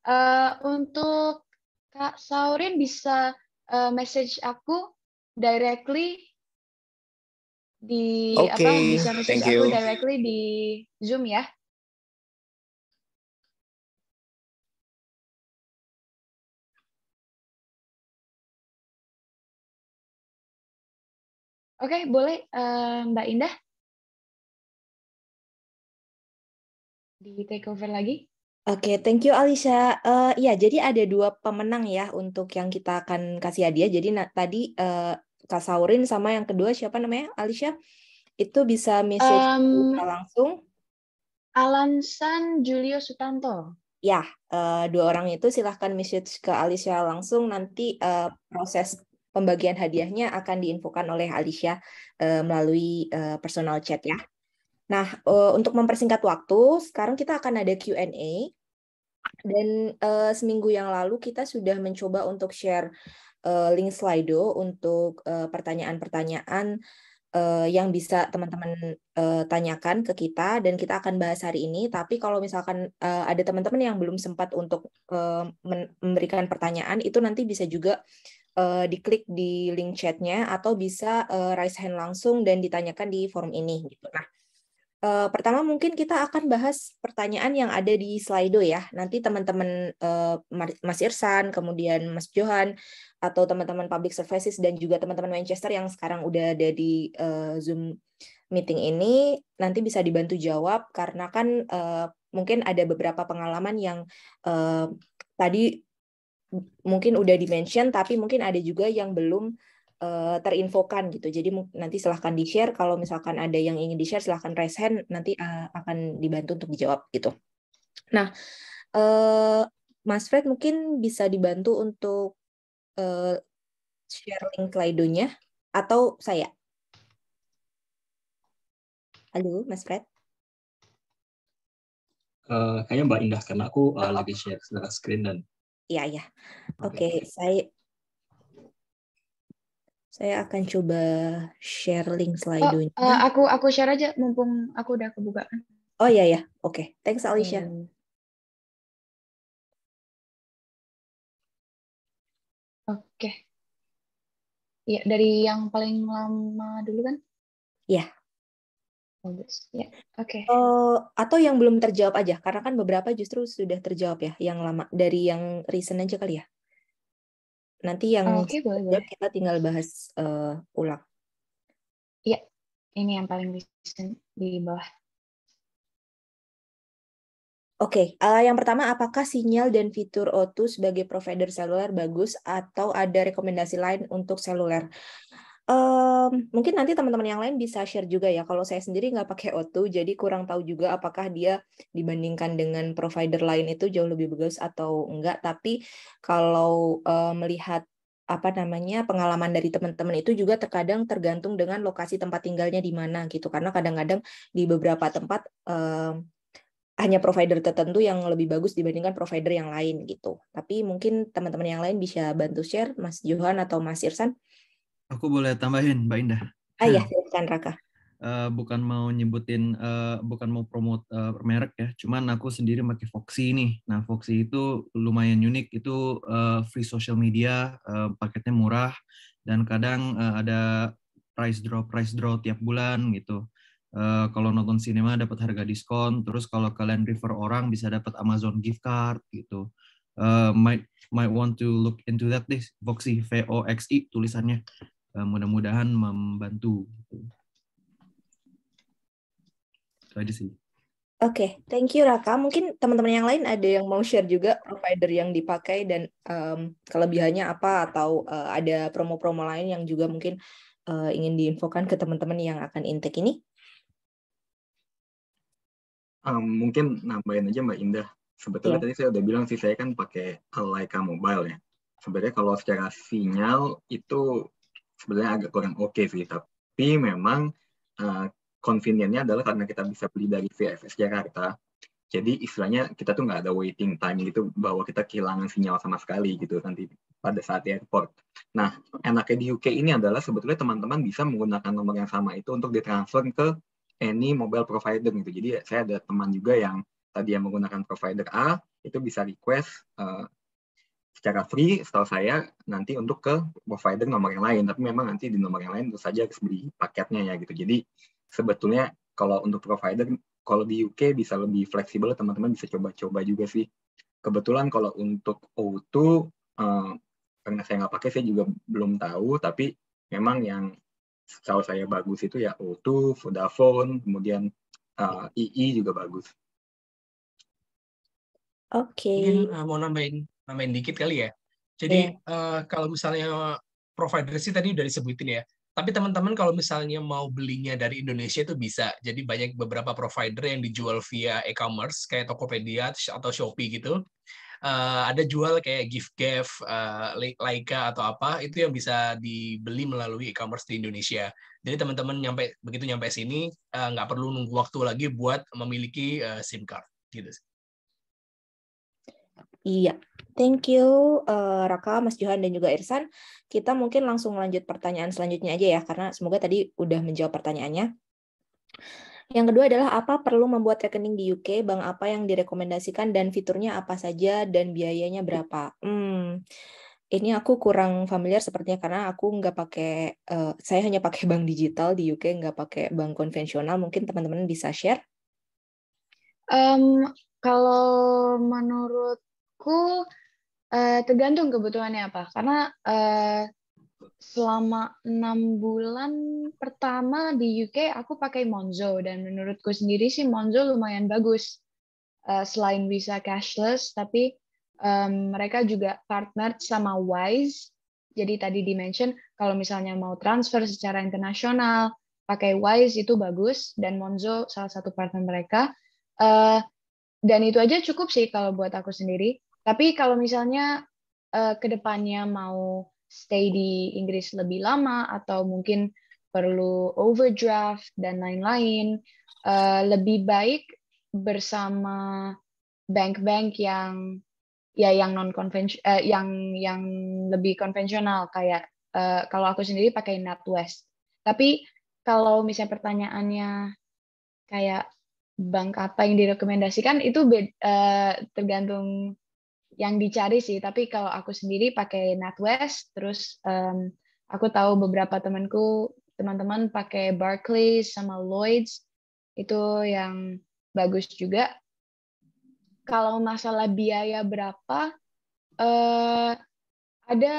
Uh, untuk Kak Saurin bisa uh, message aku directly di okay. apa bisa message Thank aku you. directly di Zoom ya. Oke, okay, boleh uh, Mbak Indah di take over lagi. Oke, okay, thank you Alisa. Uh, eh, ya, jadi ada dua pemenang ya untuk yang kita akan kasih hadiah. Jadi nah, tadi uh, Kak Saurin sama yang kedua siapa namanya Alisa? Itu bisa message um, kita langsung. Alansan Julio Sutanto. Ya, uh, dua orang itu silahkan message ke Alisa langsung. Nanti uh, proses pembagian hadiahnya akan diinfokan oleh Alisa uh, melalui uh, personal chat ya. Nah, untuk mempersingkat waktu, sekarang kita akan ada Q&A. Dan uh, seminggu yang lalu kita sudah mencoba untuk share uh, link Slido untuk eh, pertanyaan-pertanyaan uh, yang bisa teman-teman uh, tanyakan ke kita dan kita akan bahas hari ini. Tapi kalau misalkan uh, ada teman-teman yang belum sempat untuk uh, memberikan pertanyaan, itu nanti bisa juga uh, diklik di link chatnya atau bisa uh, raise hand langsung dan ditanyakan di forum ini gitu. Nah uh, pertama mungkin kita akan bahas pertanyaan yang ada di Slido ya. Nanti teman-teman uh, Mas Irsan, kemudian Mas Johan, atau teman-teman public services dan juga teman-teman Manchester yang sekarang udah ada di uh, Zoom meeting ini nanti bisa dibantu jawab karena kan uh, mungkin ada beberapa pengalaman yang uh, tadi mungkin udah di-mention, tapi mungkin ada juga yang belum Eh, terinfokan gitu. Jadi nanti silahkan di share kalau misalkan ada yang ingin di share silahkan raise hand nanti uh, akan dibantu untuk dijawab gitu. Nah, uh, Mas Fred mungkin bisa dibantu untuk uh, share link Slido-nya atau saya. Halo, Mas Fred. Uh, kayaknya Mbak Indah karena aku uh, lagi share screen dan. Iya iya. Oke, okay. okay. saya saya akan coba share link oh, slide-nya. Oh, uh, aku aku share aja mumpung aku udah kebuka kan. Oh iya ya. Oke. Okay. Thanks Alicia. Hmm. Iya, iya. Oke. Okay. Ya, dari yang paling lama dulu kan? Iya. Bagus. Oh, ya. Oke. Okay. Uh, eh, atau yang belum terjawab aja karena kan beberapa justru sudah terjawab ya yang lama. Dari yang recent aja kali ya. Nanti yang oh, okay, boleh, boleh. kita tinggal bahas uh, ulang. Iya, ini yang paling recent di bawah. Oke, okay. uh, eh, yang pertama apakah sinyal dan fitur O2 sebagai provider seluler bagus atau ada rekomendasi lain untuk seluler? Um, mungkin nanti teman-teman yang lain bisa share juga ya. Kalau saya sendiri nggak pakai o jadi kurang tahu juga apakah dia dibandingkan dengan provider lain itu jauh lebih bagus atau enggak. Tapi kalau uh, melihat apa namanya pengalaman dari teman-teman itu juga terkadang tergantung dengan lokasi tempat tinggalnya di mana gitu karena kadang-kadang di beberapa tempat um, hanya provider tertentu yang lebih bagus dibandingkan provider yang lain gitu tapi mungkin teman-teman yang lain bisa bantu share Mas Johan atau Mas Irsan Aku boleh tambahin, Mbak Indah. Ah iya, hmm. silakan Raka. Uh, bukan mau nyebutin, uh, bukan mau promote uh, merek ya, cuman aku sendiri pakai Foxy nih. Nah, Foxy itu lumayan unik, itu uh, free social media, uh, paketnya murah, dan kadang uh, ada price draw, price draw tiap bulan gitu. Uh, kalau nonton sinema dapat harga diskon, terus kalau kalian refer orang bisa dapat Amazon gift card gitu. Uh, might might want to look into that deh, Voxy V O X I tulisannya. Eh, mudah-mudahan membantu. Gitu. Itu aja sih. Oke, okay, thank you Raka. Mungkin teman-teman yang lain ada yang mau share juga provider yang dipakai dan um, kelebihannya apa atau uh, ada promo-promo lain yang juga mungkin uh, ingin diinfokan ke teman-teman yang akan intake ini? Um, mungkin nambahin aja Mbak Indah. Sebetulnya yeah. tadi saya udah bilang sih saya kan pakai Alaika Mobile ya. Sebenarnya kalau secara sinyal itu sebenarnya agak kurang oke okay sih tapi memang uh, eh, convenientnya adalah karena kita bisa beli dari VFS Jakarta jadi istilahnya kita tuh nggak ada waiting time gitu bahwa kita kehilangan sinyal sama sekali gitu nanti pada saat di airport. Nah enaknya di UK ini adalah sebetulnya teman-teman bisa menggunakan nomor yang sama itu untuk ditransfer ke any mobile provider gitu. Jadi saya ada teman juga yang tadi yang menggunakan provider A itu bisa request uh, secara free setahu saya nanti untuk ke provider nomor yang lain tapi memang nanti di nomor yang lain itu saja harus beli paketnya ya gitu jadi sebetulnya kalau untuk provider kalau di UK bisa lebih fleksibel teman-teman bisa coba-coba juga sih kebetulan kalau untuk O2 eh, karena saya nggak pakai saya juga belum tahu tapi memang yang setahu saya bagus itu ya O2, Vodafone, kemudian uh, eh, EE juga bagus. Oke. Okay. Mungkin uh, mau nambahin nambahin dikit kali ya. Jadi yeah. Iya. uh, kalau misalnya provider sih tadi udah disebutin ya. Tapi teman-teman kalau misalnya mau belinya dari Indonesia itu bisa. Jadi banyak beberapa provider yang dijual via e-commerce kayak Tokopedia atau Shopee gitu. Uh, ada jual kayak Gift uh, Laika atau apa itu yang bisa dibeli melalui e-commerce di Indonesia. Jadi teman-teman nyampe begitu nyampe sini uh, perlu nunggu waktu lagi buat memiliki uh, SIM card gitu. Iya, Thank you uh, Raka, Mas Johan dan juga Irsan. Kita mungkin langsung lanjut pertanyaan selanjutnya aja ya karena semoga tadi udah menjawab pertanyaannya. Yang kedua adalah apa perlu membuat rekening di UK, bank apa yang direkomendasikan dan fiturnya apa saja dan biayanya berapa? Hmm, ini aku kurang familiar sepertinya karena aku nggak pakai, uh, saya hanya pakai bank digital di UK, nggak pakai bank konvensional. Mungkin teman-teman bisa share. Um, kalau menurutku Uh, tergantung kebutuhannya apa. Karena uh, selama enam bulan pertama di UK aku pakai Monzo dan menurutku sendiri sih Monzo lumayan bagus. Uh, selain bisa cashless, tapi um, mereka juga partner sama Wise. Jadi tadi dimention kalau misalnya mau transfer secara internasional pakai Wise itu bagus dan Monzo salah satu partner mereka. Uh, dan itu aja cukup sih kalau buat aku sendiri tapi kalau misalnya uh, eh, kedepannya mau stay di Inggris lebih lama atau mungkin perlu overdraft dan lain-lain, uh, lebih baik bersama bank-bank yang ya yang non uh, eh, yang yang lebih konvensional kayak uh, kalau aku sendiri pakai NatWest. Tapi kalau misalnya pertanyaannya kayak bank apa yang direkomendasikan itu uh, tergantung yang dicari sih tapi kalau aku sendiri pakai NatWest terus um, aku tahu beberapa temanku teman-teman pakai Barclays sama Lloyds itu yang bagus juga kalau masalah biaya berapa uh, ada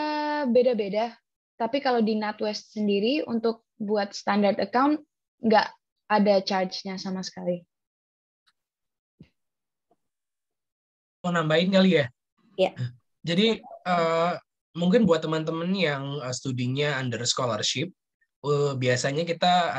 beda-beda tapi kalau di NatWest sendiri untuk buat standard account nggak ada charge-nya sama sekali mau nambahin kali ya Ya. Jadi uh, mungkin buat teman-teman yang eh, studinya under scholarship, uh, biasanya kita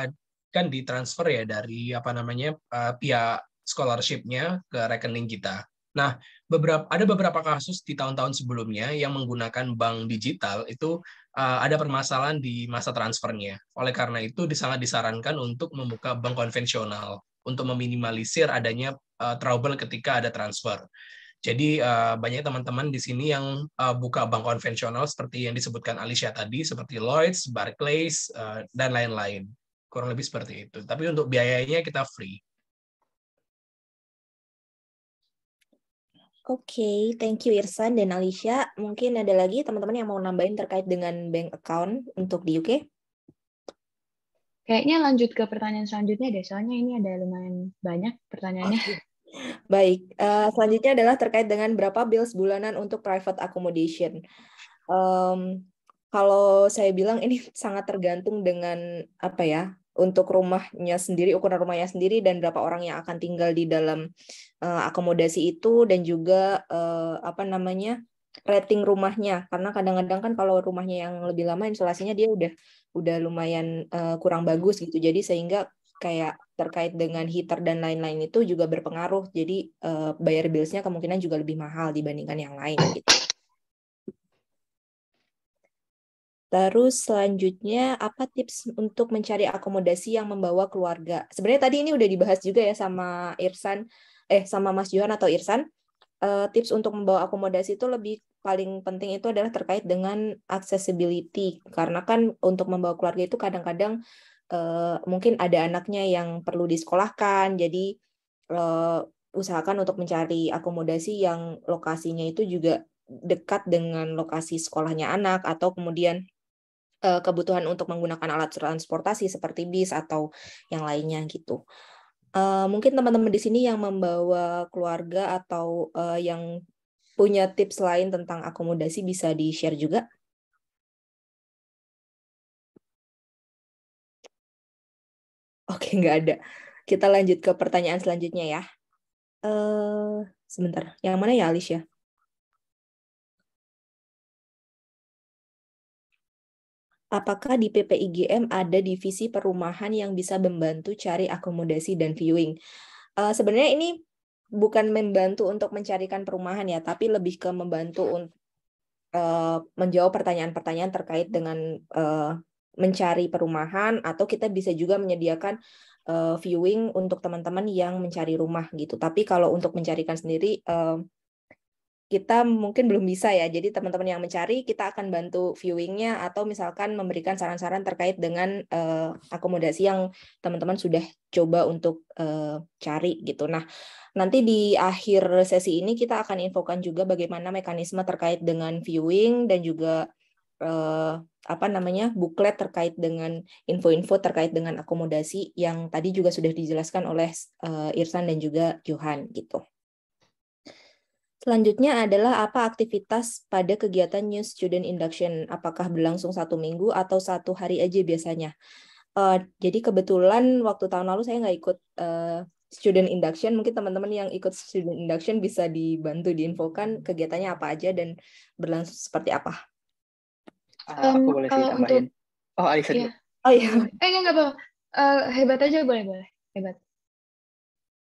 kan ditransfer ya dari apa namanya uh, pihak scholarshipnya ke rekening kita. Nah, beberapa ada beberapa kasus di tahun-tahun sebelumnya yang menggunakan bank digital itu uh, ada permasalahan di masa transfernya. Oleh karena itu, sangat disarankan untuk membuka bank konvensional untuk meminimalisir adanya uh, trouble ketika ada transfer. Jadi uh, banyak teman-teman di sini yang uh, buka bank konvensional seperti yang disebutkan Alicia tadi, seperti Lloyds, Barclays, uh, dan lain-lain. Kurang lebih seperti itu. Tapi untuk biayanya kita free. Oke, okay, thank you Irsan dan Alicia. Mungkin ada lagi teman-teman yang mau nambahin terkait dengan bank account untuk di UK? Kayaknya lanjut ke pertanyaan selanjutnya deh, soalnya ini ada lumayan banyak pertanyaannya. Okay. Baik, uh, selanjutnya adalah terkait dengan berapa bills bulanan untuk private accommodation. Um, kalau saya bilang ini sangat tergantung dengan apa ya untuk rumahnya sendiri, ukuran rumahnya sendiri, dan berapa orang yang akan tinggal di dalam uh, akomodasi itu, dan juga uh, apa namanya rating rumahnya. Karena kadang-kadang kan kalau rumahnya yang lebih lama, insulasinya dia udah udah lumayan uh, kurang bagus gitu. Jadi sehingga kayak terkait dengan heater dan lain-lain itu juga berpengaruh. Jadi uh, bayar bills-nya kemungkinan juga lebih mahal dibandingkan yang lain gitu. Terus selanjutnya apa tips untuk mencari akomodasi yang membawa keluarga? Sebenarnya tadi ini udah dibahas juga ya sama Irsan eh sama Mas Johan atau Irsan. Uh, tips untuk membawa akomodasi itu lebih paling penting itu adalah terkait dengan accessibility karena kan untuk membawa keluarga itu kadang-kadang uh, mungkin ada anaknya yang perlu disekolahkan, jadi uh, usahakan untuk mencari akomodasi yang lokasinya itu juga dekat dengan lokasi sekolahnya anak atau kemudian uh, kebutuhan untuk menggunakan alat transportasi seperti bis atau yang lainnya gitu. Uh, mungkin teman-teman di sini yang membawa keluarga atau uh, yang punya tips lain tentang akomodasi bisa di-share juga. Oke, nggak ada. Kita lanjut ke pertanyaan selanjutnya ya. Uh, sebentar, yang mana ya Alicia? Apakah di PPIGM ada divisi perumahan yang bisa membantu cari akomodasi dan viewing? Uh, sebenarnya ini bukan membantu untuk mencarikan perumahan ya, tapi lebih ke membantu untuk eh, menjawab pertanyaan-pertanyaan terkait dengan mencari perumahan atau kita bisa juga menyediakan uh, viewing untuk teman-teman yang mencari rumah gitu. Tapi kalau untuk mencarikan sendiri uh, kita mungkin belum bisa ya. Jadi teman-teman yang mencari kita akan bantu viewingnya atau misalkan memberikan saran-saran terkait dengan uh, akomodasi yang teman-teman sudah coba untuk uh, cari gitu. Nah nanti di akhir sesi ini kita akan infokan juga bagaimana mekanisme terkait dengan viewing dan juga Eh, apa namanya buklet terkait dengan info-info terkait dengan akomodasi yang tadi juga sudah dijelaskan oleh uh, Irsan dan juga Johan gitu. Selanjutnya adalah apa aktivitas pada kegiatan New Student Induction? Apakah berlangsung satu minggu atau satu hari aja biasanya? Uh, jadi kebetulan waktu tahun lalu saya nggak ikut uh, student induction. Mungkin teman-teman yang ikut student induction bisa dibantu diinfokan kegiatannya apa aja dan berlangsung seperti apa aku um, boleh sih tambahin. Untuk, oh, Alisa iya. Oh iya. Eh, enggak, enggak apa-apa. Uh, hebat aja boleh-boleh. Hebat.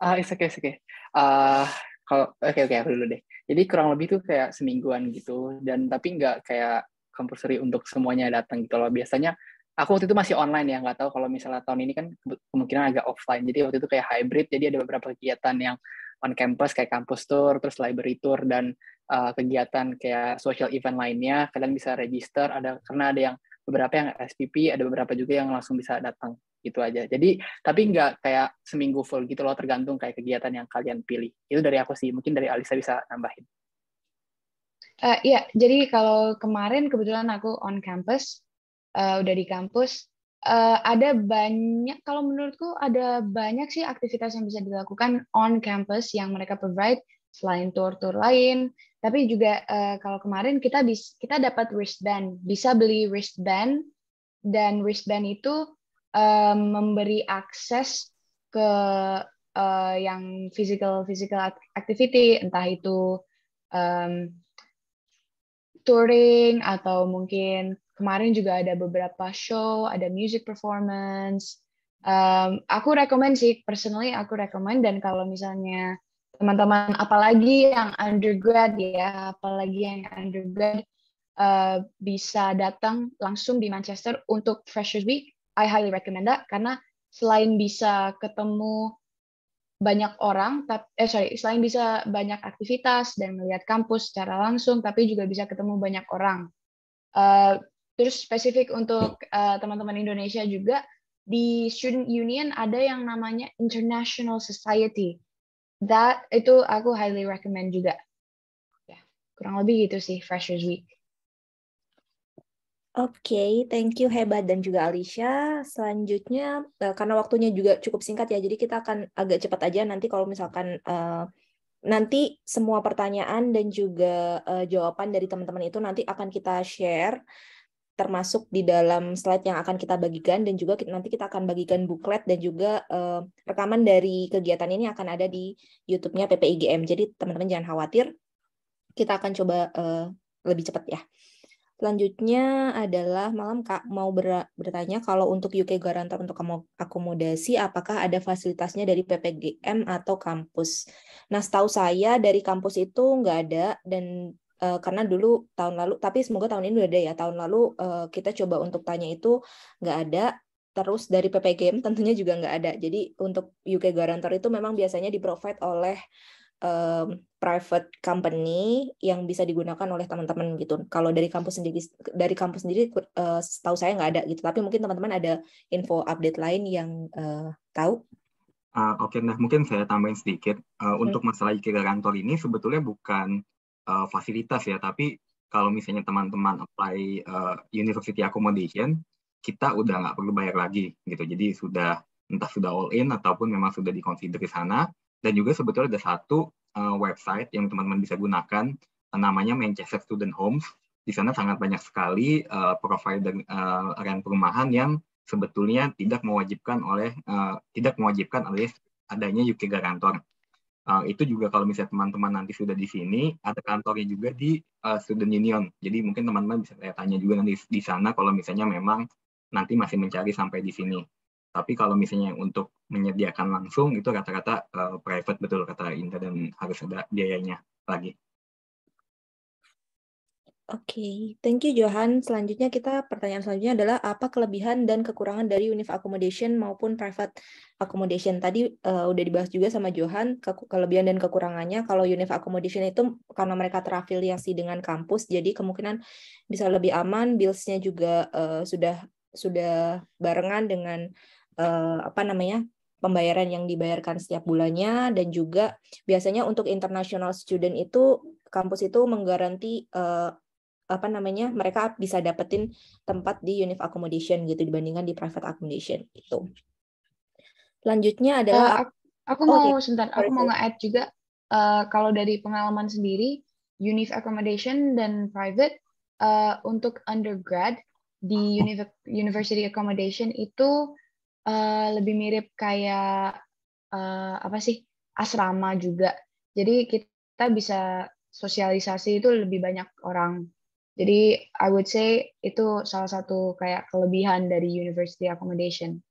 Ah, uh, it's okay, it's okay. Uh, kalau oke okay, oke okay, aku dulu deh. Jadi kurang lebih tuh kayak semingguan gitu dan tapi nggak kayak compulsory untuk semuanya datang gitu loh. Biasanya aku waktu itu masih online ya nggak tahu kalau misalnya tahun ini kan kemungkinan agak offline. Jadi waktu itu kayak hybrid. Jadi ada beberapa kegiatan yang on campus kayak kampus tour, terus library tour dan uh, kegiatan kayak social event lainnya. Kalian bisa register ada karena ada yang beberapa yang SPP, ada beberapa juga yang langsung bisa datang gitu aja. Jadi tapi nggak kayak seminggu full gitu loh, tergantung kayak kegiatan yang kalian pilih. Itu dari aku sih, mungkin dari Alisa bisa nambahin. Uh, iya, jadi kalau kemarin kebetulan aku on campus, uh, udah di kampus, uh, ada banyak kalau menurutku ada banyak sih aktivitas yang bisa dilakukan on campus yang mereka provide selain tour-tour lain tapi juga uh, kalau kemarin kita bis, kita dapat wristband bisa beli wristband dan wristband itu uh, memberi akses ke uh, yang physical physical activity entah itu um, touring atau mungkin kemarin juga ada beberapa show, ada music performance. Um, aku rekomend sih, personally aku rekomend dan kalau misalnya teman-teman apalagi yang undergrad ya, apalagi yang undergrad uh, bisa datang langsung di Manchester untuk Freshers Week, I highly recommend that karena selain bisa ketemu banyak orang, tapi, eh sorry, selain bisa banyak aktivitas dan melihat kampus secara langsung, tapi juga bisa ketemu banyak orang. Uh, Terus spesifik untuk eh, teman-teman uh, Indonesia juga di student union ada yang namanya International Society. That itu aku highly recommend juga. Ya, kurang lebih gitu sih Freshers Week. Oke, okay, thank you Hebat dan juga Alicia. Selanjutnya, eh, karena waktunya juga cukup singkat ya, jadi kita akan agak cepat aja nanti kalau misalkan uh, nanti semua pertanyaan dan juga uh, jawaban dari teman-teman itu nanti akan kita share termasuk di dalam slide yang akan kita bagikan dan juga nanti kita akan bagikan buklet dan juga uh, rekaman dari kegiatan ini akan ada di YouTube-nya PPIGM. Jadi teman-teman jangan khawatir, kita akan coba uh, lebih cepat ya. Selanjutnya adalah malam Kak mau ber bertanya kalau untuk UK Garantor untuk akomodasi apakah ada fasilitasnya dari PPGM atau kampus? Nah setahu saya dari kampus itu nggak ada dan uh, karena dulu tahun lalu tapi semoga tahun ini udah ada ya tahun lalu uh, kita coba untuk tanya itu nggak ada terus dari PPGM (laughs) tentunya juga nggak ada jadi untuk UK Guarantor itu memang biasanya di provide oleh um, private company yang bisa digunakan oleh teman-teman gitu kalau dari kampus sendiri dari kampus sendiri uh, eh, tahu saya nggak ada gitu tapi mungkin teman-teman ada info update lain yang uh, tahu Uh, Oke, okay, nah mungkin saya tambahin sedikit uh, hmm. untuk masalah UK Guarantor ini sebetulnya bukan uh, fasilitas ya, tapi kalau misalnya teman-teman apply uh, university accommodation, kita udah nggak perlu bayar lagi gitu. Jadi sudah entah sudah all in ataupun memang sudah dikonsider di sana. Dan juga sebetulnya ada satu uh, website yang teman-teman bisa gunakan uh, namanya Manchester Student Homes. Di sana sangat banyak sekali uh, provider uh, rent perumahan yang sebetulnya tidak mewajibkan oleh uh, tidak mewajibkan oleh adanya UK garantor. Uh, itu juga kalau misalnya teman-teman nanti sudah di sini, ada kantornya juga di uh, Student Union. Jadi mungkin teman-teman bisa tanya juga nanti di sana kalau misalnya memang nanti masih mencari sampai di sini. Tapi kalau misalnya untuk menyediakan langsung itu rata-rata uh, private betul kata Inta dan harus ada biayanya lagi. Oke, okay. thank you Johan. Selanjutnya kita pertanyaan selanjutnya adalah apa kelebihan dan kekurangan dari univ accommodation maupun private accommodation. Tadi uh, udah dibahas juga sama Johan ke kelebihan dan kekurangannya. Kalau univ accommodation itu karena mereka terafiliasi dengan kampus, jadi kemungkinan bisa lebih aman, bills-nya juga uh, sudah sudah barengan dengan uh, apa namanya? pembayaran yang dibayarkan setiap bulannya dan juga biasanya untuk international student itu kampus itu menggaranti uh, apa namanya mereka bisa dapetin tempat di unit accommodation gitu dibandingkan di private accommodation itu. Selanjutnya adalah uh, eh, aku, aku oh, mau okay. sebentar, aku mau nge-add juga uh, kalau dari pengalaman sendiri unit accommodation dan private uh, untuk undergrad di univ university accommodation itu uh, lebih mirip kayak uh, apa sih asrama juga. Jadi kita bisa sosialisasi itu lebih banyak orang jadi I would say itu salah satu kayak kelebihan dari university accommodation.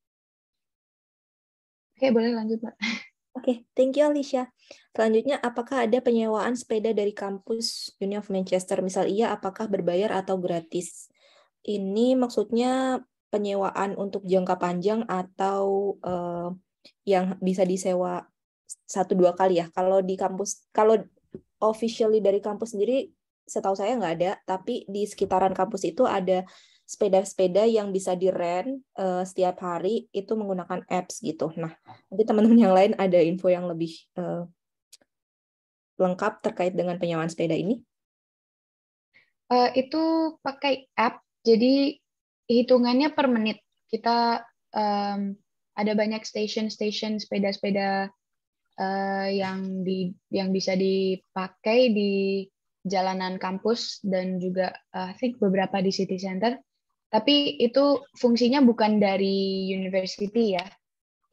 Oke, okay, boleh lanjut, Mbak. Oke, okay, thank you Alicia. Selanjutnya, apakah ada penyewaan sepeda dari kampus Union of Manchester? Misal iya, apakah berbayar atau gratis? Ini maksudnya penyewaan untuk jangka panjang atau uh, yang bisa disewa satu dua kali ya? Kalau di kampus, kalau officially dari kampus sendiri setahu saya nggak ada, tapi di sekitaran kampus itu ada sepeda-sepeda yang bisa di uh, eh, setiap hari itu menggunakan apps gitu. Nah, nanti teman-teman yang lain ada info yang lebih uh, lengkap terkait dengan penyewaan sepeda ini? Uh, itu pakai app, jadi hitungannya per menit. Kita um, ada banyak station-station sepeda-sepeda uh, yang di yang bisa dipakai di jalanan kampus dan juga uh, I think beberapa di city center. Tapi itu fungsinya bukan dari university ya.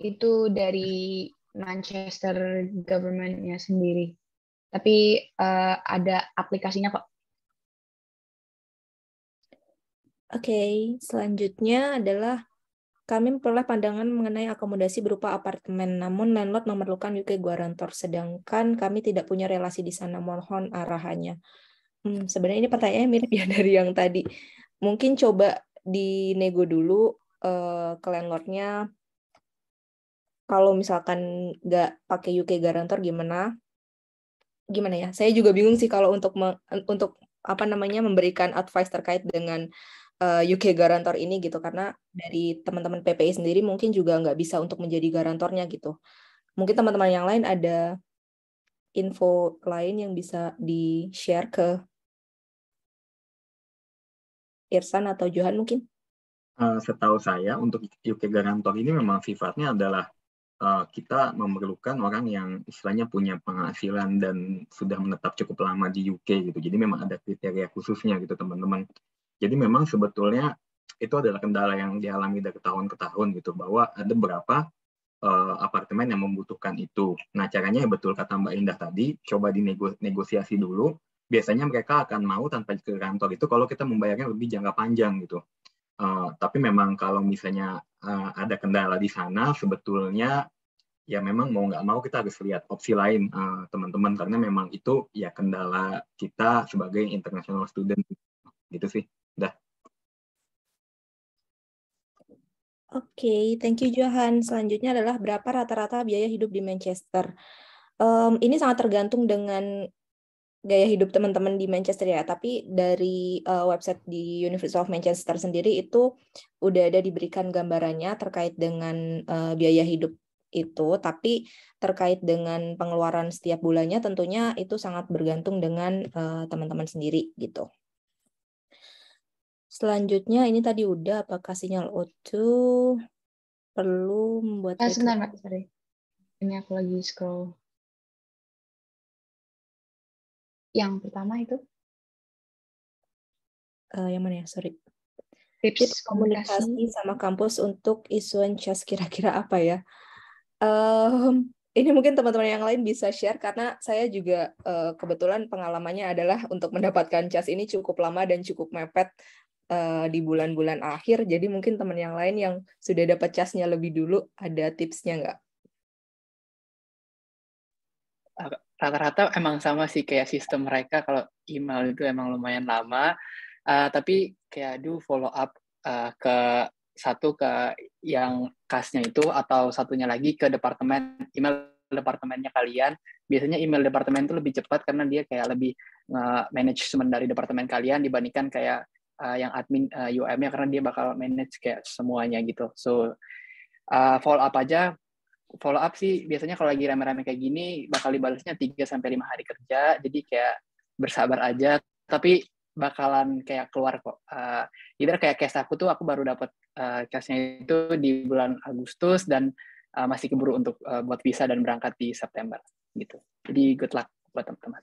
Itu dari Manchester governmentnya sendiri. Tapi uh, ada aplikasinya kok. Oke, okay, selanjutnya adalah kami memperoleh pandangan mengenai akomodasi berupa apartemen, namun landlord memerlukan UK guarantor, sedangkan kami tidak punya relasi di sana. Mohon arahannya. Hmm, sebenarnya ini pertanyaannya mirip (laughs) ya dari yang tadi. Mungkin coba dinego dulu uh, ke landlordnya. Kalau misalkan nggak pakai UK guarantor gimana? Gimana ya? Saya juga bingung sih kalau untuk untuk apa namanya memberikan advice terkait dengan uh, eh, UK Garantor ini gitu karena dari hmm. teman-teman PPI sendiri mungkin juga nggak bisa untuk menjadi garantornya gitu. Mungkin teman-teman yang lain ada info lain yang bisa di-share ke Irsan atau Johan mungkin? Uh, setahu saya untuk UK Garantor ini memang sifatnya adalah eh, kita memerlukan orang yang istilahnya punya penghasilan dan sudah menetap cukup lama di UK gitu. Jadi memang ada kriteria khususnya gitu teman-teman. Jadi memang sebetulnya itu adalah kendala yang dialami dari tahun ke tahun gitu bahwa ada beberapa uh, eh, apartemen yang membutuhkan itu. Nah caranya ya betul kata Mbak Indah tadi, coba dinegosiasi dulu. Biasanya mereka akan mau tanpa ke kantor itu kalau kita membayarnya lebih jangka panjang gitu. Uh, tapi memang kalau misalnya uh, ada kendala di sana, sebetulnya ya memang mau nggak mau kita harus lihat opsi lain teman-teman uh, teman -teman. karena memang itu ya kendala kita sebagai international student gitu sih. Dah. Oke, okay, thank you Johan. Selanjutnya adalah berapa rata-rata biaya hidup di Manchester. Um, ini sangat tergantung dengan gaya hidup teman-teman di Manchester ya, tapi dari uh, website di University of Manchester sendiri itu udah ada diberikan gambarannya terkait dengan uh, biaya hidup itu, tapi terkait dengan pengeluaran setiap bulannya tentunya itu sangat bergantung dengan e, teman-teman uh, sendiri gitu. Selanjutnya ini tadi udah apakah sinyal O2 perlu membuat ah, sebentar, Mbak, sorry. Ini aku lagi scroll. Yang pertama itu uh, yang mana ya? Sorry. Tips, Tips komunikasi. komunikasi sama kampus untuk isuan cas kira-kira apa ya? Um, ini mungkin teman-teman yang lain bisa share karena saya juga uh, kebetulan pengalamannya adalah untuk mendapatkan cas ini cukup lama dan cukup mepet uh, di bulan-bulan akhir. Jadi mungkin teman yang lain yang sudah dapat casnya lebih dulu, ada tipsnya nggak? Rata-rata emang sama sih kayak sistem mereka kalau email itu emang lumayan lama. Uh, tapi kayak do follow up uh, ke satu ke yang kasnya itu atau satunya lagi ke departemen email departemennya kalian. Biasanya email departemen itu lebih cepat karena dia kayak lebih uh, manajemen dari departemen kalian dibandingkan kayak uh, yang admin uh, eh, UM-nya karena dia bakal manage kayak semuanya gitu. So uh, follow up aja. Follow up sih biasanya kalau lagi rame-rame kayak gini bakal dibalasnya 3 sampai 5 hari kerja. Jadi kayak bersabar aja tapi bakalan kayak keluar kok. Uh, either kayak case aku tuh aku baru dapat uh, case-nya itu di bulan Agustus dan uh, masih keburu untuk uh, buat visa dan berangkat di September gitu. Jadi good luck buat teman-teman.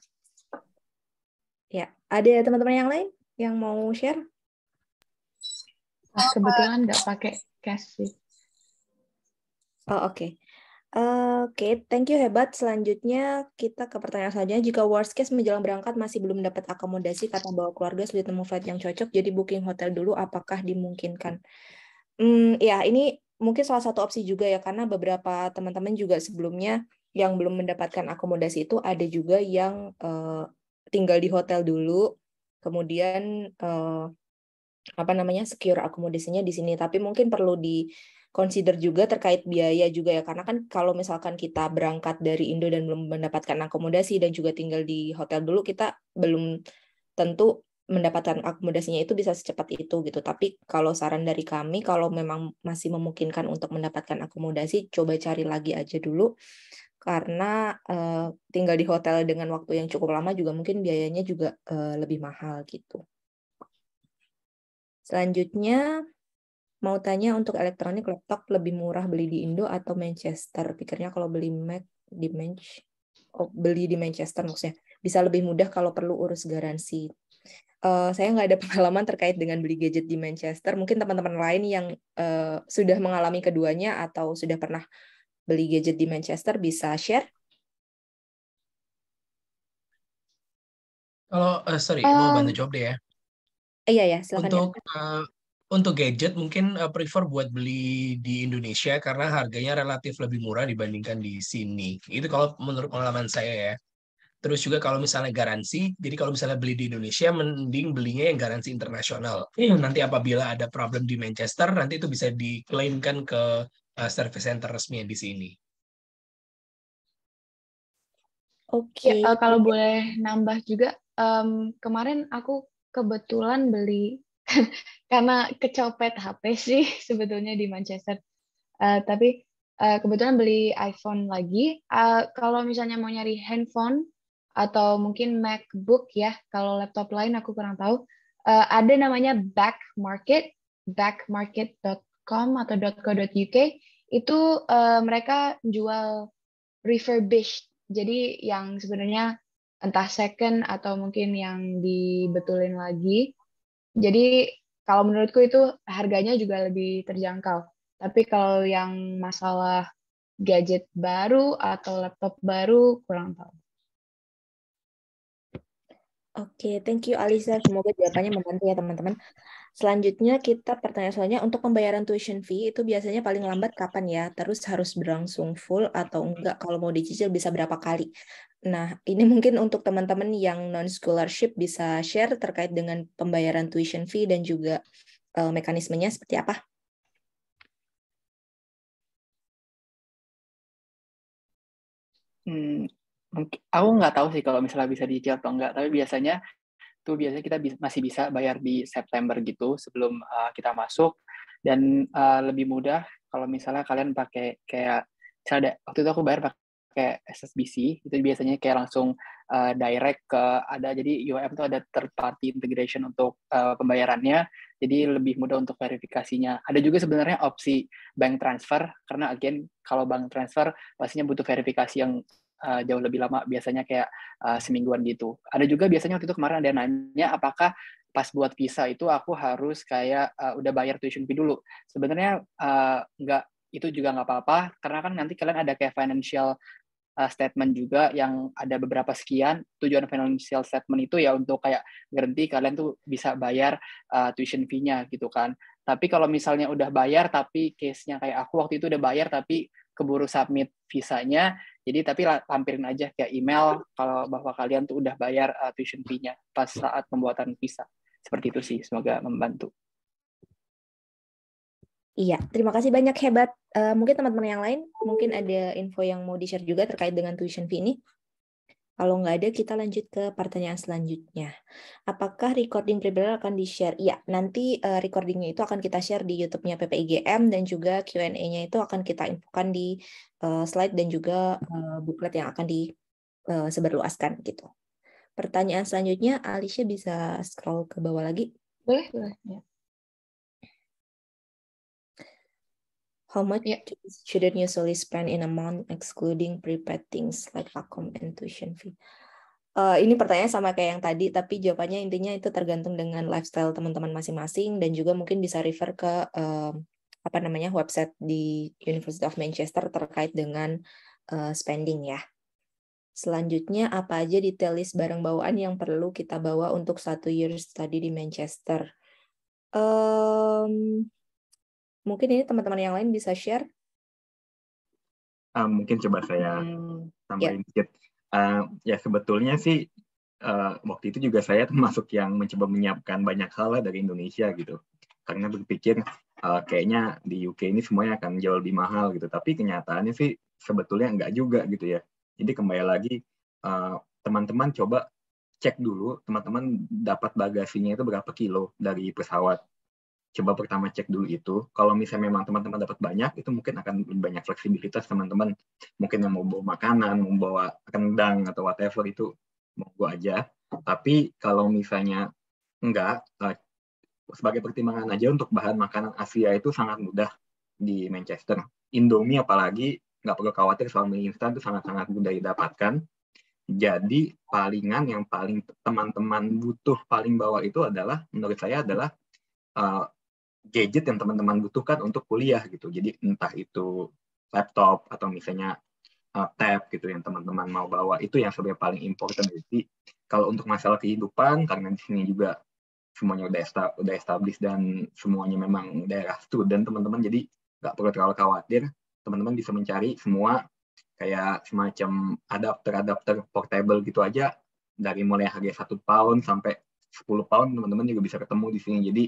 Ya, ada teman-teman yang lain? yang mau share? Nah, kebetulan nggak pakai cash sih. Oh, oke. Okay. Eh, oke, okay. thank you hebat. Selanjutnya kita ke pertanyaan selanjutnya. Jika worst case menjelang berangkat masih belum dapat akomodasi karena bawa keluarga sulit nemu flight yang cocok, jadi booking hotel dulu apakah dimungkinkan? Hmm, ya ini mungkin salah satu opsi juga ya karena beberapa teman-teman juga sebelumnya yang belum mendapatkan akomodasi itu ada juga yang uh, tinggal di hotel dulu kemudian uh, apa namanya secure akomodasinya di sini tapi mungkin perlu di consider juga terkait biaya juga ya karena kan kalau misalkan kita berangkat dari Indo dan belum mendapatkan akomodasi dan juga tinggal di hotel dulu kita belum tentu mendapatkan akomodasinya itu bisa secepat itu gitu tapi kalau saran dari kami kalau memang masih memungkinkan untuk mendapatkan akomodasi coba cari lagi aja dulu karena uh, tinggal di hotel dengan waktu yang cukup lama juga mungkin biayanya juga uh, lebih mahal gitu. Selanjutnya mau tanya untuk elektronik laptop lebih murah beli di Indo atau Manchester? Pikirnya kalau beli Mac di Manch oh, beli di Manchester maksudnya bisa lebih mudah kalau perlu urus garansi. Uh, saya nggak ada (laughs) pengalaman terkait dengan beli gadget di Manchester. Mungkin teman-teman lain yang uh, sudah mengalami keduanya atau sudah pernah beli gadget di Manchester bisa share? Kalau uh, sorry um, mau bantu jawab deh ya. Iya ya, silakan. Untuk ya. Uh, untuk gadget mungkin uh, prefer buat beli di Indonesia karena harganya relatif lebih murah dibandingkan di sini. Itu kalau menurut pengalaman saya ya. Terus juga kalau misalnya garansi, jadi kalau misalnya beli di Indonesia, mending belinya yang garansi internasional. Hmm. (clears throat) Nanti apabila ada problem di Manchester, nanti itu bisa diklaimkan ke Eh, service center resmi di sini. Oke, okay. Ya, uh, eh, kalau boleh nambah juga, um, kemarin aku kebetulan beli (laughs) karena kecopet HP sih (laughs) sebetulnya di Manchester, uh, tapi uh, kebetulan beli iPhone lagi. Uh, kalau misalnya mau nyari handphone atau mungkin MacBook ya, kalau laptop lain aku kurang tahu, uh, ada namanya Back Market, backmarket.com .com atau .co.uk itu uh, mereka jual refurbished. Jadi yang sebenarnya entah second atau mungkin yang dibetulin lagi. Jadi kalau menurutku itu harganya juga lebih terjangkau. Tapi kalau yang masalah gadget baru atau laptop baru kurang tahu. Oke, okay, thank you Alisa. Semoga jawabannya membantu ya teman-teman. Selanjutnya kita pertanyaan soalnya untuk pembayaran tuition fee itu biasanya paling lambat kapan ya? Terus harus berlangsung full atau enggak? Kalau mau dicicil bisa berapa kali? Nah, ini (laughs) mungkin untuk teman-teman yang non scholarship bisa share terkait dengan pembayaran tuition fee dan juga uh, mekanismenya seperti apa? Hmm, aku nggak tahu sih kalau misalnya bisa dicicil atau enggak, tapi biasanya tuh biasanya kita bisa, masih bisa bayar di September gitu sebelum uh, kita masuk dan uh, lebih mudah kalau misalnya kalian pakai kayak misalnya ada, waktu itu aku bayar pakai SSBC itu biasanya kayak langsung uh, direct ke ada jadi UM itu ada third party integration untuk uh, pembayarannya jadi lebih mudah untuk verifikasinya ada juga sebenarnya opsi bank transfer karena again kalau bank transfer pastinya butuh verifikasi yang uh, jauh lebih lama biasanya kayak uh, semingguan gitu ada juga biasanya waktu itu kemarin ada yang nanya apakah pas buat visa itu aku harus kayak uh, udah bayar tuition fee dulu sebenarnya uh, itu juga nggak apa-apa karena kan nanti kalian ada kayak financial uh, statement juga yang ada beberapa sekian tujuan financial statement itu ya untuk kayak berhenti kalian tuh bisa bayar uh, tuition fee-nya gitu kan tapi kalau misalnya udah bayar tapi case-nya kayak aku waktu itu udah bayar tapi keburu submit visanya. Jadi tapi lampirin aja kayak email kalau bahwa kalian tuh udah bayar uh, tuition fee-nya pas saat pembuatan visa. Seperti itu sih, semoga membantu. Iya, terima kasih banyak hebat. Uh, mungkin teman-teman yang lain mungkin ada info yang mau di-share juga terkait dengan tuition fee ini. Kalau nggak ada, kita lanjut ke pertanyaan selanjutnya. Apakah recording webinar akan di-share? Ya, nanti eh, recordingnya itu akan kita share di YouTube-nya PPIGM dan juga Q&A-nya itu akan kita infokan di eh, slide dan juga uh, booklet yang akan disebarluaskan gitu. Pertanyaan selanjutnya, Alicia bisa scroll ke bawah lagi? Boleh, boleh. Ya. How much yeah. student usually spend in a month excluding prepaid things like accom and tuition fee? Uh, ini pertanyaan sama kayak yang tadi, tapi jawabannya intinya itu tergantung dengan lifestyle teman-teman masing-masing dan juga mungkin bisa refer ke uh, apa namanya website di University of Manchester terkait dengan uh, spending ya. Selanjutnya, apa aja detail list barang bawaan yang perlu kita bawa untuk satu year study di Manchester? Um, Mungkin ini teman-teman yang lain bisa share. Uh, mungkin coba saya hmm, ya. tambahin yeah. sedikit. Uh, ah, ya sebetulnya sih uh, waktu itu juga saya (laughs) termasuk yang mencoba menyiapkan banyak hal lah dari Indonesia gitu. Karena berpikir uh, kayaknya di UK ini semuanya akan jauh lebih mahal gitu. Tapi kenyataannya sih sebetulnya enggak juga gitu ya. Jadi kembali lagi teman-teman uh, teman -teman coba cek dulu teman-teman dapat bagasinya itu berapa kilo dari pesawat coba pertama cek dulu itu. Kalau misalnya memang teman-teman dapat banyak, itu mungkin akan lebih banyak fleksibilitas teman-teman. Mungkin yang mau bawa makanan, mau bawa kendang atau whatever itu mau gue aja. Tapi kalau misalnya enggak, eh, sebagai pertimbangan aja untuk bahan makanan Asia itu sangat mudah di Manchester. Indomie apalagi nggak perlu khawatir soal mie instan itu sangat-sangat mudah didapatkan. Jadi palingan yang paling teman-teman butuh paling bawah itu adalah menurut saya adalah uh, gadget yang teman-teman butuhkan untuk kuliah gitu. Jadi entah itu laptop atau misalnya uh, tab gitu yang teman-teman mau bawa itu yang sebenarnya paling important. Jadi kalau untuk masalah kehidupan karena di sini juga semuanya udah udah established dan semuanya memang daerah student teman-teman jadi nggak perlu terlalu khawatir teman-teman bisa mencari semua kayak semacam adapter-adapter portable gitu aja dari mulai harga satu pound sampai 10 pound teman-teman juga bisa ketemu di sini jadi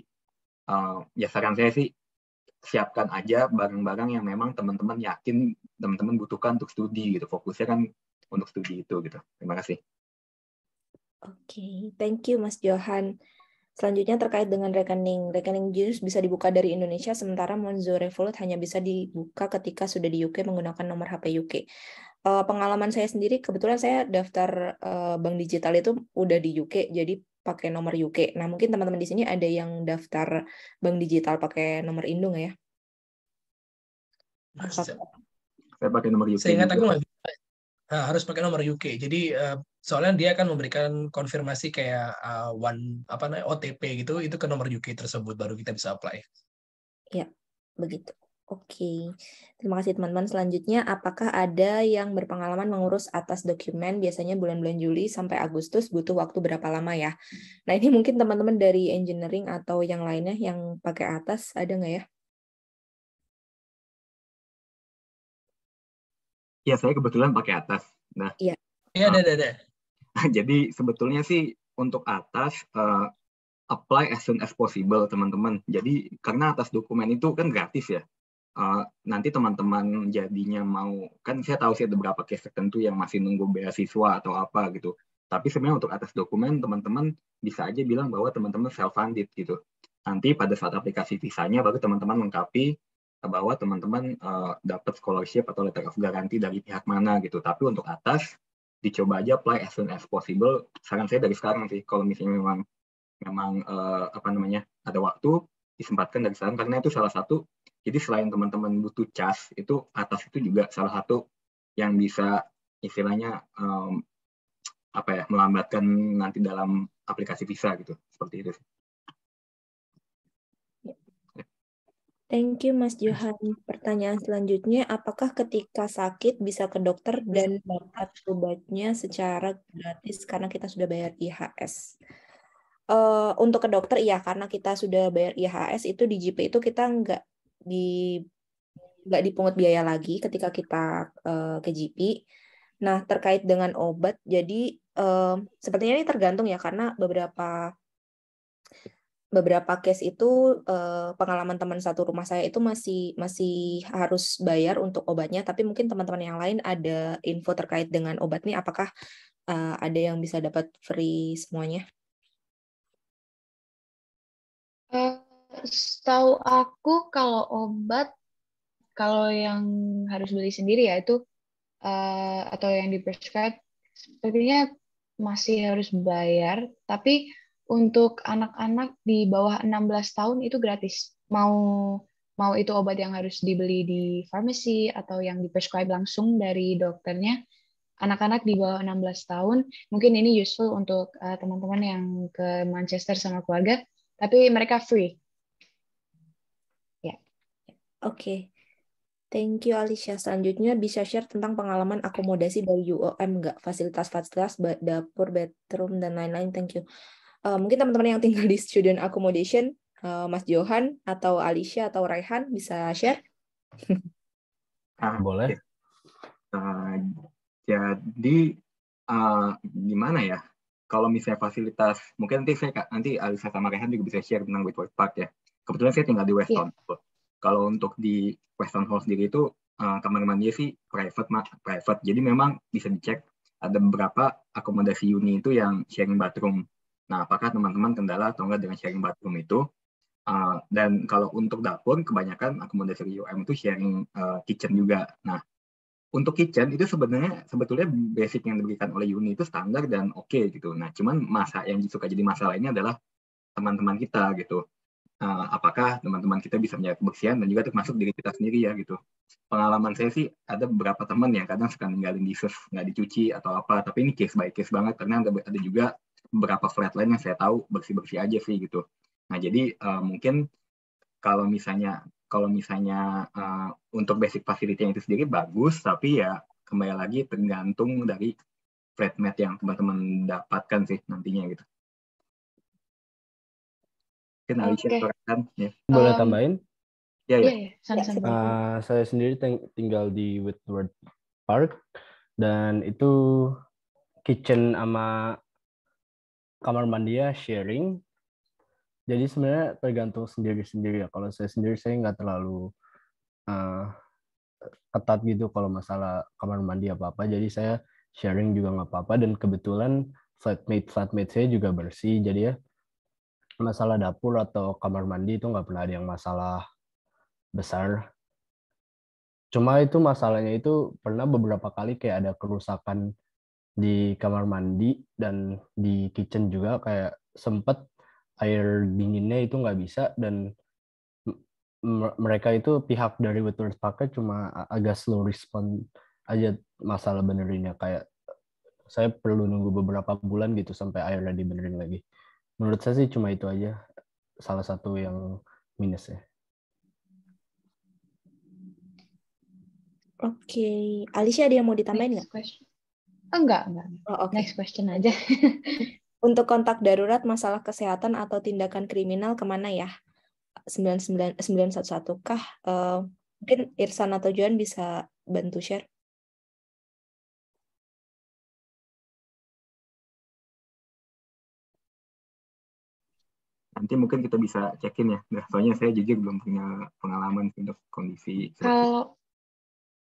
uh, ya saran saya sih siapkan aja barang-barang yang memang teman-teman yakin teman-teman butuhkan untuk studi gitu. Fokusnya kan untuk studi itu gitu. Terima kasih. Oke, okay. thank you Mas Johan. Selanjutnya terkait dengan rekening. Rekening JUS bisa dibuka dari Indonesia, sementara Monzo Revolut hanya bisa dibuka ketika sudah di UK menggunakan nomor HP UK. Uh, ehm, pengalaman saya sendiri, kebetulan saya daftar uh, bank digital itu udah di UK, jadi pakai nomor UK. Nah, mungkin teman-teman di sini ada yang daftar bank digital pakai nomor Indo ya? Nah, saya pakai nomor UK. Saya ingat aku nggak Nah, harus pakai nomor UK. Jadi eh, soalnya dia akan memberikan konfirmasi kayak uh, one apa namanya OTP gitu itu ke nomor UK tersebut baru kita bisa apply. Ya, begitu. Oke, okay. terima kasih teman-teman. Selanjutnya, apakah ada yang berpengalaman mengurus atas dokumen biasanya bulan-bulan Juli sampai Agustus butuh waktu berapa lama ya? Nah ini mungkin teman-teman dari engineering atau yang lainnya yang pakai atas ada nggak ya? Ya saya kebetulan pakai atas. Nah, iya, iya, ada, ada. (laughs) Jadi sebetulnya sih untuk atas uh, apply as soon as possible teman-teman. Jadi karena atas dokumen itu kan gratis ya. Eh, nanti teman-teman jadinya mau kan saya tahu sih ada beberapa case tertentu yang masih nunggu beasiswa atau apa gitu tapi sebenarnya untuk atas dokumen teman-teman bisa aja bilang bahwa teman-teman self funded gitu nanti pada saat aplikasi visanya baru teman-teman lengkapi bahwa teman-teman uh, dapat scholarship atau letter of guarantee dari pihak mana gitu tapi untuk atas dicoba aja apply as soon as possible saran saya dari sekarang sih kalau misalnya memang memang uh, apa namanya ada waktu disempatkan dari sekarang karena itu salah satu jadi selain teman-teman butuh cas, itu atas itu juga salah satu yang bisa istilahnya um, apa ya melambatkan nanti dalam aplikasi visa gitu seperti itu. Thank you Mas Johan. Pertanyaan selanjutnya, apakah ketika sakit bisa ke dokter dan dapat obatnya secara gratis karena kita sudah bayar IHS? Uh, eh, untuk ke dokter iya karena kita sudah bayar IHS itu di GP itu kita nggak di nggak dipungut biaya lagi ketika kita uh, ke GP. Nah terkait dengan obat, jadi uh, sepertinya ini tergantung ya karena beberapa beberapa case itu uh, pengalaman teman satu rumah saya itu masih masih harus bayar untuk obatnya tapi mungkin teman-teman yang lain ada info terkait dengan obat nih apakah uh, ada yang bisa dapat free semuanya setahu aku kalau obat kalau yang harus beli sendiri ya itu uh, atau yang di prescribe sepertinya masih harus bayar tapi untuk anak-anak di bawah 16 tahun itu gratis mau mau itu obat yang harus dibeli di farmasi atau yang di prescribe langsung dari dokternya anak-anak di bawah 16 tahun mungkin ini useful untuk eh, teman-teman uh, teman -teman yang ke Manchester sama keluarga tapi mereka free Oke. Okay. Thank you Alicia. Selanjutnya bisa share tentang pengalaman akomodasi dari UOM nggak? Fasilitas-fasilitas dapur, bedroom dan lain-lain. Thank you. Uh, mungkin teman-teman yang tinggal di student accommodation, uh, Mas Johan atau Alicia atau Raihan bisa share? (laughs) ah, boleh. Uh, jadi uh, gimana ya? Kalau misalnya fasilitas, mungkin nanti saya nanti Alicia sama Raihan juga bisa share tentang Whitworth Park ya. Kebetulan saya tinggal di Weston. Iya. Yeah. Kalau untuk di Western Hall sendiri itu uh, kamar mandi sih private private. Jadi memang bisa dicek ada beberapa akomodasi uni itu yang sharing bathroom. Nah, apakah teman-teman kendala atau enggak dengan sharing bathroom itu? Uh, dan kalau untuk dapur, kebanyakan akomodasi UM itu sharing uh, kitchen juga. Nah, untuk kitchen itu sebenarnya sebetulnya basic yang diberikan oleh uni itu standar dan oke okay, gitu. Nah, cuman masa yang suka jadi masalah ini adalah teman-teman kita gitu uh, apakah teman-teman kita bisa menjaga kebersihan dan juga termasuk diri kita sendiri ya gitu. Pengalaman saya sih ada beberapa teman yang kadang suka ninggalin dishes nggak dicuci atau apa, tapi ini case by case banget karena ada, ada juga beberapa lain yang saya tahu bersih-bersih aja sih gitu. Nah jadi uh, mungkin kalau misalnya kalau misalnya uh, untuk basic facility yang itu sendiri bagus, tapi ya kembali lagi tergantung dari flatmate yang teman-teman dapatkan sih nantinya gitu kenali okay. silakan. Ya. Boleh tambahin? Ya, ya. Iya, iya. ya, ya. Uh, saya sendiri tinggal di Whitworth Park dan itu kitchen sama kamar mandi ya sharing. Jadi sebenarnya tergantung sendiri-sendiri ya. Kalau saya sendiri saya nggak terlalu uh, ketat gitu kalau masalah kamar mandi apa apa. Jadi saya sharing juga nggak apa-apa dan kebetulan flatmate flatmate saya juga bersih. Jadi ya masalah dapur atau kamar mandi itu nggak pernah ada yang masalah besar. Cuma itu masalahnya itu pernah beberapa kali kayak ada kerusakan di kamar mandi dan di kitchen juga kayak sempet air dinginnya itu nggak bisa dan mereka itu pihak dari betul pakai cuma agak slow respon aja masalah benerinnya kayak saya perlu nunggu beberapa bulan gitu sampai airnya dibenerin lagi menurut saya sih cuma itu aja salah satu yang minus ya. Oke, okay. Alicia ada yang mau ditambahin oh, nggak? Oh, enggak, enggak. Oh, okay. Next question aja. (laughs) Untuk kontak darurat masalah kesehatan atau tindakan kriminal kemana ya? satu kah? Uh, mungkin Irsan atau Juan bisa bantu share. nanti mungkin kita bisa cekin ya. Nah, soalnya saya jujur belum punya pengalaman untuk kondisi. Kalau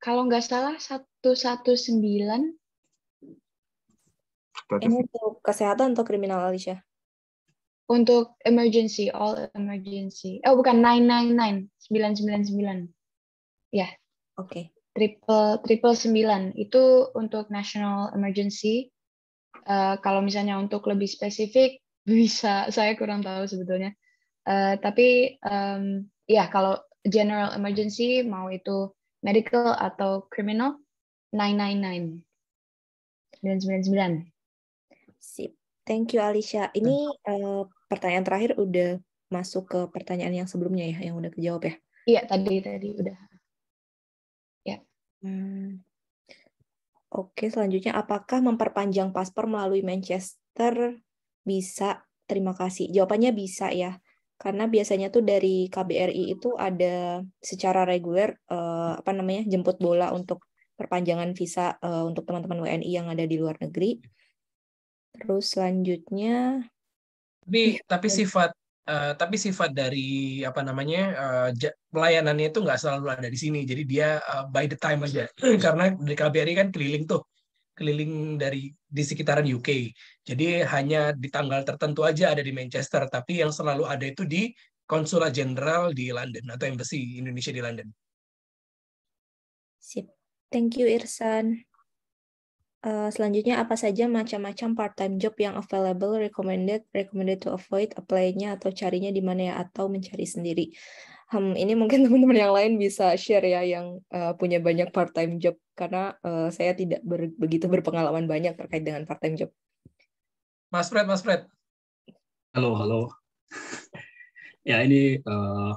kalau nggak salah satu 119 ini untuk kesehatan atau kriminal Alicia? Untuk emergency, all emergency. Oh bukan sembilan 999, sembilan Ya. Yeah. Oke. Okay. Triple triple sembilan itu untuk national emergency. Uh, kalau misalnya untuk lebih spesifik bisa saya kurang tahu sebetulnya uh, tapi um, ya kalau general emergency mau itu medical atau criminal 999 999 sip thank you Alicia ini uh, pertanyaan terakhir udah masuk ke pertanyaan yang sebelumnya ya yang udah kejawab ya iya tadi tadi udah ya hmm. oke selanjutnya apakah memperpanjang paspor melalui Manchester bisa, terima kasih. Jawabannya bisa ya. Karena biasanya tuh dari KBRI itu ada secara reguler uh, apa namanya jemput bola untuk perpanjangan visa uh, untuk teman-teman WNI yang ada di luar negeri. Terus selanjutnya tapi tapi sifat uh, tapi sifat dari apa namanya uh, pelayanannya itu nggak selalu ada di sini jadi dia uh, by the time aja (clears throat) karena dari KBRI kan keliling tuh keliling dari di sekitaran UK. Jadi hanya di tanggal tertentu aja ada di Manchester, tapi yang selalu ada itu di Konsulat Jenderal di London atau Embassy Indonesia di London. Sip. Thank you Irsan. Uh, selanjutnya apa saja macam-macam part-time job yang available, recommended, recommended to avoid, apply-nya atau carinya di mana ya atau mencari sendiri hmm, ini mungkin (laughs) teman-teman yang lain bisa share ya yang uh, punya banyak part time job karena uh, saya tidak ber, begitu berpengalaman banyak terkait dengan part time job. Mas Fred, Mas Fred. Halo, halo. ya ini uh,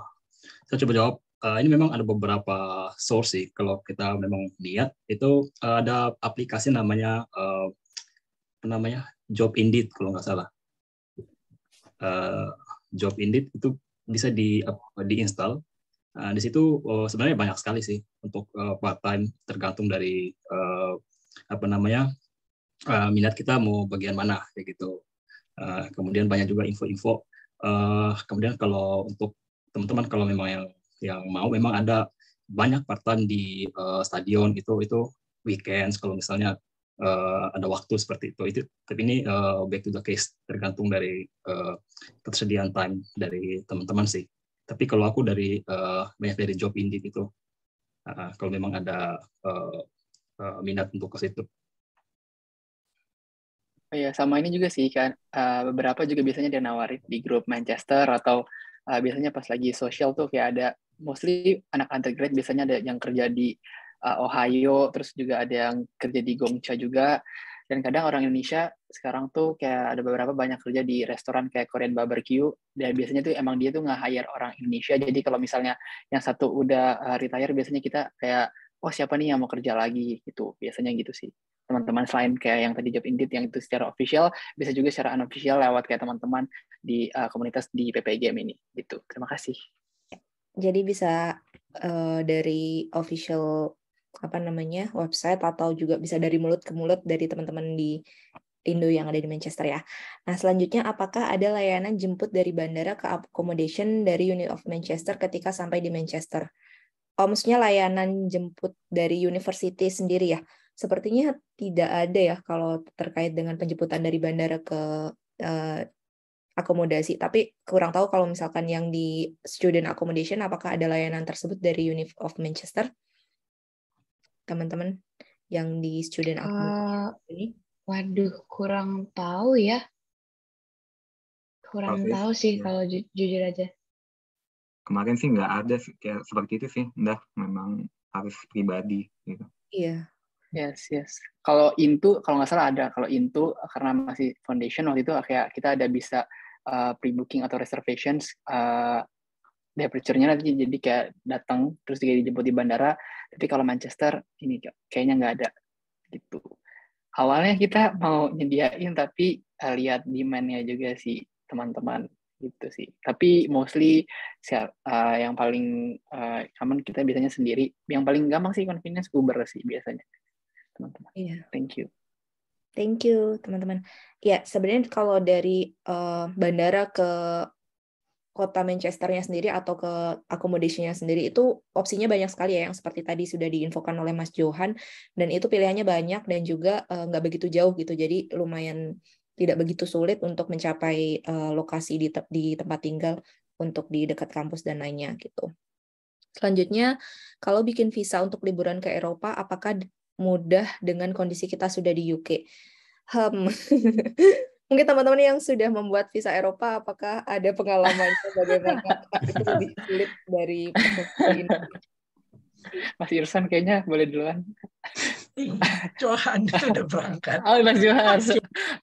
saya coba jawab. Uh, ini memang ada beberapa source sih. Kalau kita memang lihat itu uh, ada aplikasi namanya uh, namanya Job Indeed kalau nggak salah. Uh, Job Indeed itu bisa di diinstal. Uh, nah, di situ uh, sebenarnya banyak sekali sih untuk uh, part time tergantung dari uh, apa namanya uh, minat kita mau bagian mana kayak gitu. Uh, kemudian banyak juga info-info. Uh, kemudian kalau untuk teman-teman kalau memang yang yang mau memang ada banyak part time di uh, stadion itu itu weekends kalau misalnya uh, ada waktu seperti itu. itu tapi ini uh, back to the case tergantung dari uh, ketersediaan time dari teman-teman sih. Tapi kalau aku dari uh, banyak dari job ini gitu, uh, kalau memang ada uh, uh, minat untuk ke situ. Oh ya, sama ini juga sih kan uh, beberapa juga biasanya dia nawarin di grup Manchester atau uh, biasanya pas lagi sosial tuh kayak ada mostly anak undergrad biasanya ada yang kerja di uh, Ohio, terus juga ada yang kerja di Gongcha juga. Dan kadang orang Indonesia sekarang tuh kayak ada beberapa banyak kerja di restoran kayak Korean barbecue. Dan biasanya tuh emang dia tuh nggak hire orang Indonesia. Jadi kalau misalnya yang satu udah eh, retire, biasanya kita kayak oh siapa nih yang mau kerja lagi gitu. Biasanya gitu sih. Teman-teman selain kayak yang tadi job indeed yang itu secara official, bisa juga secara unofficial lewat kayak teman-teman di uh, komunitas di PPGM ini gitu. Terima kasih. Jadi bisa uh, dari official apa namanya website atau juga bisa dari mulut ke mulut dari teman-teman di Indo yang ada di Manchester ya. Nah selanjutnya apakah ada layanan jemput dari bandara ke accommodation dari Unit of Manchester ketika sampai di Manchester? Oh maksudnya layanan jemput dari university sendiri ya? Sepertinya tidak ada ya kalau terkait dengan penjemputan dari bandara ke uh, akomodasi. Tapi kurang tahu kalau misalkan yang di student accommodation apakah ada layanan tersebut dari Unit of Manchester? teman-teman yang di student aku eh, ini? Waduh, kurang tahu ya. Kurang Tapi, tahu sih ya. kalau ju jujur aja. Kemarin sih nggak ada kayak seperti itu sih. Udah memang harus pribadi gitu. Iya. Yes, yes. Kalau Intu, kalau nggak salah ada. Kalau Intu, karena masih foundation waktu itu kayak kita ada bisa uh, pre-booking atau reservations uh, departure-nya ya, nanti jadi kayak datang terus kayak dijemput di bandara tapi kalau Manchester ini kayaknya nggak ada gitu awalnya kita mau nyediain tapi uh, lihat demand-nya juga sih teman-teman gitu sih tapi mostly uh, yang paling uh, common kita biasanya sendiri yang paling gampang sih convenience Uber sih biasanya teman-teman iya. thank you thank you teman-teman ya sebenarnya kalau dari uh, bandara ke kota Manchesternya sendiri atau ke akomodasinya sendiri itu opsinya banyak sekali ya yang seperti tadi sudah diinfokan oleh Mas Johan dan itu pilihannya banyak dan juga eh, nggak uh, begitu jauh gitu jadi lumayan tidak begitu sulit untuk mencapai uh, lokasi di, te di tempat tinggal untuk di dekat kampus dan lainnya gitu. Selanjutnya, kalau bikin visa untuk liburan ke Eropa, apakah mudah dengan kondisi kita sudah di UK? Hmm. (laughs) mungkin teman-teman yang sudah membuat visa Eropa apakah ada pengalamannya bagaimana itu lebih sulit dari ini? Mas Irsan kayaknya boleh duluan. Johan (laughs) udah berangkat. Oh, Mas Johan.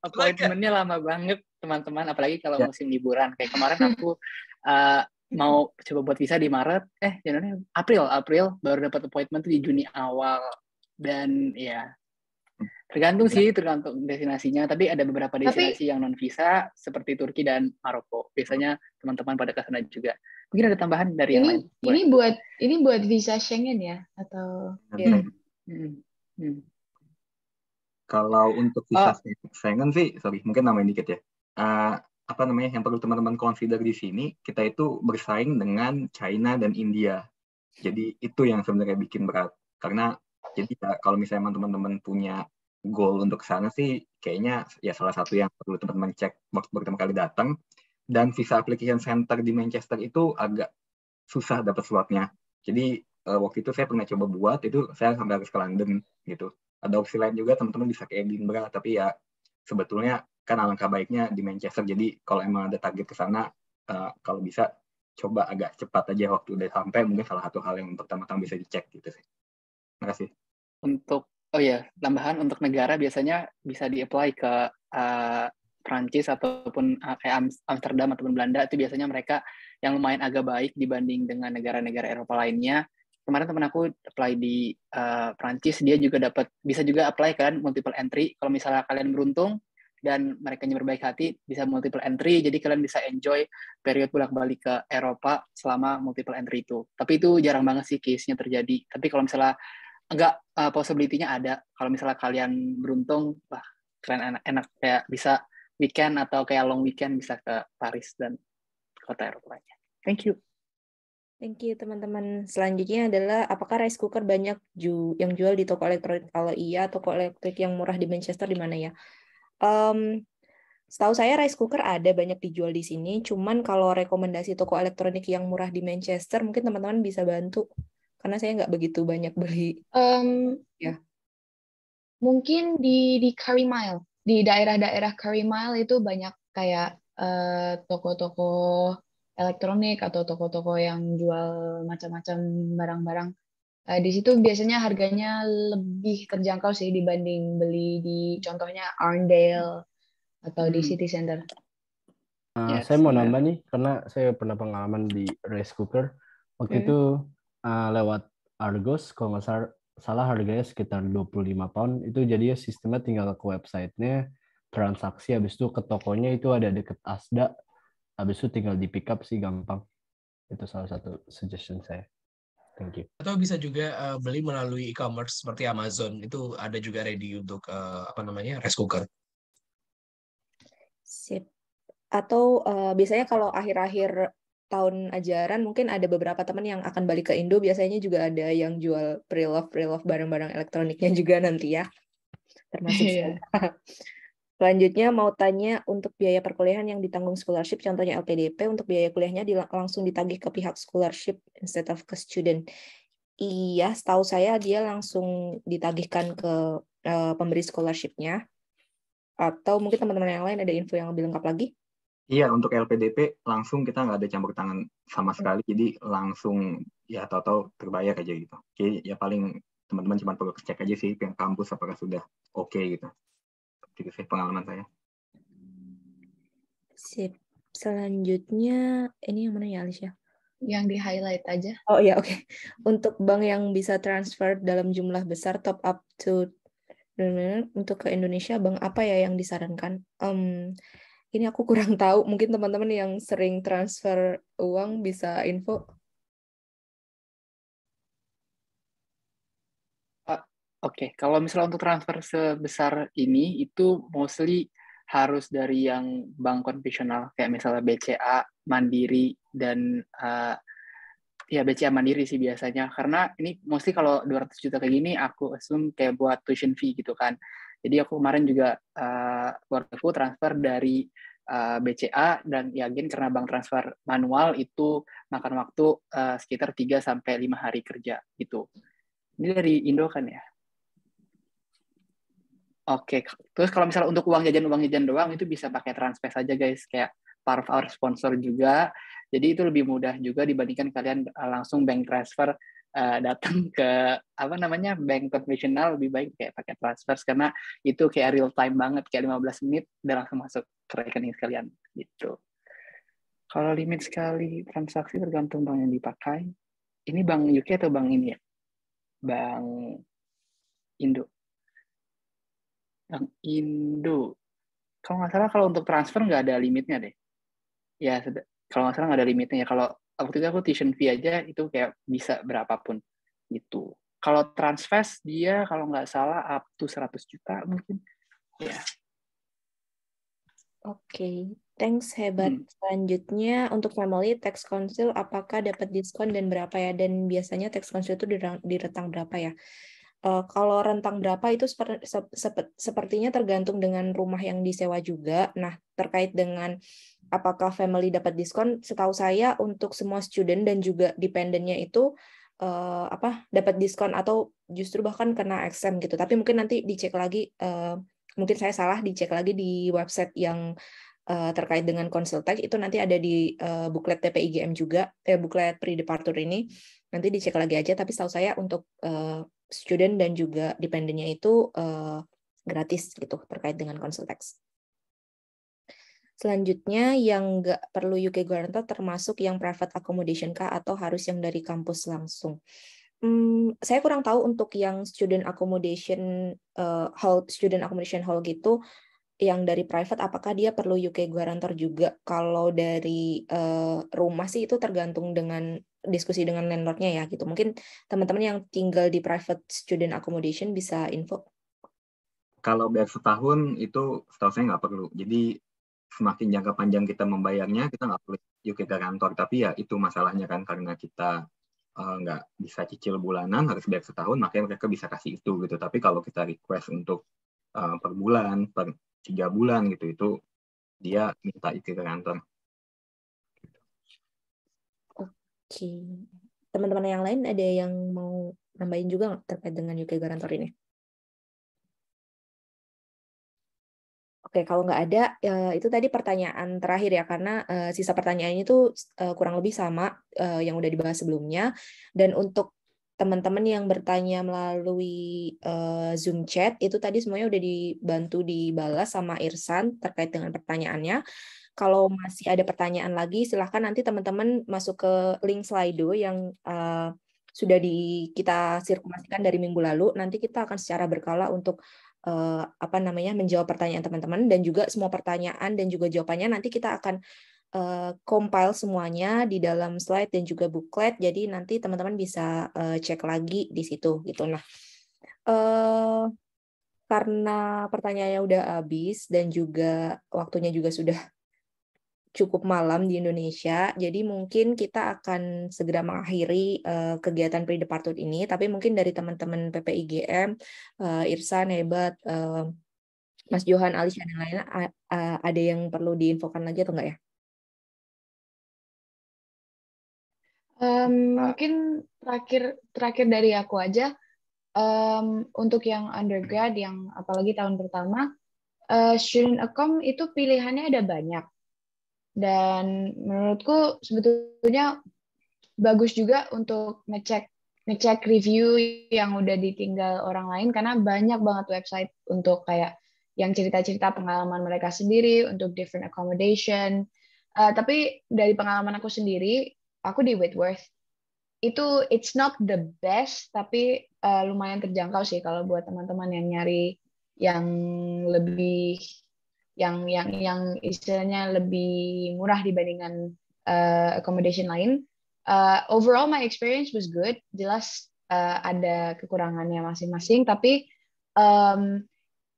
Appointmentnya lama banget, teman-teman. Apalagi kalau ya. musim liburan. Kayak kemarin aku uh, mau coba buat visa di Maret. Eh, jadinya April. April baru dapat appointment tuh di Juni awal. Dan ya, Tergantung sih, iya. tergantung destinasinya. Tapi ada beberapa destinasi Tapi, yang non visa seperti Turki dan Maroko. Biasanya teman-teman pada ke sana juga. Mungkin ada tambahan dari ini, yang lain. Ini buat ini buat visa Schengen ya atau hmm. ya. Hmm. Hmm. Kalau untuk visa oh. Schengen sih, sorry, mungkin namanya dikit ya. Uh, apa namanya yang perlu teman-teman consider di sini kita itu bersaing dengan China dan India jadi itu yang sebenarnya bikin berat karena jadi ya, kalau misalnya teman-teman punya goal untuk sana sih, kayaknya ya salah satu yang perlu teman-teman cek waktu pertama kali datang. Dan visa application center di Manchester itu agak susah dapat slotnya. Jadi uh, waktu itu saya pernah coba buat itu saya sampai harus ke London gitu. Ada opsi lain juga teman-teman bisa ke Edinburgh tapi ya sebetulnya kan alangkah baiknya di Manchester. Jadi kalau emang ada target ke sana uh, kalau bisa coba agak cepat aja waktu udah sampai mungkin salah satu hal yang pertama-tama bisa dicek gitu sih. Terima kasih untuk oh ya tambahan untuk negara biasanya bisa di-apply ke uh, Prancis ataupun uh, kayak Amsterdam ataupun Belanda itu biasanya mereka yang lumayan agak baik dibanding dengan negara-negara Eropa lainnya. Kemarin teman aku apply di uh, Prancis, dia juga dapat bisa juga apply kan multiple entry. Kalau misalnya kalian beruntung dan mereka berbaik hati bisa multiple entry, jadi kalian bisa enjoy periode bolak-balik ke Eropa selama multiple entry itu. Tapi itu jarang banget sih case-nya terjadi. Tapi kalau misalnya enggak uh, possibility-nya ada kalau misalnya kalian beruntung wah keren enak enak kayak bisa weekend atau kayak long weekend bisa ke Paris dan kota Eropa lainnya thank you Thank you teman-teman. Selanjutnya adalah apakah rice cooker banyak ju yang jual di toko elektronik? Kalau iya, toko elektrik yang murah di Manchester di mana ya? Um, setahu saya rice cooker ada banyak dijual di sini. Cuman kalau rekomendasi toko elektronik yang murah di Manchester, mungkin teman-teman bisa bantu karena saya nggak begitu banyak beli. Um, ya. Mungkin di di Curry Mile, di daerah-daerah Curry Mile itu banyak kayak toko eh, toko-toko elektronik atau toko-toko yang jual macam-macam barang-barang. Uh, di situ biasanya harganya lebih terjangkau sih dibanding beli di contohnya Arndale atau hmm. di city center. Uh, eh, yes, ya, saya mau nambah yeah. nih karena saya pernah pengalaman di rice cooker waktu mm. itu uh, lewat Argos kalau nggak salah, salah harganya sekitar 25 pound itu jadi sistemnya tinggal ke websitenya transaksi habis itu ke tokonya itu ada deket Asda habis itu tinggal di pick up sih gampang itu salah satu suggestion saya thank you atau bisa juga uh, beli melalui e-commerce seperti Amazon itu ada juga ready untuk uh, apa namanya rice cooker sip atau uh, biasanya kalau akhir-akhir tahun ajaran mungkin ada beberapa teman yang akan balik ke Indo biasanya juga ada yang jual pre-love pre-love barang-barang elektroniknya juga nanti ya termasuk yeah. Iya. (laughs) Selanjutnya mau tanya untuk biaya perkuliahan yang ditanggung scholarship, contohnya LPDP, untuk biaya kuliahnya dilang langsung ditagih ke pihak scholarship instead of ke student. Iya, setahu saya dia langsung ditagihkan ke uh, pemberi scholarshipnya. Atau mungkin teman-teman yang lain ada info yang lebih lengkap lagi? Iya, untuk LPDP langsung kita nggak ada campur tangan sama hmm. sekali. Jadi langsung ya tahu-tahu terbayar aja gitu. Oke, ya paling teman-teman cuma perlu cek aja sih yang kampus apakah sudah oke okay, gitu. Itu sih pengalaman saya. Sip. Selanjutnya ini yang mana ya Alicia? Yang di highlight aja. Oh iya oke. Okay. Untuk bank yang bisa transfer dalam jumlah besar top up to untuk ke Indonesia bank apa ya yang disarankan? Um, ini aku kurang (laughs) tahu mungkin teman-teman yang sering transfer uang bisa info ah, Oke, okay. kalau misalnya untuk transfer sebesar ini, itu mostly harus dari yang bank konvensional kayak misalnya BCA, Mandiri dan uh, ya BCA Mandiri sih biasanya karena ini mostly kalau 200 juta kayak gini aku assume kayak buat tuition fee gitu kan. Jadi aku kemarin juga uh, keluargaku transfer dari uh, eh, BCA dan yakin karena bank transfer manual itu makan waktu uh, sekitar 3 sampai 5 hari kerja gitu. Ini dari Indo kan ya? Oke, okay. terus kalau misalnya untuk uang jajan uang jajan doang itu bisa pakai transfer saja guys kayak part of our sponsor juga. Jadi itu lebih mudah juga dibandingkan kalian langsung bank transfer uh, datang ke apa namanya bank konvensional lebih baik kayak pakai transfer karena itu kayak real time banget kayak 15 menit udah langsung masuk ke rekening sekalian gitu. Kalau limit sekali transaksi tergantung bank yang dipakai. Ini bank UK atau bank ini ya? Bank Indo. Bank Indo. Kalau nggak salah kalau untuk transfer nggak ada limitnya deh. Ya kalau nggak salah nggak ada limitnya ya. Kalau waktu itu aku tuition fee aja itu kayak bisa berapapun gitu. Kalau transvest dia kalau nggak salah up to 100 juta mungkin. Ya. Yeah. Oke, okay. thanks hebat. Hmm. Selanjutnya untuk family tax council apakah dapat diskon dan berapa ya? Dan biasanya tax council itu di rentang berapa ya? Uh, kalau rentang berapa itu seper, sep, sep, sepertinya tergantung dengan rumah yang disewa juga. Nah, terkait dengan apakah family dapat diskon? Setahu saya untuk semua student dan juga dependennya itu uh, apa dapat diskon atau justru bahkan kena exam gitu. Tapi mungkin nanti dicek lagi uh, mungkin saya salah dicek lagi di website yang uh, terkait dengan konsultasi itu nanti ada di uh, buklet TPIGM juga, eh buklet pre-departure ini. Nanti dicek lagi aja tapi setahu saya untuk uh, student dan juga dependennya itu uh, gratis gitu terkait dengan konsultasi. Selanjutnya, yang nggak perlu UK guarantor termasuk yang private accommodation kah atau harus yang dari kampus langsung. Hmm, saya kurang tahu untuk yang student accommodation uh, hall, student accommodation hall gitu, yang dari private apakah dia perlu UK guarantor juga? Kalau dari uh, rumah sih itu tergantung dengan diskusi dengan landlordnya ya gitu. Mungkin teman-teman yang tinggal di private student accommodation bisa info kalau bayar setahun itu setahu saya nggak perlu. Jadi semakin jangka panjang kita membayarnya kita nggak perlu yuk kita kantor tapi ya itu masalahnya kan karena kita eh, nggak bisa cicil bulanan harus bayar setahun makanya mereka bisa kasih itu gitu tapi kalau kita request untuk uh, per bulan per tiga bulan gitu itu dia minta itu ke kantor oke teman-teman yang lain ada yang mau nambahin juga terkait dengan UK Garantor ini Oke, kalau nggak ada, eh, itu tadi pertanyaan terakhir ya, karena eh, sisa pertanyaannya itu uh, kurang lebih sama yang udah dibahas sebelumnya. Dan untuk teman-teman yang bertanya melalui Zoom chat itu tadi semuanya udah dibantu dibalas sama Irsan terkait dengan pertanyaannya. Kalau masih ada pertanyaan lagi, silahkan nanti teman-teman masuk ke link Slido yang sudah di kita sirkulasikan dari minggu lalu. Nanti kita akan secara berkala untuk uh, apa namanya menjawab pertanyaan teman-teman dan juga semua pertanyaan dan juga jawabannya nanti kita akan uh, compile semuanya di dalam slide dan juga booklet jadi nanti teman-teman bisa uh, cek lagi di situ gitu nah uh, karena pertanyaannya udah habis dan juga waktunya juga sudah cukup malam di Indonesia, jadi mungkin kita akan segera mengakhiri uh, kegiatan pre-department ini. Tapi mungkin dari teman-teman PPIGM, uh, eh, Irsan, Hebat, uh, Mas Johan, Alis, dan lain-lain, uh, ada yang perlu diinfokan lagi atau enggak ya? Um, mungkin terakhir terakhir dari aku aja um, untuk yang undergrad yang apalagi tahun pertama uh, student account itu pilihannya ada banyak dan menurutku sebetulnya bagus juga untuk ngecek ngecek review yang udah ditinggal orang lain karena banyak banget website untuk kayak yang cerita-cerita pengalaman mereka sendiri untuk different accommodation. Uh, tapi dari pengalaman aku sendiri, aku di Whitworth itu it's not the best tapi uh, lumayan terjangkau sih kalau buat teman-teman yang nyari yang lebih yang yang yang istilahnya lebih murah dibandingkan uh, accommodation lain. Uh, overall my experience was good. Jelas uh, ada kekurangannya masing-masing, tapi um,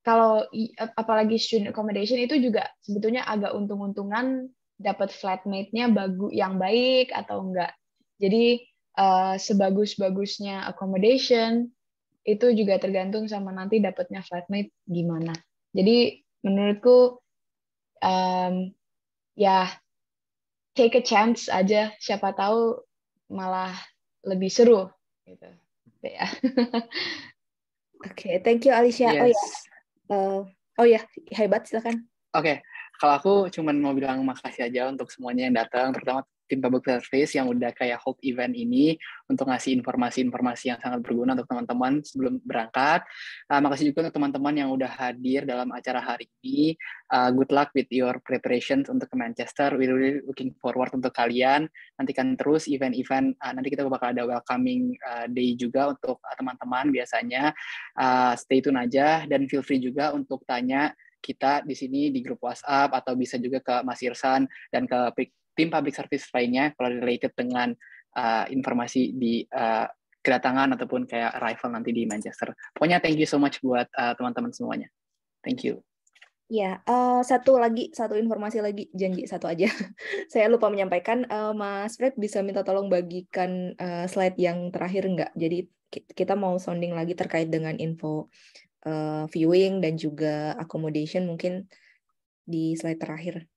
kalau apalagi student accommodation itu juga sebetulnya agak untung-untungan dapat flatmate-nya bagus yang baik atau enggak. Jadi uh, sebagus-bagusnya accommodation itu juga tergantung sama nanti dapatnya flatmate gimana. Jadi menurutku um, ya take a chance aja siapa tahu malah lebih seru gitu ya (laughs) oke okay, thank you Alicia yes. oh ya uh, oh ya hebat silakan oke okay. kalau aku cuman mau bilang makasih aja untuk semuanya yang datang terutama tim public service yang udah kayak hold event ini untuk ngasih informasi-informasi yang sangat berguna untuk teman-teman sebelum berangkat. Uh, makasih juga untuk teman-teman yang udah hadir dalam acara hari ini. Uh, good luck with your preparations untuk ke Manchester. We really looking forward untuk kalian. Nantikan terus event-event. Uh, nanti kita bakal ada welcoming uh, day juga untuk teman-teman uh, biasanya. Uh, stay tune aja dan feel free juga untuk tanya kita di sini di grup WhatsApp atau bisa juga ke Mas Irsan dan ke tim public service lainnya kalau related dengan uh, informasi di uh, kedatangan ataupun kayak arrival nanti di Manchester. Pokoknya thank you so much buat eh, teman-teman uh, semuanya. Thank you. Ya, uh, satu lagi, satu informasi lagi, janji satu aja. (laughs) Saya lupa menyampaikan, uh, Mas Fred bisa minta tolong bagikan uh, slide yang terakhir enggak? Jadi kita mau sounding lagi terkait dengan info uh, viewing dan juga accommodation mungkin di slide terakhir.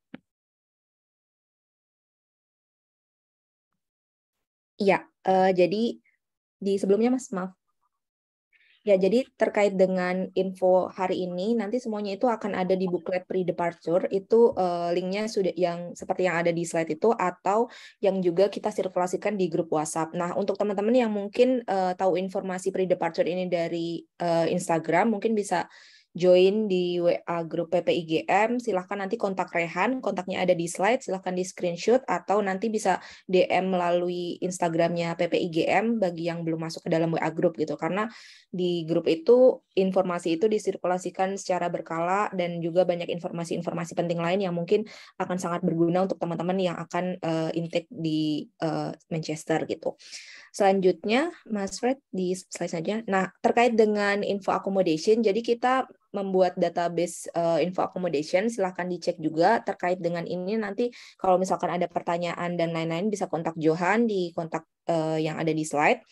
Iya, uh, jadi di sebelumnya Mas, maaf. Ya, jadi terkait dengan info hari ini, nanti semuanya itu akan ada di booklet pre-departure. Itu uh, linknya sudah yang seperti yang ada di slide itu, atau yang juga kita sirkulasikan di grup WhatsApp. Nah, untuk teman-teman yang mungkin uh, tahu informasi pre-departure ini dari uh, Instagram, mungkin bisa join di WA grup PPIGM. Silahkan nanti kontak Rehan, kontaknya ada di slide, silahkan di screenshot atau nanti bisa DM melalui Instagramnya PPIGM bagi yang belum masuk ke dalam WA grup gitu. Karena di grup itu informasi itu disirkulasikan secara berkala dan juga banyak informasi-informasi penting lain yang mungkin akan sangat berguna untuk teman-teman yang akan uh, intake di uh, Manchester gitu. Selanjutnya, Mas Fred di slide saja. Nah, terkait dengan info accommodation, jadi kita membuat database uh, info accommodation silahkan dicek juga terkait dengan ini nanti kalau misalkan ada pertanyaan dan lain-lain bisa kontak Johan di kontak uh, yang ada di slide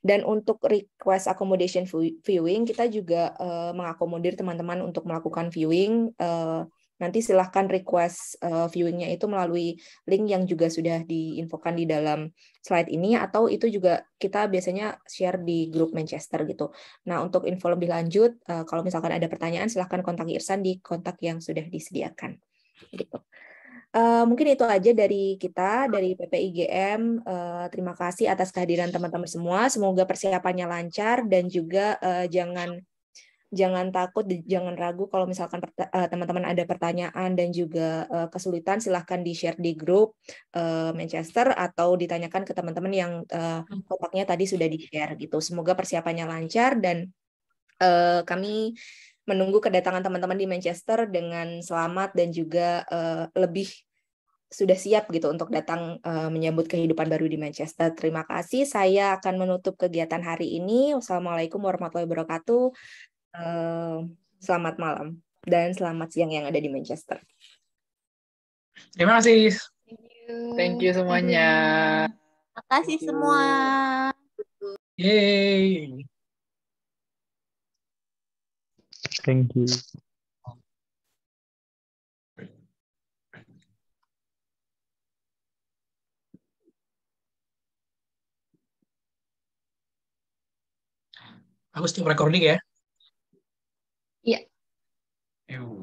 dan untuk request accommodation viewing kita juga uh, mengakomodir teman-teman untuk melakukan viewing uh, nanti silahkan request uh, eh, viewingnya itu melalui link yang juga sudah diinfokan di dalam slide ini atau itu juga kita biasanya share di grup Manchester gitu. Nah untuk info lebih lanjut uh, kalau misalkan ada pertanyaan silahkan kontak Irsan di kontak yang sudah disediakan. Gitu. Uh, mungkin itu aja dari kita dari PPIGM. Uh, terima kasih atas kehadiran teman-teman semua. Semoga persiapannya lancar dan juga uh, jangan jangan takut, jangan ragu kalau misalkan eh, teman-teman ada pertanyaan dan juga eh, kesulitan silahkan di-share di grup eh, Manchester atau ditanyakan ke teman-teman yang hmm. kotaknya tadi sudah di-share gitu. Semoga persiapannya lancar dan kami menunggu kedatangan teman-teman di Manchester dengan selamat dan juga lebih sudah siap gitu untuk datang uh, menyambut kehidupan baru di Manchester. Terima kasih. Saya akan menutup kegiatan hari ini. Wassalamualaikum warahmatullahi wabarakatuh selamat malam dan selamat siang yang ada di Manchester. Terima kasih. Thank you, Thank you semuanya. Terima kasih semua. Yay. Thank you. Aku setiap recording ya. eu